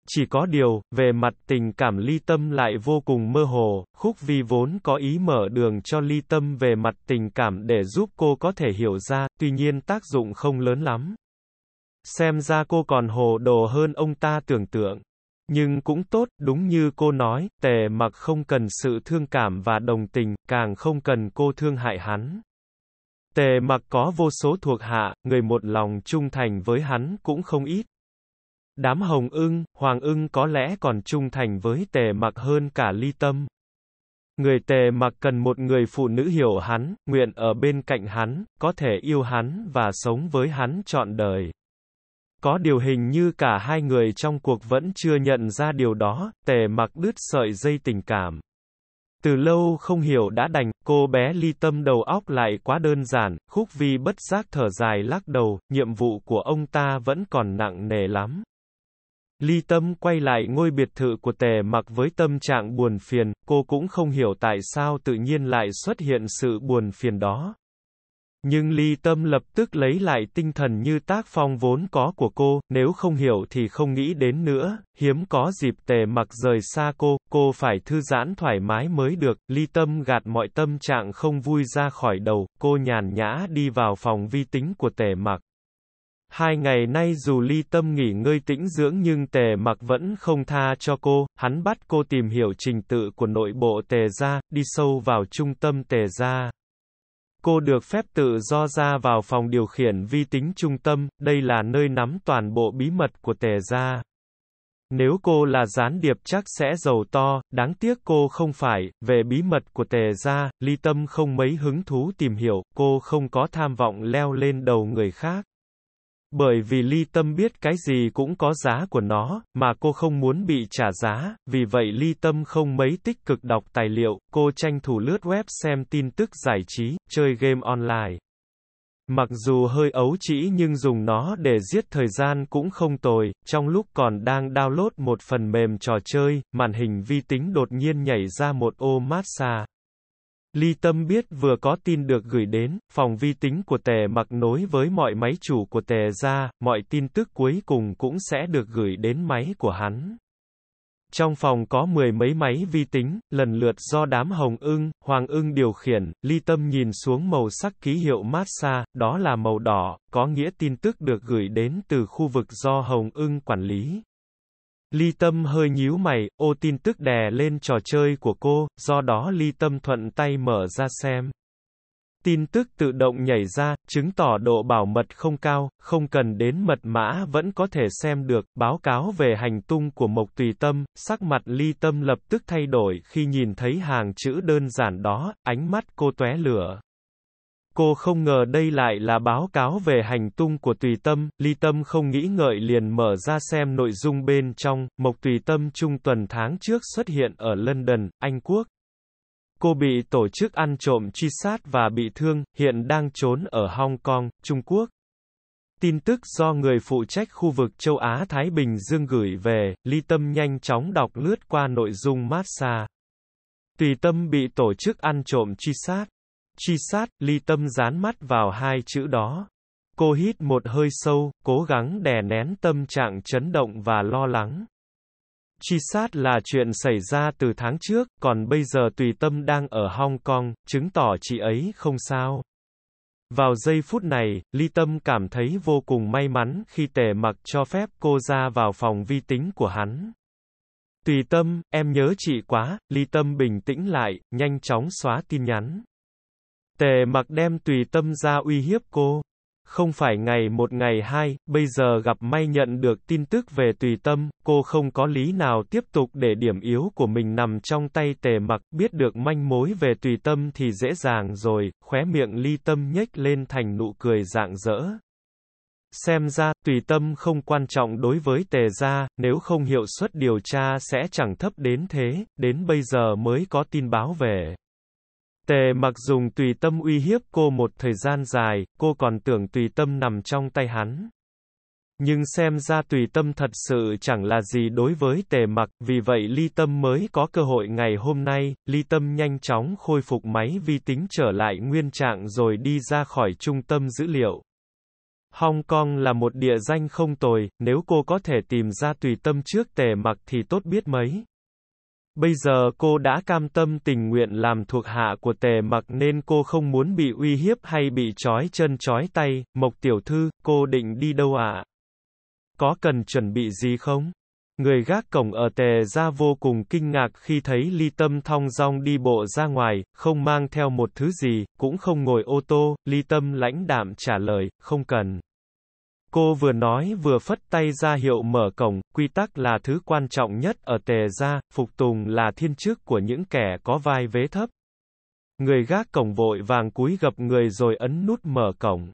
Chỉ có điều, về mặt tình cảm ly tâm lại vô cùng mơ hồ, khúc vi vốn có ý mở đường cho ly tâm về mặt tình cảm để giúp cô có thể hiểu ra, tuy nhiên tác dụng không lớn lắm. Xem ra cô còn hồ đồ hơn ông ta tưởng tượng. Nhưng cũng tốt, đúng như cô nói, tề mặc không cần sự thương cảm và đồng tình, càng không cần cô thương hại hắn. Tề mặc có vô số thuộc hạ, người một lòng trung thành với hắn cũng không ít. Đám hồng ưng, hoàng ưng có lẽ còn trung thành với tề mặc hơn cả ly tâm. Người tề mặc cần một người phụ nữ hiểu hắn, nguyện ở bên cạnh hắn, có thể yêu hắn và sống với hắn trọn đời. Có điều hình như cả hai người trong cuộc vẫn chưa nhận ra điều đó, tề mặc đứt sợi dây tình cảm. Từ lâu không hiểu đã đành, cô bé ly tâm đầu óc lại quá đơn giản, khúc vi bất giác thở dài lắc đầu, nhiệm vụ của ông ta vẫn còn nặng nề lắm. Ly Tâm quay lại ngôi biệt thự của Tề Mặc với tâm trạng buồn phiền, cô cũng không hiểu tại sao tự nhiên lại xuất hiện sự buồn phiền đó. Nhưng Ly Tâm lập tức lấy lại tinh thần như tác phong vốn có của cô, nếu không hiểu thì không nghĩ đến nữa, hiếm có dịp Tề Mặc rời xa cô, cô phải thư giãn thoải mái mới được. Ly Tâm gạt mọi tâm trạng không vui ra khỏi đầu, cô nhàn nhã đi vào phòng vi tính của Tề Mặc. Hai ngày nay dù ly tâm nghỉ ngơi tĩnh dưỡng nhưng tề mặc vẫn không tha cho cô, hắn bắt cô tìm hiểu trình tự của nội bộ tề gia, đi sâu vào trung tâm tề gia. Cô được phép tự do ra vào phòng điều khiển vi tính trung tâm, đây là nơi nắm toàn bộ bí mật của tề gia. Nếu cô là gián điệp chắc sẽ giàu to, đáng tiếc cô không phải, về bí mật của tề gia, ly tâm không mấy hứng thú tìm hiểu, cô không có tham vọng leo lên đầu người khác. Bởi vì Ly Tâm biết cái gì cũng có giá của nó, mà cô không muốn bị trả giá, vì vậy Ly Tâm không mấy tích cực đọc tài liệu, cô tranh thủ lướt web xem tin tức giải trí, chơi game online. Mặc dù hơi ấu trĩ nhưng dùng nó để giết thời gian cũng không tồi, trong lúc còn đang download một phần mềm trò chơi, màn hình vi tính đột nhiên nhảy ra một ô massage. Ly Tâm biết vừa có tin được gửi đến, phòng vi tính của tề mặc nối với mọi máy chủ của tề ra, mọi tin tức cuối cùng cũng sẽ được gửi đến máy của hắn. Trong phòng có mười mấy máy vi tính, lần lượt do đám hồng ưng, hoàng ưng điều khiển, ly tâm nhìn xuống màu sắc ký hiệu massage, đó là màu đỏ, có nghĩa tin tức được gửi đến từ khu vực do hồng ưng quản lý. Ly Tâm hơi nhíu mày, ô tin tức đè lên trò chơi của cô, do đó Ly Tâm thuận tay mở ra xem. Tin tức tự động nhảy ra, chứng tỏ độ bảo mật không cao, không cần đến mật mã vẫn có thể xem được, báo cáo về hành tung của Mộc Tùy Tâm, sắc mặt Ly Tâm lập tức thay đổi khi nhìn thấy hàng chữ đơn giản đó, ánh mắt cô tóe lửa. Cô không ngờ đây lại là báo cáo về hành tung của Tùy Tâm, Ly Tâm không nghĩ ngợi liền mở ra xem nội dung bên trong, Mộc Tùy Tâm trung tuần tháng trước xuất hiện ở London, Anh Quốc. Cô bị tổ chức ăn trộm truy sát và bị thương, hiện đang trốn ở Hong Kong, Trung Quốc. Tin tức do người phụ trách khu vực châu Á-Thái Bình Dương gửi về, Ly Tâm nhanh chóng đọc lướt qua nội dung massage. Tùy Tâm bị tổ chức ăn trộm truy sát. Chi sát, ly tâm dán mắt vào hai chữ đó. Cô hít một hơi sâu, cố gắng đè nén tâm trạng chấn động và lo lắng. Chi sát là chuyện xảy ra từ tháng trước, còn bây giờ Tùy Tâm đang ở Hong Kong, chứng tỏ chị ấy không sao. Vào giây phút này, Ly Tâm cảm thấy vô cùng may mắn khi tề mặc cho phép cô ra vào phòng vi tính của hắn. Tùy Tâm, em nhớ chị quá, Ly Tâm bình tĩnh lại, nhanh chóng xóa tin nhắn. Tề mặc đem tùy tâm ra uy hiếp cô. Không phải ngày một ngày hai, bây giờ gặp may nhận được tin tức về tùy tâm, cô không có lý nào tiếp tục để điểm yếu của mình nằm trong tay tề mặc, biết được manh mối về tùy tâm thì dễ dàng rồi, khóe miệng ly tâm nhếch lên thành nụ cười rạng rỡ. Xem ra, tùy tâm không quan trọng đối với tề gia, nếu không hiệu suất điều tra sẽ chẳng thấp đến thế, đến bây giờ mới có tin báo về. Tề mặc dùng tùy tâm uy hiếp cô một thời gian dài, cô còn tưởng tùy tâm nằm trong tay hắn. Nhưng xem ra tùy tâm thật sự chẳng là gì đối với tề mặc, vì vậy ly tâm mới có cơ hội ngày hôm nay, ly tâm nhanh chóng khôi phục máy vi tính trở lại nguyên trạng rồi đi ra khỏi trung tâm dữ liệu. Hong Kong là một địa danh không tồi, nếu cô có thể tìm ra tùy tâm trước tề mặc thì tốt biết mấy. Bây giờ cô đã cam tâm tình nguyện làm thuộc hạ của tề mặc nên cô không muốn bị uy hiếp hay bị trói chân trói tay, Mộc Tiểu Thư, cô định đi đâu ạ? Có cần chuẩn bị gì không? Người gác cổng ở tề ra vô cùng kinh ngạc khi thấy ly tâm thong dong đi bộ ra ngoài, không mang theo một thứ gì, cũng không ngồi ô tô, ly tâm lãnh đạm trả lời, không cần. Cô vừa nói vừa phất tay ra hiệu mở cổng, quy tắc là thứ quan trọng nhất ở tề gia, phục tùng là thiên chức của những kẻ có vai vế thấp. Người gác cổng vội vàng cúi gập người rồi ấn nút mở cổng.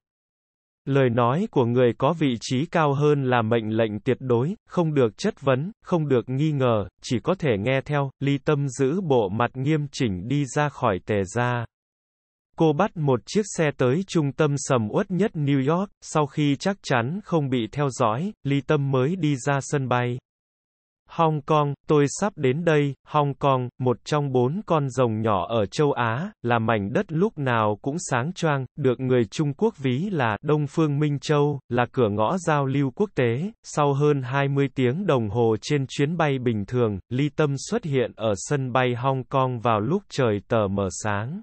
Lời nói của người có vị trí cao hơn là mệnh lệnh tuyệt đối, không được chất vấn, không được nghi ngờ, chỉ có thể nghe theo, ly tâm giữ bộ mặt nghiêm chỉnh đi ra khỏi tề gia. Cô bắt một chiếc xe tới trung tâm sầm uất nhất New York, sau khi chắc chắn không bị theo dõi, Ly Tâm mới đi ra sân bay. Hong Kong, tôi sắp đến đây, Hong Kong, một trong bốn con rồng nhỏ ở châu Á, là mảnh đất lúc nào cũng sáng choang, được người Trung Quốc ví là Đông Phương Minh Châu, là cửa ngõ giao lưu quốc tế. Sau hơn 20 tiếng đồng hồ trên chuyến bay bình thường, Ly Tâm xuất hiện ở sân bay Hong Kong vào lúc trời tờ mờ sáng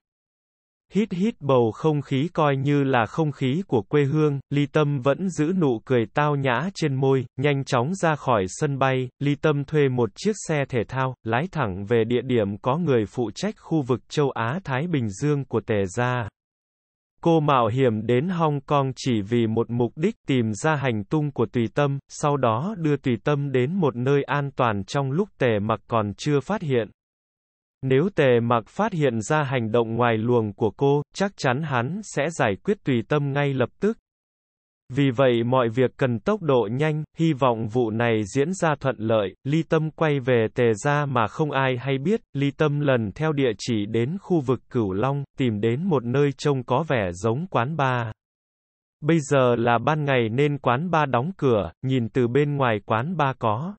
hít hít bầu không khí coi như là không khí của quê hương, Ly Tâm vẫn giữ nụ cười tao nhã trên môi, nhanh chóng ra khỏi sân bay, Ly Tâm thuê một chiếc xe thể thao, lái thẳng về địa điểm có người phụ trách khu vực châu Á-Thái Bình Dương của Tề Gia. Cô mạo hiểm đến Hong Kong chỉ vì một mục đích tìm ra hành tung của Tùy Tâm, sau đó đưa Tùy Tâm đến một nơi an toàn trong lúc Tề Mặc còn chưa phát hiện. Nếu tề mặc phát hiện ra hành động ngoài luồng của cô, chắc chắn hắn sẽ giải quyết tùy tâm ngay lập tức. Vì vậy mọi việc cần tốc độ nhanh, hy vọng vụ này diễn ra thuận lợi, ly tâm quay về tề ra mà không ai hay biết, ly tâm lần theo địa chỉ đến khu vực Cửu Long, tìm đến một nơi trông có vẻ giống quán bar. Bây giờ là ban ngày nên quán bar đóng cửa, nhìn từ bên ngoài quán bar có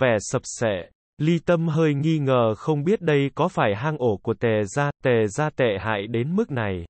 vẻ sập sệ. Ly Tâm hơi nghi ngờ không biết đây có phải hang ổ của tề gia, tề gia tệ hại đến mức này.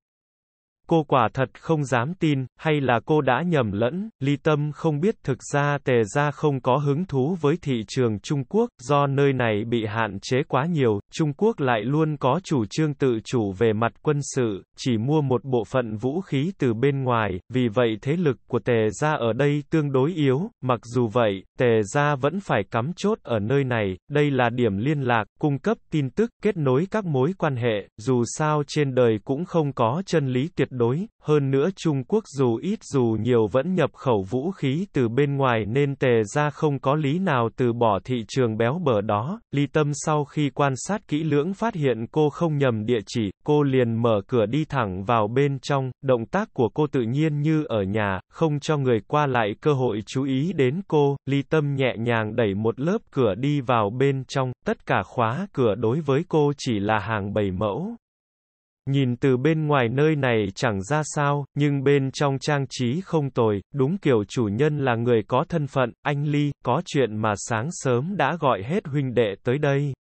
Cô quả thật không dám tin, hay là cô đã nhầm lẫn, ly tâm không biết thực ra tề ra không có hứng thú với thị trường Trung Quốc, do nơi này bị hạn chế quá nhiều, Trung Quốc lại luôn có chủ trương tự chủ về mặt quân sự, chỉ mua một bộ phận vũ khí từ bên ngoài, vì vậy thế lực của tề ra ở đây tương đối yếu, mặc dù vậy, tề ra vẫn phải cắm chốt ở nơi này, đây là điểm liên lạc, cung cấp tin tức, kết nối các mối quan hệ, dù sao trên đời cũng không có chân lý tuyệt đối, hơn nữa Trung Quốc dù ít dù nhiều vẫn nhập khẩu vũ khí từ bên ngoài nên tề ra không có lý nào từ bỏ thị trường béo bở đó, ly tâm sau khi quan sát kỹ lưỡng phát hiện cô không nhầm địa chỉ, cô liền mở cửa đi thẳng vào bên trong, động tác của cô tự nhiên như ở nhà, không cho người qua lại cơ hội chú ý đến cô, ly tâm nhẹ nhàng đẩy một lớp cửa đi vào bên trong, tất cả khóa cửa đối với cô chỉ là hàng bảy mẫu. Nhìn từ bên ngoài nơi này chẳng ra sao, nhưng bên trong trang trí không tồi, đúng kiểu chủ nhân là người có thân phận, anh Ly, có chuyện mà sáng sớm đã gọi hết huynh đệ tới đây.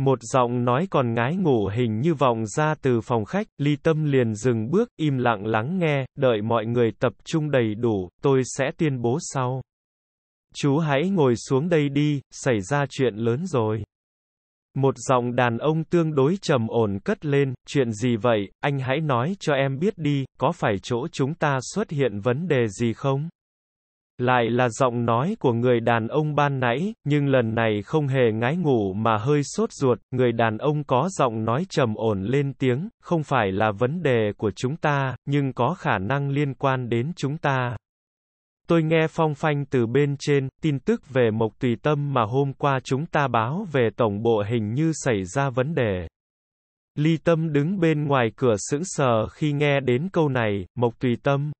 Một giọng nói còn ngái ngủ hình như vọng ra từ phòng khách, ly tâm liền dừng bước, im lặng lắng nghe, đợi mọi người tập trung đầy đủ, tôi sẽ tuyên bố sau. Chú hãy ngồi xuống đây đi, xảy ra chuyện lớn rồi. Một giọng đàn ông tương đối trầm ổn cất lên, chuyện gì vậy, anh hãy nói cho em biết đi, có phải chỗ chúng ta xuất hiện vấn đề gì không? Lại là giọng nói của người đàn ông ban nãy, nhưng lần này không hề ngái ngủ mà hơi sốt ruột, người đàn ông có giọng nói trầm ổn lên tiếng, không phải là vấn đề của chúng ta, nhưng có khả năng liên quan đến chúng ta. Tôi nghe phong phanh từ bên trên, tin tức về Mộc Tùy Tâm mà hôm qua chúng ta báo về tổng bộ hình như xảy ra vấn đề. Ly Tâm đứng bên ngoài cửa sững sờ khi nghe đến câu này, Mộc Tùy Tâm.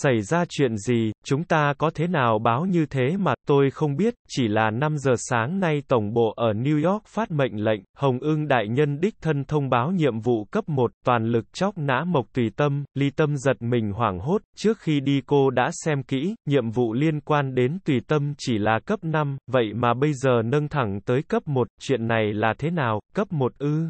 Xảy ra chuyện gì, chúng ta có thế nào báo như thế mà tôi không biết, chỉ là 5 giờ sáng nay Tổng bộ ở New York phát mệnh lệnh, Hồng ưng đại nhân đích thân thông báo nhiệm vụ cấp 1, toàn lực chóc nã mộc tùy tâm, ly tâm giật mình hoảng hốt, trước khi đi cô đã xem kỹ, nhiệm vụ liên quan đến tùy tâm chỉ là cấp 5, vậy mà bây giờ nâng thẳng tới cấp 1, chuyện này là thế nào, cấp 1 ư?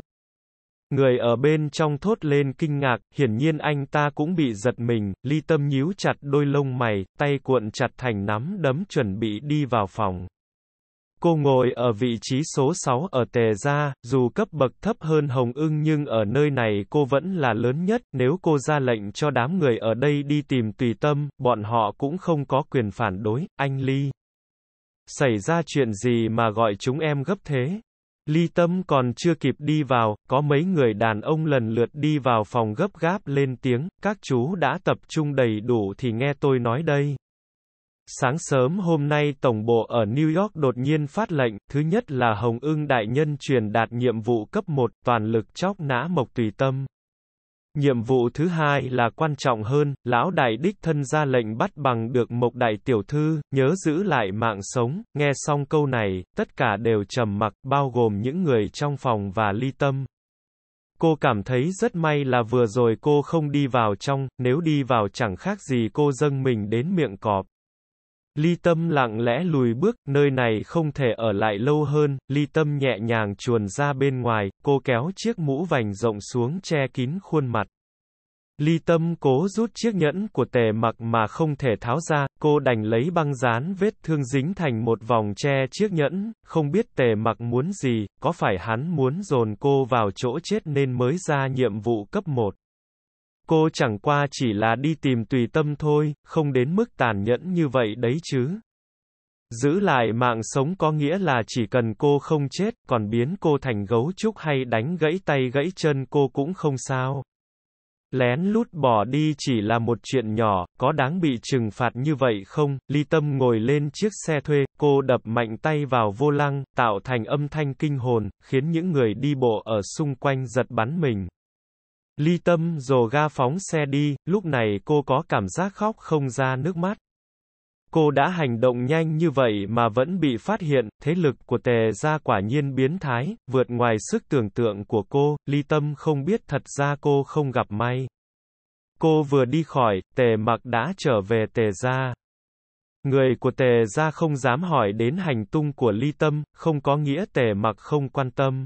Người ở bên trong thốt lên kinh ngạc, hiển nhiên anh ta cũng bị giật mình, ly tâm nhíu chặt đôi lông mày, tay cuộn chặt thành nắm đấm chuẩn bị đi vào phòng. Cô ngồi ở vị trí số 6 ở tề gia, dù cấp bậc thấp hơn Hồng ưng nhưng ở nơi này cô vẫn là lớn nhất, nếu cô ra lệnh cho đám người ở đây đi tìm tùy tâm, bọn họ cũng không có quyền phản đối, anh Ly. Xảy ra chuyện gì mà gọi chúng em gấp thế? Ly Tâm còn chưa kịp đi vào, có mấy người đàn ông lần lượt đi vào phòng gấp gáp lên tiếng, các chú đã tập trung đầy đủ thì nghe tôi nói đây. Sáng sớm hôm nay Tổng bộ ở New York đột nhiên phát lệnh, thứ nhất là Hồng ưng Đại Nhân truyền đạt nhiệm vụ cấp 1, toàn lực chóc nã Mộc Tùy Tâm. Nhiệm vụ thứ hai là quan trọng hơn, lão đại đích thân ra lệnh bắt bằng được mộc đại tiểu thư, nhớ giữ lại mạng sống, nghe xong câu này, tất cả đều trầm mặc, bao gồm những người trong phòng và ly tâm. Cô cảm thấy rất may là vừa rồi cô không đi vào trong, nếu đi vào chẳng khác gì cô dâng mình đến miệng cọp. Ly tâm lặng lẽ lùi bước, nơi này không thể ở lại lâu hơn, ly tâm nhẹ nhàng chuồn ra bên ngoài, cô kéo chiếc mũ vành rộng xuống che kín khuôn mặt. Ly tâm cố rút chiếc nhẫn của tề mặc mà không thể tháo ra, cô đành lấy băng dán vết thương dính thành một vòng che chiếc nhẫn, không biết tề mặc muốn gì, có phải hắn muốn dồn cô vào chỗ chết nên mới ra nhiệm vụ cấp 1. Cô chẳng qua chỉ là đi tìm tùy tâm thôi, không đến mức tàn nhẫn như vậy đấy chứ. Giữ lại mạng sống có nghĩa là chỉ cần cô không chết, còn biến cô thành gấu trúc hay đánh gãy tay gãy chân cô cũng không sao. Lén lút bỏ đi chỉ là một chuyện nhỏ, có đáng bị trừng phạt như vậy không? Ly Tâm ngồi lên chiếc xe thuê, cô đập mạnh tay vào vô lăng, tạo thành âm thanh kinh hồn, khiến những người đi bộ ở xung quanh giật bắn mình. Ly tâm rồ ga phóng xe đi, lúc này cô có cảm giác khóc không ra nước mắt. Cô đã hành động nhanh như vậy mà vẫn bị phát hiện, thế lực của tề gia quả nhiên biến thái, vượt ngoài sức tưởng tượng của cô, ly tâm không biết thật ra cô không gặp may. Cô vừa đi khỏi, tề mặc đã trở về tề gia. Người của tề gia không dám hỏi đến hành tung của ly tâm, không có nghĩa tề mặc không quan tâm.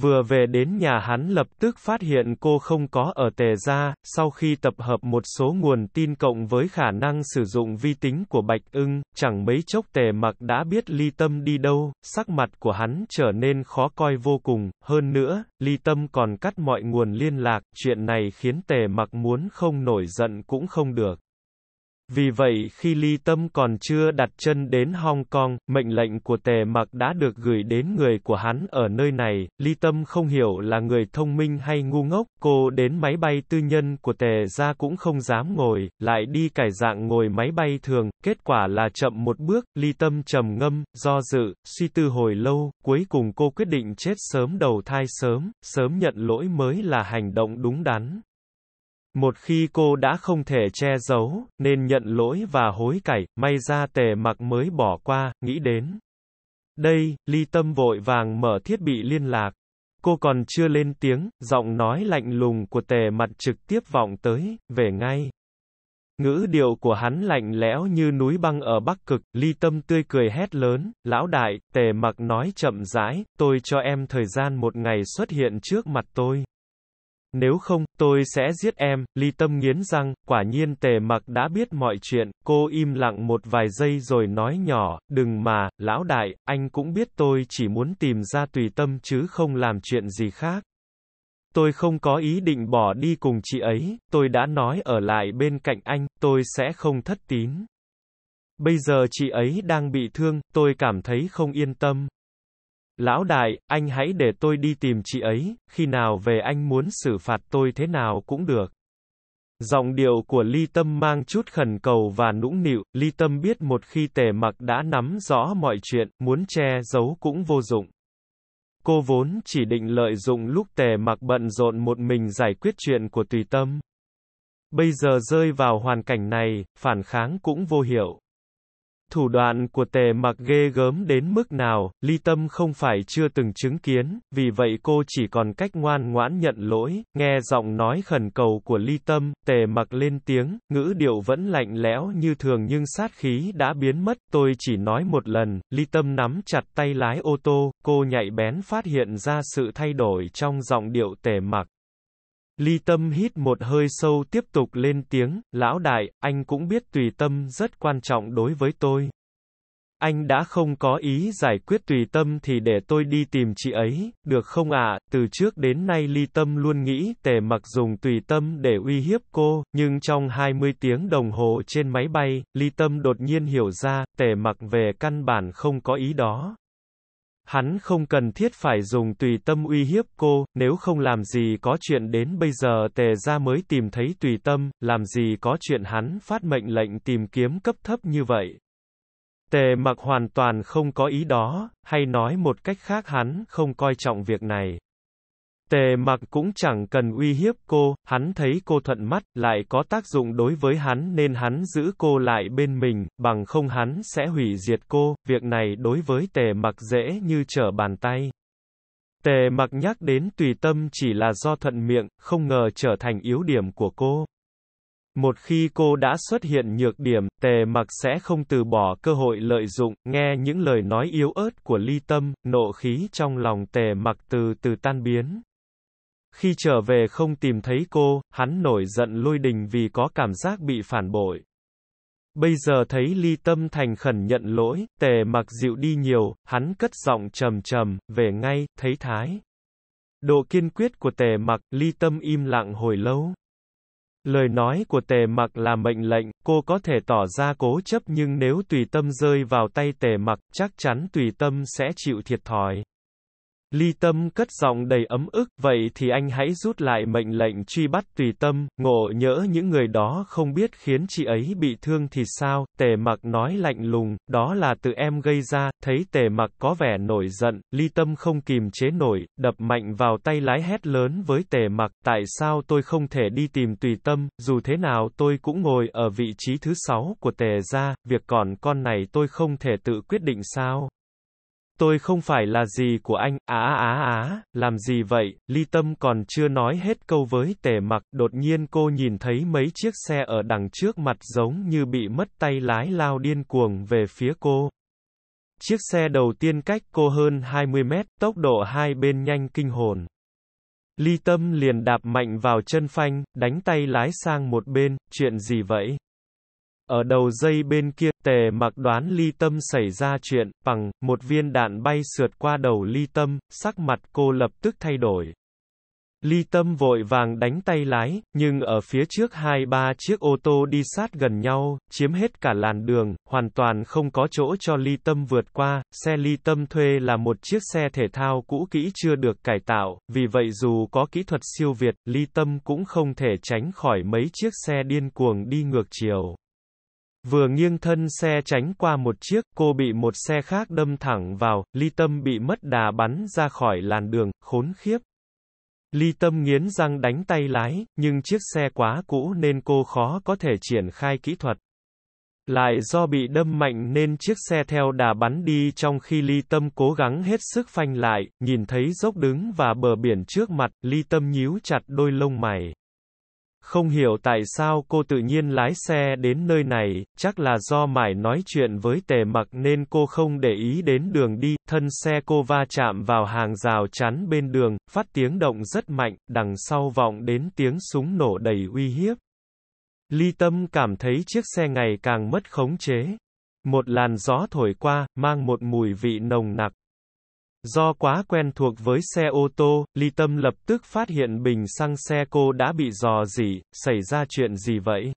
Vừa về đến nhà hắn lập tức phát hiện cô không có ở tề gia, sau khi tập hợp một số nguồn tin cộng với khả năng sử dụng vi tính của Bạch ưng, chẳng mấy chốc tề mặc đã biết ly tâm đi đâu, sắc mặt của hắn trở nên khó coi vô cùng, hơn nữa, ly tâm còn cắt mọi nguồn liên lạc, chuyện này khiến tề mặc muốn không nổi giận cũng không được. Vì vậy khi Ly Tâm còn chưa đặt chân đến Hong Kong, mệnh lệnh của Tề Mặc đã được gửi đến người của hắn ở nơi này, Ly Tâm không hiểu là người thông minh hay ngu ngốc, cô đến máy bay tư nhân của Tề ra cũng không dám ngồi, lại đi cải dạng ngồi máy bay thường, kết quả là chậm một bước, Ly Tâm trầm ngâm, do dự, suy tư hồi lâu, cuối cùng cô quyết định chết sớm đầu thai sớm, sớm nhận lỗi mới là hành động đúng đắn. Một khi cô đã không thể che giấu, nên nhận lỗi và hối cải, may ra tề mặc mới bỏ qua, nghĩ đến. Đây, ly tâm vội vàng mở thiết bị liên lạc. Cô còn chưa lên tiếng, giọng nói lạnh lùng của tề mặt trực tiếp vọng tới, về ngay. Ngữ điệu của hắn lạnh lẽo như núi băng ở Bắc Cực, ly tâm tươi cười hét lớn, lão đại, tề mặc nói chậm rãi, tôi cho em thời gian một ngày xuất hiện trước mặt tôi. Nếu không, tôi sẽ giết em, ly tâm nghiến răng, quả nhiên tề mặc đã biết mọi chuyện, cô im lặng một vài giây rồi nói nhỏ, đừng mà, lão đại, anh cũng biết tôi chỉ muốn tìm ra tùy tâm chứ không làm chuyện gì khác. Tôi không có ý định bỏ đi cùng chị ấy, tôi đã nói ở lại bên cạnh anh, tôi sẽ không thất tín. Bây giờ chị ấy đang bị thương, tôi cảm thấy không yên tâm. Lão đại, anh hãy để tôi đi tìm chị ấy, khi nào về anh muốn xử phạt tôi thế nào cũng được. Giọng điệu của Ly Tâm mang chút khẩn cầu và nũng nịu, Ly Tâm biết một khi tề mặc đã nắm rõ mọi chuyện, muốn che giấu cũng vô dụng. Cô vốn chỉ định lợi dụng lúc tề mặc bận rộn một mình giải quyết chuyện của tùy tâm. Bây giờ rơi vào hoàn cảnh này, phản kháng cũng vô hiệu thủ đoạn của tề mặc ghê gớm đến mức nào, ly tâm không phải chưa từng chứng kiến, vì vậy cô chỉ còn cách ngoan ngoãn nhận lỗi, nghe giọng nói khẩn cầu của ly tâm, tề mặc lên tiếng, ngữ điệu vẫn lạnh lẽo như thường nhưng sát khí đã biến mất, tôi chỉ nói một lần, ly tâm nắm chặt tay lái ô tô, cô nhạy bén phát hiện ra sự thay đổi trong giọng điệu tề mặc. Ly Tâm hít một hơi sâu tiếp tục lên tiếng, lão đại, anh cũng biết tùy tâm rất quan trọng đối với tôi. Anh đã không có ý giải quyết tùy tâm thì để tôi đi tìm chị ấy, được không ạ? Từ trước đến nay Ly Tâm luôn nghĩ tề mặc dùng tùy tâm để uy hiếp cô, nhưng trong 20 tiếng đồng hồ trên máy bay, Ly Tâm đột nhiên hiểu ra, tề mặc về căn bản không có ý đó. Hắn không cần thiết phải dùng tùy tâm uy hiếp cô, nếu không làm gì có chuyện đến bây giờ tề ra mới tìm thấy tùy tâm, làm gì có chuyện hắn phát mệnh lệnh tìm kiếm cấp thấp như vậy. Tề mặc hoàn toàn không có ý đó, hay nói một cách khác hắn không coi trọng việc này. Tề mặc cũng chẳng cần uy hiếp cô, hắn thấy cô thuận mắt, lại có tác dụng đối với hắn nên hắn giữ cô lại bên mình, bằng không hắn sẽ hủy diệt cô, việc này đối với tề mặc dễ như trở bàn tay. Tề mặc nhắc đến tùy tâm chỉ là do thuận miệng, không ngờ trở thành yếu điểm của cô. Một khi cô đã xuất hiện nhược điểm, tề mặc sẽ không từ bỏ cơ hội lợi dụng, nghe những lời nói yếu ớt của ly tâm, nộ khí trong lòng tề mặc từ từ tan biến. Khi trở về không tìm thấy cô, hắn nổi giận lôi đình vì có cảm giác bị phản bội. Bây giờ thấy ly tâm thành khẩn nhận lỗi, tề mặc dịu đi nhiều, hắn cất giọng trầm trầm, về ngay, thấy thái. Độ kiên quyết của tề mặc, ly tâm im lặng hồi lâu. Lời nói của tề mặc là mệnh lệnh, cô có thể tỏ ra cố chấp nhưng nếu tùy tâm rơi vào tay tề mặc, chắc chắn tùy tâm sẽ chịu thiệt thòi. Ly Tâm cất giọng đầy ấm ức, vậy thì anh hãy rút lại mệnh lệnh truy bắt tùy tâm, ngộ nhỡ những người đó không biết khiến chị ấy bị thương thì sao, tề mặc nói lạnh lùng, đó là tự em gây ra, thấy tề mặc có vẻ nổi giận, Ly Tâm không kìm chế nổi, đập mạnh vào tay lái hét lớn với tề mặc, tại sao tôi không thể đi tìm tùy tâm, dù thế nào tôi cũng ngồi ở vị trí thứ sáu của tề gia, việc còn con này tôi không thể tự quyết định sao. Tôi không phải là gì của anh, á á á, làm gì vậy, ly tâm còn chưa nói hết câu với tề mặc, đột nhiên cô nhìn thấy mấy chiếc xe ở đằng trước mặt giống như bị mất tay lái lao điên cuồng về phía cô. Chiếc xe đầu tiên cách cô hơn 20 mét, tốc độ hai bên nhanh kinh hồn. Ly tâm liền đạp mạnh vào chân phanh, đánh tay lái sang một bên, chuyện gì vậy? Ở đầu dây bên kia, tề mặc đoán ly tâm xảy ra chuyện, bằng, một viên đạn bay sượt qua đầu ly tâm, sắc mặt cô lập tức thay đổi. Ly tâm vội vàng đánh tay lái, nhưng ở phía trước hai ba chiếc ô tô đi sát gần nhau, chiếm hết cả làn đường, hoàn toàn không có chỗ cho ly tâm vượt qua, xe ly tâm thuê là một chiếc xe thể thao cũ kỹ chưa được cải tạo, vì vậy dù có kỹ thuật siêu việt, ly tâm cũng không thể tránh khỏi mấy chiếc xe điên cuồng đi ngược chiều. Vừa nghiêng thân xe tránh qua một chiếc, cô bị một xe khác đâm thẳng vào, ly tâm bị mất đà bắn ra khỏi làn đường, khốn khiếp. Ly tâm nghiến răng đánh tay lái, nhưng chiếc xe quá cũ nên cô khó có thể triển khai kỹ thuật. Lại do bị đâm mạnh nên chiếc xe theo đà bắn đi trong khi ly tâm cố gắng hết sức phanh lại, nhìn thấy dốc đứng và bờ biển trước mặt, ly tâm nhíu chặt đôi lông mày. Không hiểu tại sao cô tự nhiên lái xe đến nơi này, chắc là do Mải nói chuyện với tề mặc nên cô không để ý đến đường đi, thân xe cô va chạm vào hàng rào chắn bên đường, phát tiếng động rất mạnh, đằng sau vọng đến tiếng súng nổ đầy uy hiếp. Ly Tâm cảm thấy chiếc xe ngày càng mất khống chế. Một làn gió thổi qua, mang một mùi vị nồng nặc. Do quá quen thuộc với xe ô tô, Ly Tâm lập tức phát hiện bình xăng xe cô đã bị dò dỉ, xảy ra chuyện gì vậy?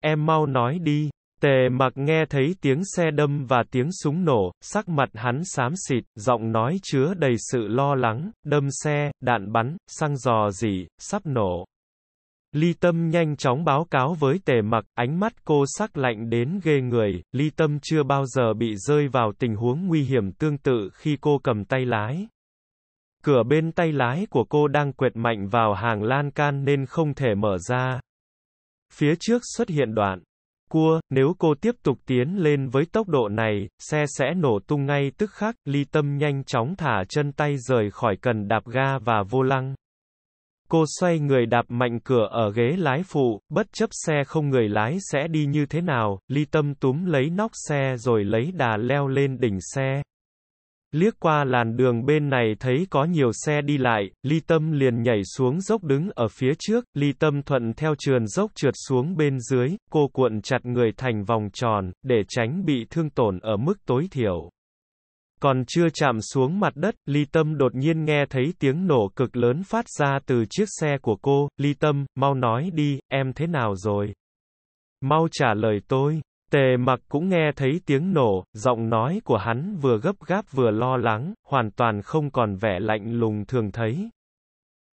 Em mau nói đi. Tề mặc nghe thấy tiếng xe đâm và tiếng súng nổ, sắc mặt hắn xám xịt, giọng nói chứa đầy sự lo lắng, đâm xe, đạn bắn, xăng dò dỉ, sắp nổ. Ly Tâm nhanh chóng báo cáo với tề mặc, ánh mắt cô sắc lạnh đến ghê người, Ly Tâm chưa bao giờ bị rơi vào tình huống nguy hiểm tương tự khi cô cầm tay lái. Cửa bên tay lái của cô đang quẹt mạnh vào hàng lan can nên không thể mở ra. Phía trước xuất hiện đoạn cua, nếu cô tiếp tục tiến lên với tốc độ này, xe sẽ nổ tung ngay tức khắc, Ly Tâm nhanh chóng thả chân tay rời khỏi cần đạp ga và vô lăng cô xoay người đạp mạnh cửa ở ghế lái phụ, bất chấp xe không người lái sẽ đi như thế nào, ly tâm túm lấy nóc xe rồi lấy đà leo lên đỉnh xe. Liếc qua làn đường bên này thấy có nhiều xe đi lại, ly tâm liền nhảy xuống dốc đứng ở phía trước, ly tâm thuận theo trườn dốc trượt xuống bên dưới, cô cuộn chặt người thành vòng tròn, để tránh bị thương tổn ở mức tối thiểu. Còn chưa chạm xuống mặt đất, Ly Tâm đột nhiên nghe thấy tiếng nổ cực lớn phát ra từ chiếc xe của cô, Ly Tâm, mau nói đi, em thế nào rồi? Mau trả lời tôi. Tề mặc cũng nghe thấy tiếng nổ, giọng nói của hắn vừa gấp gáp vừa lo lắng, hoàn toàn không còn vẻ lạnh lùng thường thấy.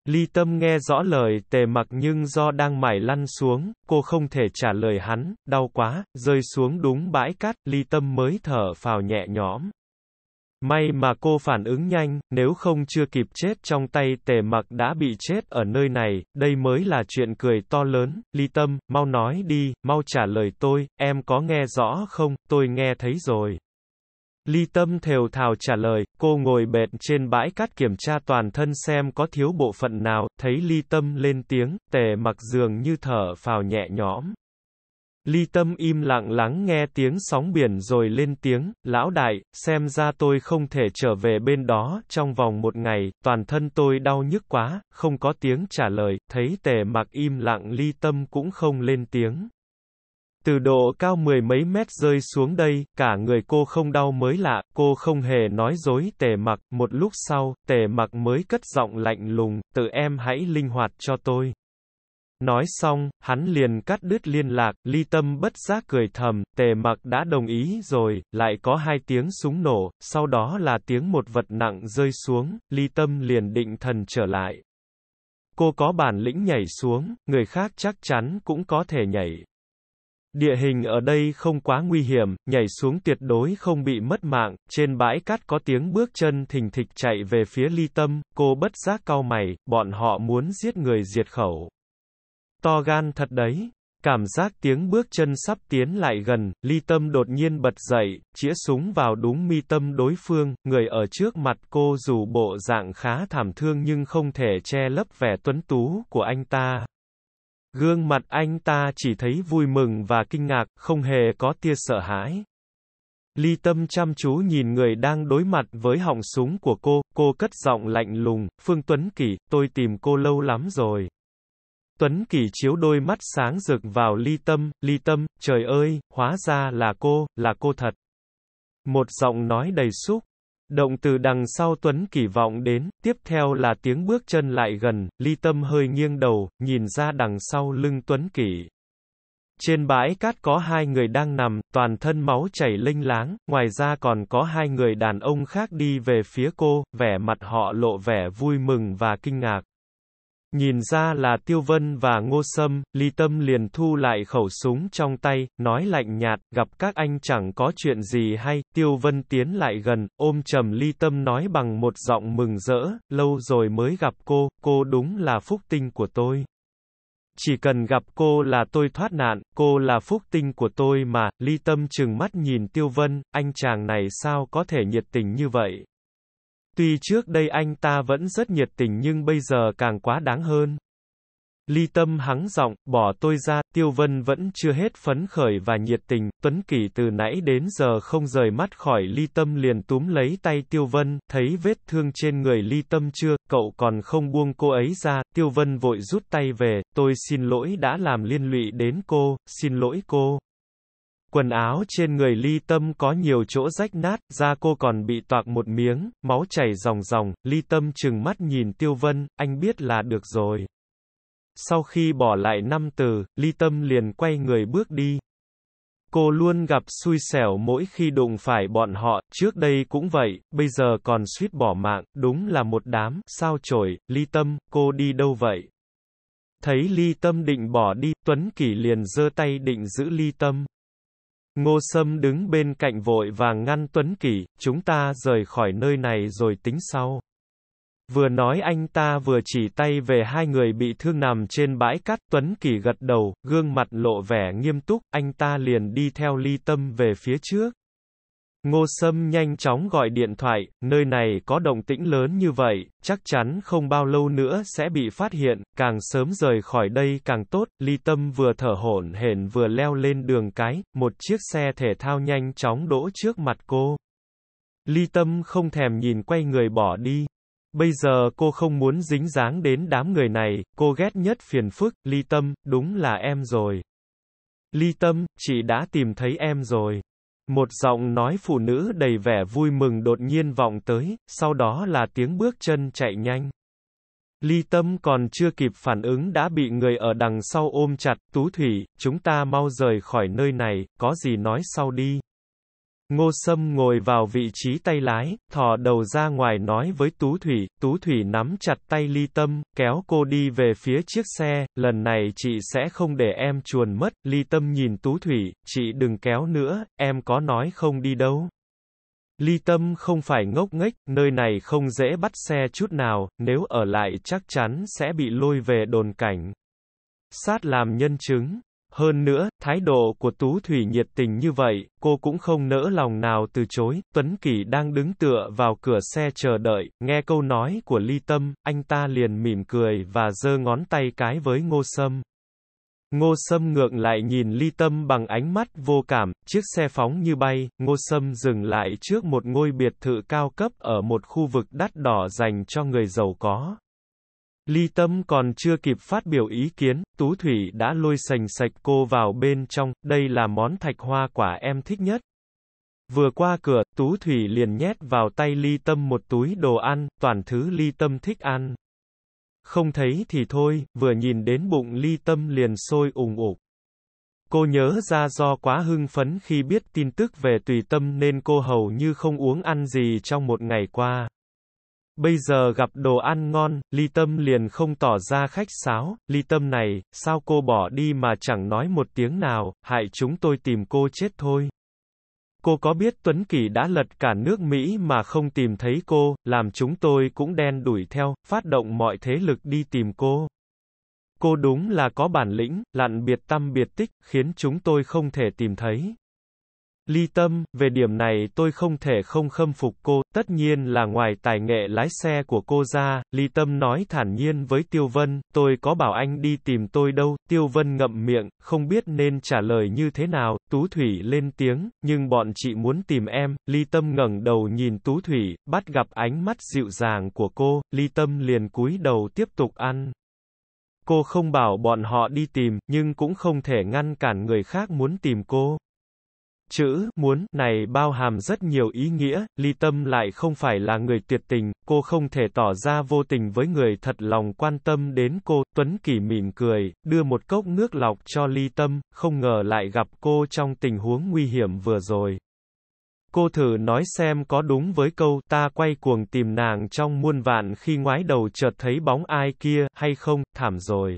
Ly Tâm nghe rõ lời tề mặc nhưng do đang mải lăn xuống, cô không thể trả lời hắn, đau quá, rơi xuống đúng bãi cát, Ly Tâm mới thở phào nhẹ nhõm. May mà cô phản ứng nhanh, nếu không chưa kịp chết trong tay tề mặc đã bị chết ở nơi này, đây mới là chuyện cười to lớn, ly tâm, mau nói đi, mau trả lời tôi, em có nghe rõ không, tôi nghe thấy rồi. Ly tâm thều thào trả lời, cô ngồi bệt trên bãi cát kiểm tra toàn thân xem có thiếu bộ phận nào, thấy ly tâm lên tiếng, tề mặc dường như thở phào nhẹ nhõm. Ly Tâm im lặng lắng nghe tiếng sóng biển rồi lên tiếng, lão đại, xem ra tôi không thể trở về bên đó, trong vòng một ngày, toàn thân tôi đau nhức quá, không có tiếng trả lời, thấy tề mặc im lặng Ly Tâm cũng không lên tiếng. Từ độ cao mười mấy mét rơi xuống đây, cả người cô không đau mới lạ, cô không hề nói dối tề mặc, một lúc sau, tề mặc mới cất giọng lạnh lùng, tự em hãy linh hoạt cho tôi. Nói xong, hắn liền cắt đứt liên lạc, ly tâm bất giác cười thầm, tề mặc đã đồng ý rồi, lại có hai tiếng súng nổ, sau đó là tiếng một vật nặng rơi xuống, ly tâm liền định thần trở lại. Cô có bản lĩnh nhảy xuống, người khác chắc chắn cũng có thể nhảy. Địa hình ở đây không quá nguy hiểm, nhảy xuống tuyệt đối không bị mất mạng, trên bãi cát có tiếng bước chân thình thịch chạy về phía ly tâm, cô bất giác cau mày, bọn họ muốn giết người diệt khẩu. To gan thật đấy. Cảm giác tiếng bước chân sắp tiến lại gần, ly tâm đột nhiên bật dậy, chĩa súng vào đúng mi tâm đối phương, người ở trước mặt cô dù bộ dạng khá thảm thương nhưng không thể che lấp vẻ tuấn tú của anh ta. Gương mặt anh ta chỉ thấy vui mừng và kinh ngạc, không hề có tia sợ hãi. Ly tâm chăm chú nhìn người đang đối mặt với họng súng của cô, cô cất giọng lạnh lùng, Phương Tuấn Kỳ, tôi tìm cô lâu lắm rồi. Tuấn Kỳ chiếu đôi mắt sáng rực vào ly tâm, ly tâm, trời ơi, hóa ra là cô, là cô thật. Một giọng nói đầy xúc. Động từ đằng sau Tuấn Kỳ vọng đến, tiếp theo là tiếng bước chân lại gần, ly tâm hơi nghiêng đầu, nhìn ra đằng sau lưng Tuấn Kỳ. Trên bãi cát có hai người đang nằm, toàn thân máu chảy linh láng, ngoài ra còn có hai người đàn ông khác đi về phía cô, vẻ mặt họ lộ vẻ vui mừng và kinh ngạc. Nhìn ra là Tiêu Vân và Ngô Sâm, Ly Tâm liền thu lại khẩu súng trong tay, nói lạnh nhạt, gặp các anh chẳng có chuyện gì hay, Tiêu Vân tiến lại gần, ôm trầm Ly Tâm nói bằng một giọng mừng rỡ, lâu rồi mới gặp cô, cô đúng là phúc tinh của tôi. Chỉ cần gặp cô là tôi thoát nạn, cô là phúc tinh của tôi mà, Ly Tâm chừng mắt nhìn Tiêu Vân, anh chàng này sao có thể nhiệt tình như vậy. Tuy trước đây anh ta vẫn rất nhiệt tình nhưng bây giờ càng quá đáng hơn. Ly Tâm hắng giọng, bỏ tôi ra, Tiêu Vân vẫn chưa hết phấn khởi và nhiệt tình, Tuấn Kỳ từ nãy đến giờ không rời mắt khỏi Ly Tâm liền túm lấy tay Tiêu Vân, thấy vết thương trên người Ly Tâm chưa, cậu còn không buông cô ấy ra, Tiêu Vân vội rút tay về, tôi xin lỗi đã làm liên lụy đến cô, xin lỗi cô. Quần áo trên người ly tâm có nhiều chỗ rách nát, da cô còn bị toạc một miếng, máu chảy ròng ròng, ly tâm chừng mắt nhìn tiêu vân, anh biết là được rồi. Sau khi bỏ lại năm từ, ly tâm liền quay người bước đi. Cô luôn gặp xui xẻo mỗi khi đụng phải bọn họ, trước đây cũng vậy, bây giờ còn suýt bỏ mạng, đúng là một đám, sao chổi, ly tâm, cô đi đâu vậy? Thấy ly tâm định bỏ đi, Tuấn Kỳ liền giơ tay định giữ ly tâm. Ngô Sâm đứng bên cạnh vội và ngăn Tuấn Kỳ, chúng ta rời khỏi nơi này rồi tính sau. Vừa nói anh ta vừa chỉ tay về hai người bị thương nằm trên bãi cát Tuấn Kỳ gật đầu, gương mặt lộ vẻ nghiêm túc, anh ta liền đi theo ly tâm về phía trước. Ngô Sâm nhanh chóng gọi điện thoại, nơi này có động tĩnh lớn như vậy, chắc chắn không bao lâu nữa sẽ bị phát hiện, càng sớm rời khỏi đây càng tốt, ly tâm vừa thở hổn hển vừa leo lên đường cái, một chiếc xe thể thao nhanh chóng đỗ trước mặt cô. Ly tâm không thèm nhìn quay người bỏ đi. Bây giờ cô không muốn dính dáng đến đám người này, cô ghét nhất phiền phức, ly tâm, đúng là em rồi. Ly tâm, chị đã tìm thấy em rồi. Một giọng nói phụ nữ đầy vẻ vui mừng đột nhiên vọng tới, sau đó là tiếng bước chân chạy nhanh. Ly Tâm còn chưa kịp phản ứng đã bị người ở đằng sau ôm chặt, Tú Thủy, chúng ta mau rời khỏi nơi này, có gì nói sau đi. Ngô Sâm ngồi vào vị trí tay lái, thò đầu ra ngoài nói với Tú Thủy, Tú Thủy nắm chặt tay ly tâm, kéo cô đi về phía chiếc xe, lần này chị sẽ không để em chuồn mất, ly tâm nhìn Tú Thủy, chị đừng kéo nữa, em có nói không đi đâu. Ly tâm không phải ngốc nghếch, nơi này không dễ bắt xe chút nào, nếu ở lại chắc chắn sẽ bị lôi về đồn cảnh. Sát làm nhân chứng, hơn nữa, thái độ của Tú Thủy nhiệt tình như vậy, cô cũng không nỡ lòng nào từ chối. Tuấn Kỳ đang đứng tựa vào cửa xe chờ đợi, nghe câu nói của Ly Tâm, anh ta liền mỉm cười và giơ ngón tay cái với Ngô Sâm. Ngô Sâm ngượng lại nhìn Ly Tâm bằng ánh mắt vô cảm, chiếc xe phóng như bay, Ngô Sâm dừng lại trước một ngôi biệt thự cao cấp ở một khu vực đắt đỏ dành cho người giàu có. Ly Tâm còn chưa kịp phát biểu ý kiến, Tú Thủy đã lôi sành sạch cô vào bên trong, đây là món thạch hoa quả em thích nhất. Vừa qua cửa, Tú Thủy liền nhét vào tay Ly Tâm một túi đồ ăn, toàn thứ Ly Tâm thích ăn. Không thấy thì thôi, vừa nhìn đến bụng Ly Tâm liền sôi ủng ục. Cô nhớ ra do quá hưng phấn khi biết tin tức về tùy tâm nên cô hầu như không uống ăn gì trong một ngày qua. Bây giờ gặp đồ ăn ngon, ly tâm liền không tỏ ra khách sáo, ly tâm này, sao cô bỏ đi mà chẳng nói một tiếng nào, hại chúng tôi tìm cô chết thôi. Cô có biết Tuấn Kỳ đã lật cả nước Mỹ mà không tìm thấy cô, làm chúng tôi cũng đen đuổi theo, phát động mọi thế lực đi tìm cô. Cô đúng là có bản lĩnh, lặn biệt tâm biệt tích, khiến chúng tôi không thể tìm thấy. Ly Tâm, về điểm này tôi không thể không khâm phục cô, tất nhiên là ngoài tài nghệ lái xe của cô ra, Ly Tâm nói thản nhiên với Tiêu Vân, tôi có bảo anh đi tìm tôi đâu, Tiêu Vân ngậm miệng, không biết nên trả lời như thế nào, Tú Thủy lên tiếng, nhưng bọn chị muốn tìm em, Ly Tâm ngẩng đầu nhìn Tú Thủy, bắt gặp ánh mắt dịu dàng của cô, Ly Tâm liền cúi đầu tiếp tục ăn. Cô không bảo bọn họ đi tìm, nhưng cũng không thể ngăn cản người khác muốn tìm cô. Chữ muốn này bao hàm rất nhiều ý nghĩa, ly tâm lại không phải là người tuyệt tình, cô không thể tỏ ra vô tình với người thật lòng quan tâm đến cô. Tuấn Kỳ mỉm cười, đưa một cốc nước lọc cho ly tâm, không ngờ lại gặp cô trong tình huống nguy hiểm vừa rồi. Cô thử nói xem có đúng với câu ta quay cuồng tìm nàng trong muôn vạn khi ngoái đầu chợt thấy bóng ai kia hay không, thảm rồi.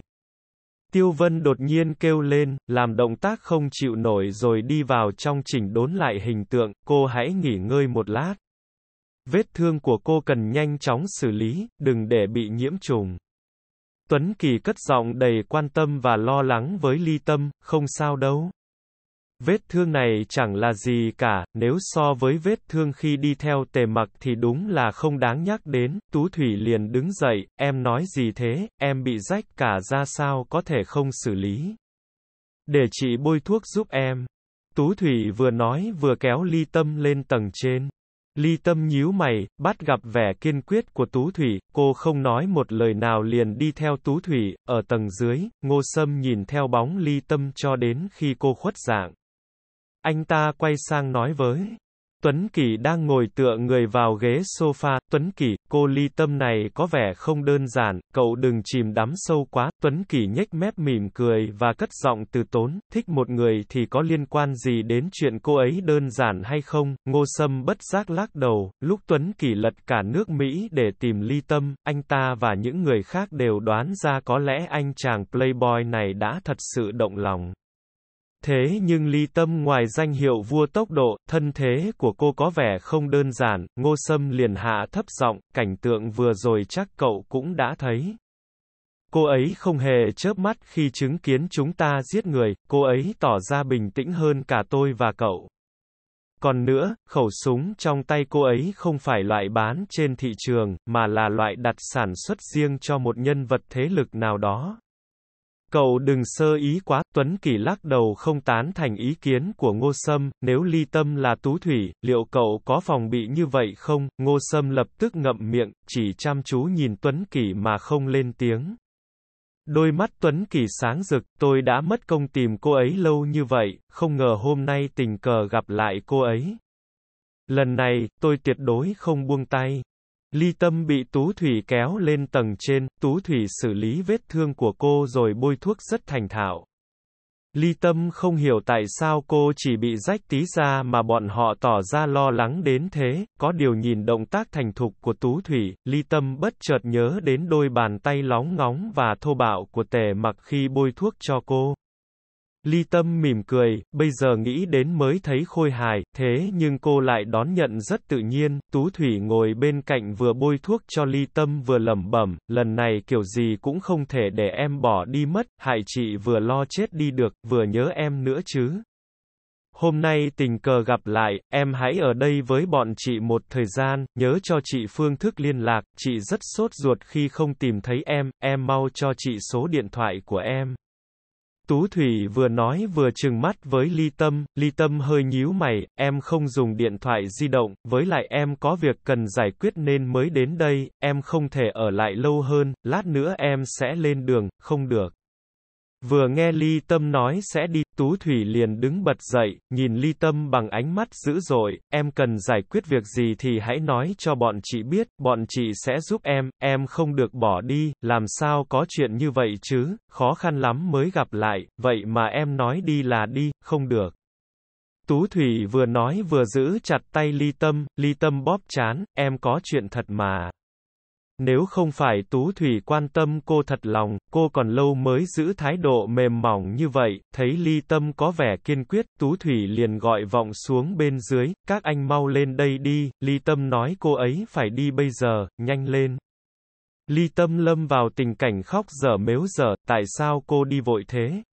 Tiêu Vân đột nhiên kêu lên, làm động tác không chịu nổi rồi đi vào trong chỉnh đốn lại hình tượng, cô hãy nghỉ ngơi một lát. Vết thương của cô cần nhanh chóng xử lý, đừng để bị nhiễm trùng. Tuấn Kỳ cất giọng đầy quan tâm và lo lắng với Ly Tâm, không sao đâu. Vết thương này chẳng là gì cả, nếu so với vết thương khi đi theo tề mặc thì đúng là không đáng nhắc đến, Tú Thủy liền đứng dậy, em nói gì thế, em bị rách cả ra sao có thể không xử lý. Để chị bôi thuốc giúp em. Tú Thủy vừa nói vừa kéo ly tâm lên tầng trên. Ly tâm nhíu mày, bắt gặp vẻ kiên quyết của Tú Thủy, cô không nói một lời nào liền đi theo Tú Thủy, ở tầng dưới, ngô sâm nhìn theo bóng ly tâm cho đến khi cô khuất dạng. Anh ta quay sang nói với. Tuấn Kỳ đang ngồi tựa người vào ghế sofa, Tuấn Kỳ, cô ly tâm này có vẻ không đơn giản, cậu đừng chìm đắm sâu quá, Tuấn Kỳ nhếch mép mỉm cười và cất giọng từ tốn, thích một người thì có liên quan gì đến chuyện cô ấy đơn giản hay không, ngô sâm bất giác lắc đầu, lúc Tuấn Kỳ lật cả nước Mỹ để tìm ly tâm, anh ta và những người khác đều đoán ra có lẽ anh chàng Playboy này đã thật sự động lòng. Thế nhưng ly tâm ngoài danh hiệu vua tốc độ, thân thế của cô có vẻ không đơn giản, ngô sâm liền hạ thấp giọng, cảnh tượng vừa rồi chắc cậu cũng đã thấy. Cô ấy không hề chớp mắt khi chứng kiến chúng ta giết người, cô ấy tỏ ra bình tĩnh hơn cả tôi và cậu. Còn nữa, khẩu súng trong tay cô ấy không phải loại bán trên thị trường, mà là loại đặt sản xuất riêng cho một nhân vật thế lực nào đó. Cậu đừng sơ ý quá, Tuấn Kỳ lắc đầu không tán thành ý kiến của Ngô Sâm, nếu ly tâm là tú thủy, liệu cậu có phòng bị như vậy không? Ngô Sâm lập tức ngậm miệng, chỉ chăm chú nhìn Tuấn Kỳ mà không lên tiếng. Đôi mắt Tuấn Kỳ sáng rực, tôi đã mất công tìm cô ấy lâu như vậy, không ngờ hôm nay tình cờ gặp lại cô ấy. Lần này, tôi tuyệt đối không buông tay. Ly Tâm bị Tú Thủy kéo lên tầng trên, Tú Thủy xử lý vết thương của cô rồi bôi thuốc rất thành thạo. Ly Tâm không hiểu tại sao cô chỉ bị rách tí ra mà bọn họ tỏ ra lo lắng đến thế, có điều nhìn động tác thành thục của Tú Thủy, Ly Tâm bất chợt nhớ đến đôi bàn tay lóng ngóng và thô bạo của tề mặc khi bôi thuốc cho cô. Ly Tâm mỉm cười, bây giờ nghĩ đến mới thấy khôi hài, thế nhưng cô lại đón nhận rất tự nhiên, Tú Thủy ngồi bên cạnh vừa bôi thuốc cho Ly Tâm vừa lẩm bẩm, lần này kiểu gì cũng không thể để em bỏ đi mất, hại chị vừa lo chết đi được, vừa nhớ em nữa chứ. Hôm nay tình cờ gặp lại, em hãy ở đây với bọn chị một thời gian, nhớ cho chị phương thức liên lạc, chị rất sốt ruột khi không tìm thấy em, em mau cho chị số điện thoại của em. Tú Thủy vừa nói vừa trừng mắt với Ly Tâm, Ly Tâm hơi nhíu mày, em không dùng điện thoại di động, với lại em có việc cần giải quyết nên mới đến đây, em không thể ở lại lâu hơn, lát nữa em sẽ lên đường, không được. Vừa nghe Ly Tâm nói sẽ đi, Tú Thủy liền đứng bật dậy, nhìn Ly Tâm bằng ánh mắt dữ dội, em cần giải quyết việc gì thì hãy nói cho bọn chị biết, bọn chị sẽ giúp em, em không được bỏ đi, làm sao có chuyện như vậy chứ, khó khăn lắm mới gặp lại, vậy mà em nói đi là đi, không được. Tú Thủy vừa nói vừa giữ chặt tay Ly Tâm, Ly Tâm bóp chán, em có chuyện thật mà. Nếu không phải Tú Thủy quan tâm cô thật lòng, cô còn lâu mới giữ thái độ mềm mỏng như vậy, thấy ly tâm có vẻ kiên quyết, Tú Thủy liền gọi vọng xuống bên dưới, các anh mau lên đây đi, ly tâm nói cô ấy phải đi bây giờ, nhanh lên. Ly tâm lâm vào tình cảnh khóc dở mếu dở, tại sao cô đi vội thế?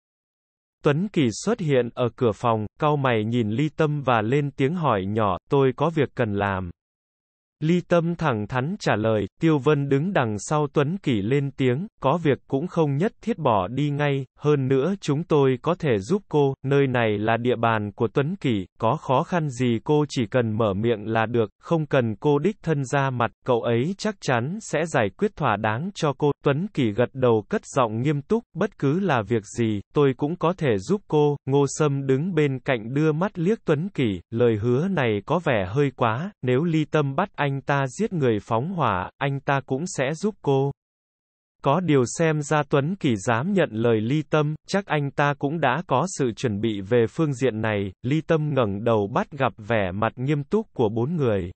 Tuấn Kỳ xuất hiện ở cửa phòng, cau mày nhìn ly tâm và lên tiếng hỏi nhỏ, tôi có việc cần làm. Ly Tâm thẳng thắn trả lời, Tiêu Vân đứng đằng sau Tuấn Kỳ lên tiếng, có việc cũng không nhất thiết bỏ đi ngay, hơn nữa chúng tôi có thể giúp cô, nơi này là địa bàn của Tuấn Kỳ, có khó khăn gì cô chỉ cần mở miệng là được, không cần cô đích thân ra mặt, cậu ấy chắc chắn sẽ giải quyết thỏa đáng cho cô. Tuấn Kỳ gật đầu cất giọng nghiêm túc, bất cứ là việc gì, tôi cũng có thể giúp cô, Ngô Sâm đứng bên cạnh đưa mắt liếc Tuấn Kỳ, lời hứa này có vẻ hơi quá, nếu Ly Tâm bắt anh anh ta giết người phóng hỏa, anh ta cũng sẽ giúp cô. Có điều xem ra Tuấn Kỳ dám nhận lời Ly Tâm, chắc anh ta cũng đã có sự chuẩn bị về phương diện này, Ly Tâm ngẩng đầu bắt gặp vẻ mặt nghiêm túc của bốn người.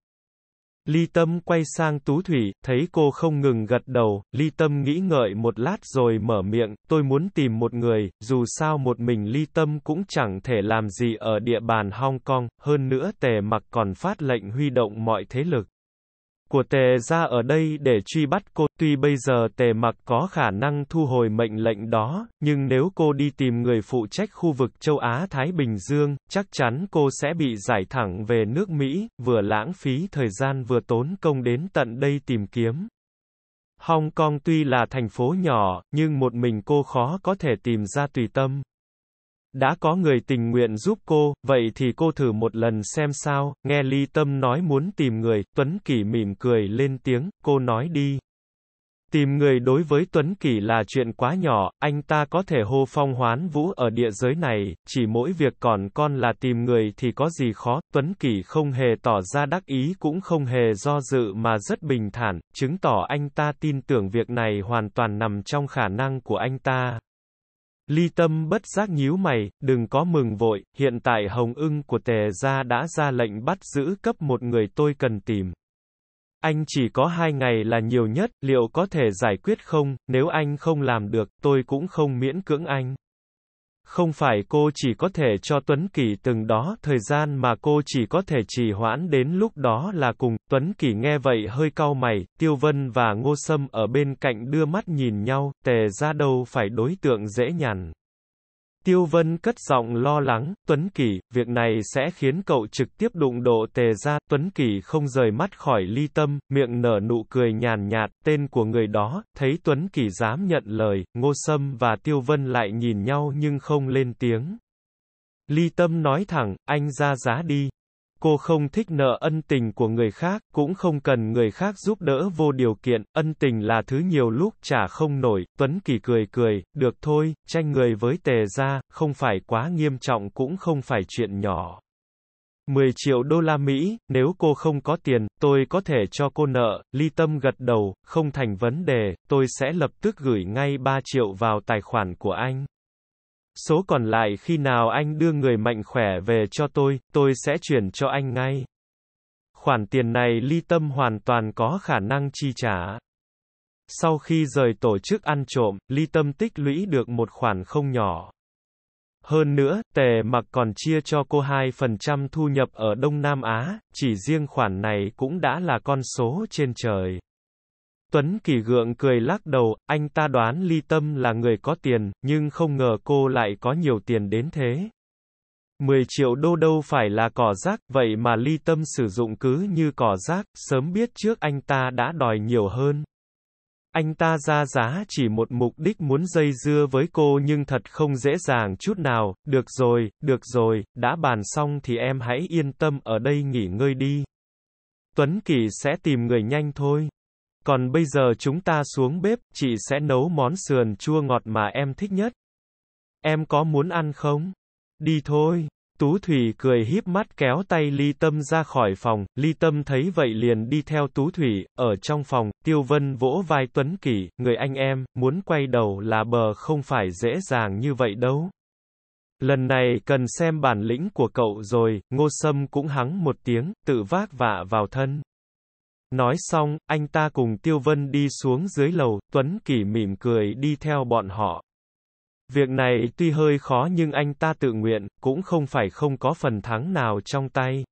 Ly Tâm quay sang Tú Thủy, thấy cô không ngừng gật đầu, Ly Tâm nghĩ ngợi một lát rồi mở miệng, tôi muốn tìm một người, dù sao một mình Ly Tâm cũng chẳng thể làm gì ở địa bàn Hong Kong, hơn nữa tề mặc còn phát lệnh huy động mọi thế lực của tề ra ở đây để truy bắt cô. Tuy bây giờ tề mặc có khả năng thu hồi mệnh lệnh đó, nhưng nếu cô đi tìm người phụ trách khu vực châu Á-Thái Bình Dương, chắc chắn cô sẽ bị giải thẳng về nước Mỹ, vừa lãng phí thời gian vừa tốn công đến tận đây tìm kiếm. Hong Kong tuy là thành phố nhỏ, nhưng một mình cô khó có thể tìm ra tùy tâm. Đã có người tình nguyện giúp cô, vậy thì cô thử một lần xem sao, nghe Ly Tâm nói muốn tìm người, Tuấn Kỳ mỉm cười lên tiếng, cô nói đi. Tìm người đối với Tuấn Kỳ là chuyện quá nhỏ, anh ta có thể hô phong hoán vũ ở địa giới này, chỉ mỗi việc còn con là tìm người thì có gì khó, Tuấn Kỳ không hề tỏ ra đắc ý cũng không hề do dự mà rất bình thản, chứng tỏ anh ta tin tưởng việc này hoàn toàn nằm trong khả năng của anh ta. Ly tâm bất giác nhíu mày, đừng có mừng vội, hiện tại hồng ưng của tề gia đã ra lệnh bắt giữ cấp một người tôi cần tìm. Anh chỉ có hai ngày là nhiều nhất, liệu có thể giải quyết không, nếu anh không làm được, tôi cũng không miễn cưỡng anh. Không phải cô chỉ có thể cho Tuấn Kỳ từng đó thời gian mà cô chỉ có thể trì hoãn đến lúc đó là cùng, Tuấn Kỳ nghe vậy hơi cau mày, Tiêu Vân và Ngô Sâm ở bên cạnh đưa mắt nhìn nhau, tề ra đâu phải đối tượng dễ nhằn. Tiêu Vân cất giọng lo lắng, Tuấn Kỳ, việc này sẽ khiến cậu trực tiếp đụng độ tề ra, Tuấn Kỳ không rời mắt khỏi ly tâm, miệng nở nụ cười nhàn nhạt, tên của người đó, thấy Tuấn Kỳ dám nhận lời, Ngô Sâm và Tiêu Vân lại nhìn nhau nhưng không lên tiếng. Ly tâm nói thẳng, anh ra giá đi cô không thích nợ ân tình của người khác, cũng không cần người khác giúp đỡ vô điều kiện, ân tình là thứ nhiều lúc trả không nổi, Tuấn Kỳ cười cười, được thôi, tranh người với tề ra, không phải quá nghiêm trọng cũng không phải chuyện nhỏ. 10 triệu đô la Mỹ, nếu cô không có tiền, tôi có thể cho cô nợ, ly tâm gật đầu, không thành vấn đề, tôi sẽ lập tức gửi ngay 3 triệu vào tài khoản của anh số còn lại khi nào anh đưa người mạnh khỏe về cho tôi, tôi sẽ chuyển cho anh ngay. Khoản tiền này ly tâm hoàn toàn có khả năng chi trả. Sau khi rời tổ chức ăn trộm, ly tâm tích lũy được một khoản không nhỏ. Hơn nữa, tề mặc còn chia cho cô 2% thu nhập ở Đông Nam Á, chỉ riêng khoản này cũng đã là con số trên trời. Tuấn Kỳ gượng cười lắc đầu, anh ta đoán Ly Tâm là người có tiền, nhưng không ngờ cô lại có nhiều tiền đến thế. 10 triệu đô đâu phải là cỏ rác, vậy mà Ly Tâm sử dụng cứ như cỏ rác, sớm biết trước anh ta đã đòi nhiều hơn. Anh ta ra giá chỉ một mục đích muốn dây dưa với cô nhưng thật không dễ dàng chút nào, được rồi, được rồi, đã bàn xong thì em hãy yên tâm ở đây nghỉ ngơi đi. Tuấn Kỳ sẽ tìm người nhanh thôi. Còn bây giờ chúng ta xuống bếp, chị sẽ nấu món sườn chua ngọt mà em thích nhất. Em có muốn ăn không? Đi thôi. Tú Thủy cười híp mắt kéo tay Ly Tâm ra khỏi phòng, Ly Tâm thấy vậy liền đi theo Tú Thủy, ở trong phòng, Tiêu Vân vỗ vai Tuấn kỷ người anh em, muốn quay đầu là bờ không phải dễ dàng như vậy đâu. Lần này cần xem bản lĩnh của cậu rồi, Ngô Sâm cũng hắng một tiếng, tự vác vạ vào thân. Nói xong, anh ta cùng Tiêu Vân đi xuống dưới lầu, Tuấn Kỳ mỉm cười đi theo bọn họ. Việc này tuy hơi khó nhưng anh ta tự nguyện, cũng không phải không có phần thắng nào trong tay.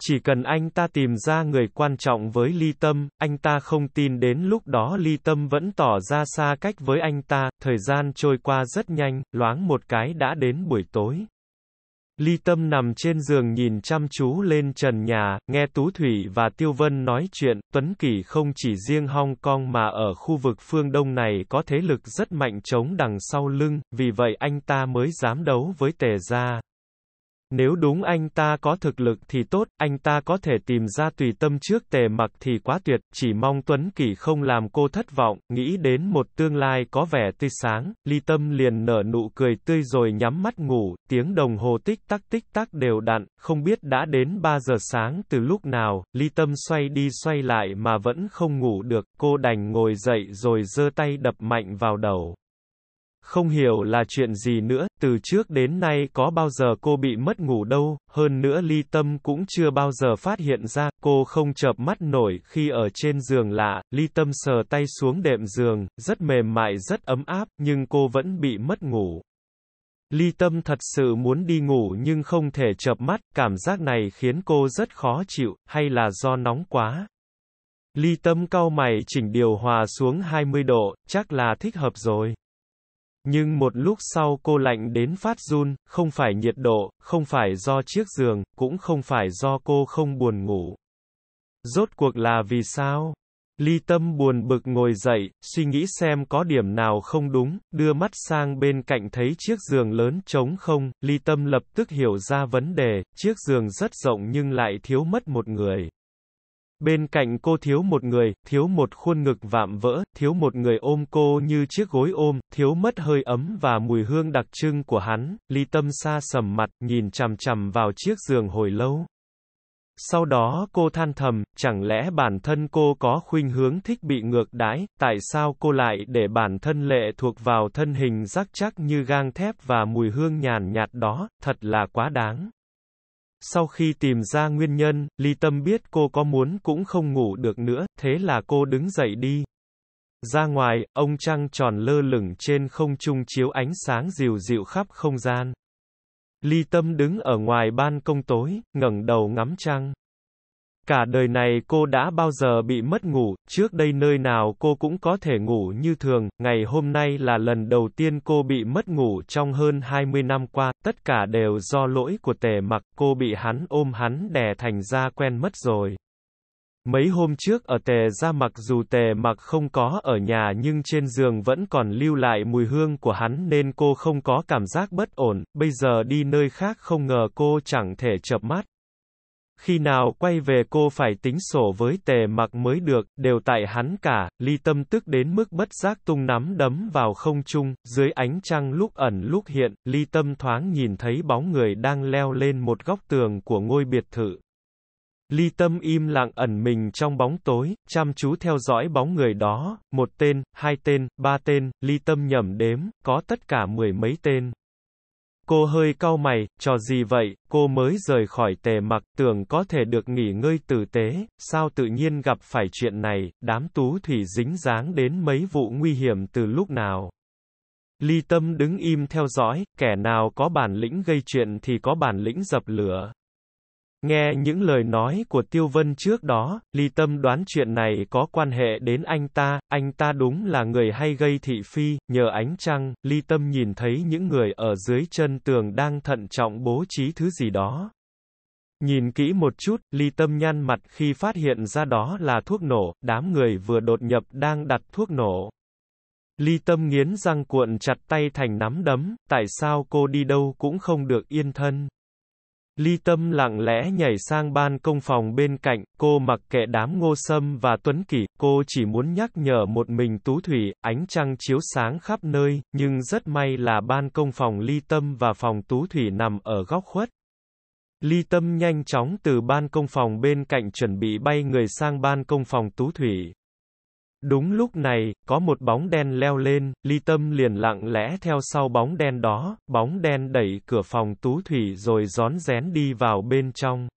Chỉ cần anh ta tìm ra người quan trọng với Ly Tâm, anh ta không tin đến lúc đó Ly Tâm vẫn tỏ ra xa cách với anh ta, thời gian trôi qua rất nhanh, loáng một cái đã đến buổi tối. Ly Tâm nằm trên giường nhìn chăm chú lên trần nhà, nghe Tú Thủy và Tiêu Vân nói chuyện, Tuấn Kỳ không chỉ riêng Hong Kong mà ở khu vực phương Đông này có thế lực rất mạnh chống đằng sau lưng, vì vậy anh ta mới dám đấu với Tề Gia. Nếu đúng anh ta có thực lực thì tốt, anh ta có thể tìm ra tùy tâm trước tề mặc thì quá tuyệt, chỉ mong Tuấn Kỳ không làm cô thất vọng, nghĩ đến một tương lai có vẻ tươi sáng, ly tâm liền nở nụ cười tươi rồi nhắm mắt ngủ, tiếng đồng hồ tích tắc tích tắc đều đặn, không biết đã đến 3 giờ sáng từ lúc nào, ly tâm xoay đi xoay lại mà vẫn không ngủ được, cô đành ngồi dậy rồi giơ tay đập mạnh vào đầu. Không hiểu là chuyện gì nữa, từ trước đến nay có bao giờ cô bị mất ngủ đâu, hơn nữa ly tâm cũng chưa bao giờ phát hiện ra, cô không chợp mắt nổi khi ở trên giường lạ, ly tâm sờ tay xuống đệm giường, rất mềm mại rất ấm áp, nhưng cô vẫn bị mất ngủ. Ly tâm thật sự muốn đi ngủ nhưng không thể chợp mắt, cảm giác này khiến cô rất khó chịu, hay là do nóng quá. Ly tâm cau mày chỉnh điều hòa xuống 20 độ, chắc là thích hợp rồi. Nhưng một lúc sau cô lạnh đến phát run, không phải nhiệt độ, không phải do chiếc giường, cũng không phải do cô không buồn ngủ. Rốt cuộc là vì sao? Ly Tâm buồn bực ngồi dậy, suy nghĩ xem có điểm nào không đúng, đưa mắt sang bên cạnh thấy chiếc giường lớn trống không, Ly Tâm lập tức hiểu ra vấn đề, chiếc giường rất rộng nhưng lại thiếu mất một người. Bên cạnh cô thiếu một người, thiếu một khuôn ngực vạm vỡ, thiếu một người ôm cô như chiếc gối ôm, thiếu mất hơi ấm và mùi hương đặc trưng của hắn, ly tâm xa sầm mặt, nhìn chằm chằm vào chiếc giường hồi lâu. Sau đó cô than thầm, chẳng lẽ bản thân cô có khuynh hướng thích bị ngược đãi, tại sao cô lại để bản thân lệ thuộc vào thân hình rắc chắc như gang thép và mùi hương nhàn nhạt đó, thật là quá đáng. Sau khi tìm ra nguyên nhân, Ly Tâm biết cô có muốn cũng không ngủ được nữa, thế là cô đứng dậy đi. Ra ngoài, ông trăng tròn lơ lửng trên không trung chiếu ánh sáng dịu dịu khắp không gian. Ly Tâm đứng ở ngoài ban công tối, ngẩng đầu ngắm trăng. Cả đời này cô đã bao giờ bị mất ngủ, trước đây nơi nào cô cũng có thể ngủ như thường, ngày hôm nay là lần đầu tiên cô bị mất ngủ trong hơn 20 năm qua, tất cả đều do lỗi của tề mặc, cô bị hắn ôm hắn đè thành ra quen mất rồi. Mấy hôm trước ở tề ra mặc dù tề mặc không có ở nhà nhưng trên giường vẫn còn lưu lại mùi hương của hắn nên cô không có cảm giác bất ổn, bây giờ đi nơi khác không ngờ cô chẳng thể chợp mắt khi nào quay về cô phải tính sổ với tề mặc mới được, đều tại hắn cả, ly tâm tức đến mức bất giác tung nắm đấm vào không trung, dưới ánh trăng lúc ẩn lúc hiện, ly tâm thoáng nhìn thấy bóng người đang leo lên một góc tường của ngôi biệt thự. Ly tâm im lặng ẩn mình trong bóng tối, chăm chú theo dõi bóng người đó, một tên, hai tên, ba tên, ly tâm nhẩm đếm, có tất cả mười mấy tên. Cô hơi cau mày, trò gì vậy, cô mới rời khỏi tề mặc, tưởng có thể được nghỉ ngơi tử tế, sao tự nhiên gặp phải chuyện này, đám tú thủy dính dáng đến mấy vụ nguy hiểm từ lúc nào. Ly Tâm đứng im theo dõi, kẻ nào có bản lĩnh gây chuyện thì có bản lĩnh dập lửa. Nghe những lời nói của Tiêu Vân trước đó, Ly Tâm đoán chuyện này có quan hệ đến anh ta, anh ta đúng là người hay gây thị phi, nhờ ánh trăng, Ly Tâm nhìn thấy những người ở dưới chân tường đang thận trọng bố trí thứ gì đó. Nhìn kỹ một chút, Ly Tâm nhăn mặt khi phát hiện ra đó là thuốc nổ, đám người vừa đột nhập đang đặt thuốc nổ. Ly Tâm nghiến răng cuộn chặt tay thành nắm đấm, tại sao cô đi đâu cũng không được yên thân. Ly Tâm lặng lẽ nhảy sang ban công phòng bên cạnh, cô mặc kệ đám ngô sâm và tuấn kỷ, cô chỉ muốn nhắc nhở một mình Tú Thủy, ánh trăng chiếu sáng khắp nơi, nhưng rất may là ban công phòng Ly Tâm và phòng Tú Thủy nằm ở góc khuất. Ly Tâm nhanh chóng từ ban công phòng bên cạnh chuẩn bị bay người sang ban công phòng Tú Thủy, Đúng lúc này, có một bóng đen leo lên, ly tâm liền lặng lẽ theo sau bóng đen đó, bóng đen đẩy cửa phòng tú thủy rồi gión rén đi vào bên trong.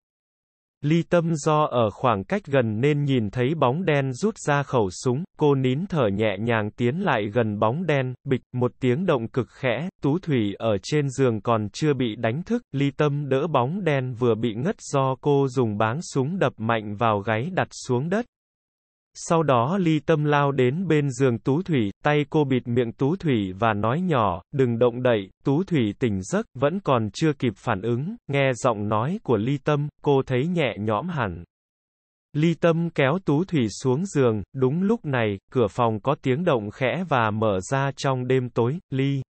Ly tâm do ở khoảng cách gần nên nhìn thấy bóng đen rút ra khẩu súng, cô nín thở nhẹ nhàng tiến lại gần bóng đen, bịch, một tiếng động cực khẽ, tú thủy ở trên giường còn chưa bị đánh thức, ly tâm đỡ bóng đen vừa bị ngất do cô dùng báng súng đập mạnh vào gáy đặt xuống đất. Sau đó ly tâm lao đến bên giường Tú Thủy, tay cô bịt miệng Tú Thủy và nói nhỏ, đừng động đậy, Tú Thủy tỉnh giấc, vẫn còn chưa kịp phản ứng, nghe giọng nói của ly tâm, cô thấy nhẹ nhõm hẳn. Ly tâm kéo Tú Thủy xuống giường, đúng lúc này, cửa phòng có tiếng động khẽ và mở ra trong đêm tối, ly.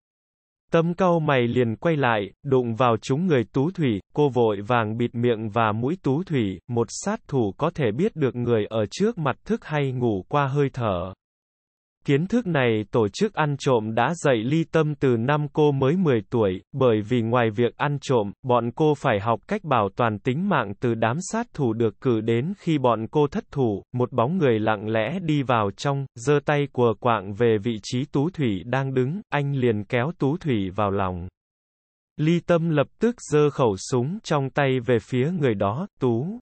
Tâm cau mày liền quay lại, đụng vào chúng người tú thủy, cô vội vàng bịt miệng và mũi tú thủy, một sát thủ có thể biết được người ở trước mặt thức hay ngủ qua hơi thở. Kiến thức này tổ chức ăn trộm đã dạy ly tâm từ năm cô mới 10 tuổi, bởi vì ngoài việc ăn trộm, bọn cô phải học cách bảo toàn tính mạng từ đám sát thủ được cử đến khi bọn cô thất thủ, một bóng người lặng lẽ đi vào trong, giơ tay của quạng về vị trí Tú Thủy đang đứng, anh liền kéo Tú Thủy vào lòng. Ly tâm lập tức giơ khẩu súng trong tay về phía người đó, Tú.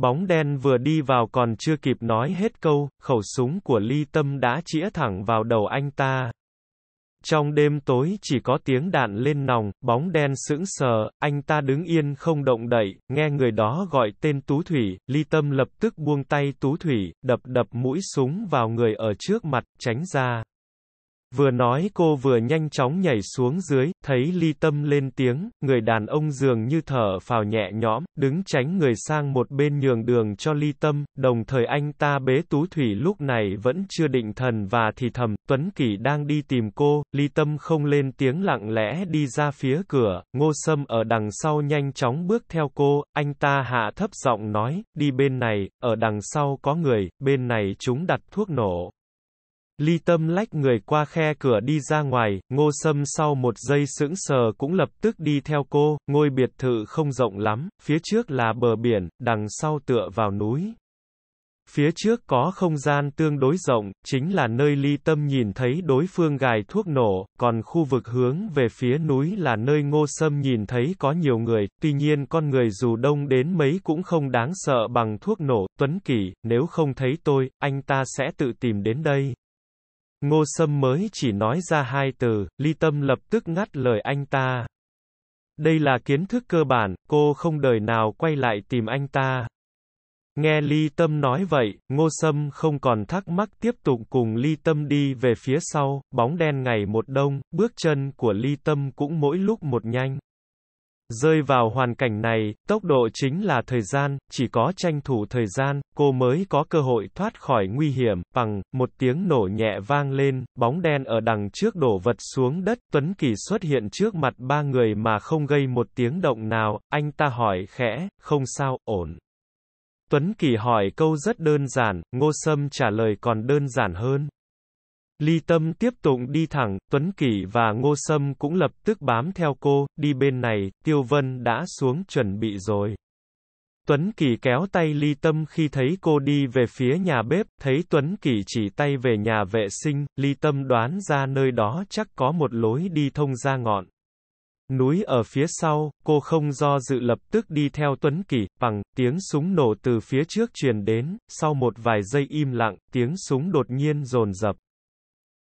Bóng đen vừa đi vào còn chưa kịp nói hết câu, khẩu súng của ly tâm đã chĩa thẳng vào đầu anh ta. Trong đêm tối chỉ có tiếng đạn lên nòng, bóng đen sững sờ, anh ta đứng yên không động đậy, nghe người đó gọi tên Tú Thủy, ly tâm lập tức buông tay Tú Thủy, đập đập mũi súng vào người ở trước mặt, tránh ra. Vừa nói cô vừa nhanh chóng nhảy xuống dưới, thấy ly tâm lên tiếng, người đàn ông dường như thở phào nhẹ nhõm, đứng tránh người sang một bên nhường đường cho ly tâm, đồng thời anh ta bế tú thủy lúc này vẫn chưa định thần và thì thầm, Tuấn Kỳ đang đi tìm cô, ly tâm không lên tiếng lặng lẽ đi ra phía cửa, ngô sâm ở đằng sau nhanh chóng bước theo cô, anh ta hạ thấp giọng nói, đi bên này, ở đằng sau có người, bên này chúng đặt thuốc nổ. Ly Tâm lách người qua khe cửa đi ra ngoài, Ngô Sâm sau một giây sững sờ cũng lập tức đi theo cô, ngôi biệt thự không rộng lắm, phía trước là bờ biển, đằng sau tựa vào núi. Phía trước có không gian tương đối rộng, chính là nơi Ly Tâm nhìn thấy đối phương gài thuốc nổ, còn khu vực hướng về phía núi là nơi Ngô Sâm nhìn thấy có nhiều người, tuy nhiên con người dù đông đến mấy cũng không đáng sợ bằng thuốc nổ, Tuấn Kỳ, nếu không thấy tôi, anh ta sẽ tự tìm đến đây. Ngô Sâm mới chỉ nói ra hai từ, ly tâm lập tức ngắt lời anh ta. Đây là kiến thức cơ bản, cô không đời nào quay lại tìm anh ta. Nghe Ly Tâm nói vậy, Ngô Sâm không còn thắc mắc tiếp tục cùng Ly Tâm đi về phía sau, bóng đen ngày một đông, bước chân của Ly Tâm cũng mỗi lúc một nhanh. Rơi vào hoàn cảnh này, tốc độ chính là thời gian, chỉ có tranh thủ thời gian, cô mới có cơ hội thoát khỏi nguy hiểm, bằng, một tiếng nổ nhẹ vang lên, bóng đen ở đằng trước đổ vật xuống đất, Tuấn Kỳ xuất hiện trước mặt ba người mà không gây một tiếng động nào, anh ta hỏi khẽ, không sao, ổn. Tuấn Kỳ hỏi câu rất đơn giản, Ngô Sâm trả lời còn đơn giản hơn. Ly Tâm tiếp tục đi thẳng, Tuấn Kỷ và Ngô Sâm cũng lập tức bám theo cô, đi bên này, Tiêu Vân đã xuống chuẩn bị rồi. Tuấn Kỳ kéo tay Ly Tâm khi thấy cô đi về phía nhà bếp, thấy Tuấn Kỳ chỉ tay về nhà vệ sinh, Ly Tâm đoán ra nơi đó chắc có một lối đi thông ra ngọn. Núi ở phía sau, cô không do dự lập tức đi theo Tuấn Kỳ, bằng, tiếng súng nổ từ phía trước truyền đến, sau một vài giây im lặng, tiếng súng đột nhiên rồn rập.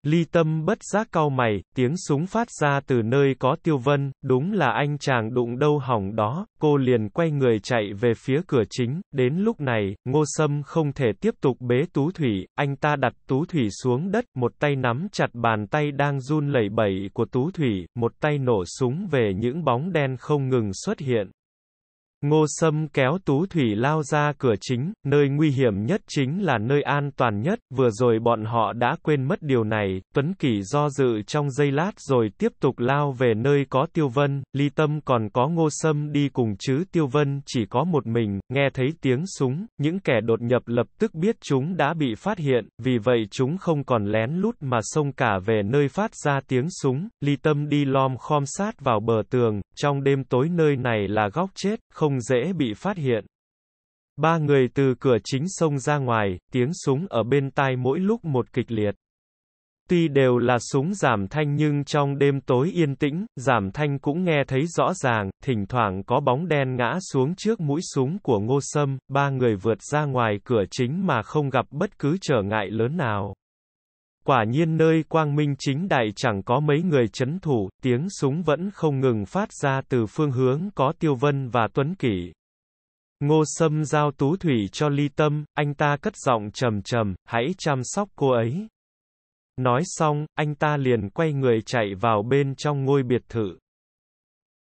Ly tâm bất giác cau mày, tiếng súng phát ra từ nơi có tiêu vân, đúng là anh chàng đụng đâu hỏng đó, cô liền quay người chạy về phía cửa chính, đến lúc này, ngô sâm không thể tiếp tục bế tú thủy, anh ta đặt tú thủy xuống đất, một tay nắm chặt bàn tay đang run lẩy bẩy của tú thủy, một tay nổ súng về những bóng đen không ngừng xuất hiện, Ngô Sâm kéo Tú Thủy lao ra cửa chính, nơi nguy hiểm nhất chính là nơi an toàn nhất, vừa rồi bọn họ đã quên mất điều này, Tuấn Kỳ do dự trong giây lát rồi tiếp tục lao về nơi có Tiêu Vân, Ly Tâm còn có Ngô Sâm đi cùng chứ Tiêu Vân chỉ có một mình, nghe thấy tiếng súng, những kẻ đột nhập lập tức biết chúng đã bị phát hiện, vì vậy chúng không còn lén lút mà xông cả về nơi phát ra tiếng súng, Ly Tâm đi lom khom sát vào bờ tường, trong đêm tối nơi này là góc chết, không không dễ bị phát hiện. Ba người từ cửa chính xông ra ngoài, tiếng súng ở bên tai mỗi lúc một kịch liệt. Tuy đều là súng giảm thanh nhưng trong đêm tối yên tĩnh, giảm thanh cũng nghe thấy rõ ràng, thỉnh thoảng có bóng đen ngã xuống trước mũi súng của ngô sâm, ba người vượt ra ngoài cửa chính mà không gặp bất cứ trở ngại lớn nào. Quả nhiên nơi quang minh chính đại chẳng có mấy người chấn thủ, tiếng súng vẫn không ngừng phát ra từ phương hướng có Tiêu Vân và Tuấn Kỷ. Ngô Sâm giao tú thủy cho ly tâm, anh ta cất giọng trầm trầm, hãy chăm sóc cô ấy. Nói xong, anh ta liền quay người chạy vào bên trong ngôi biệt thự.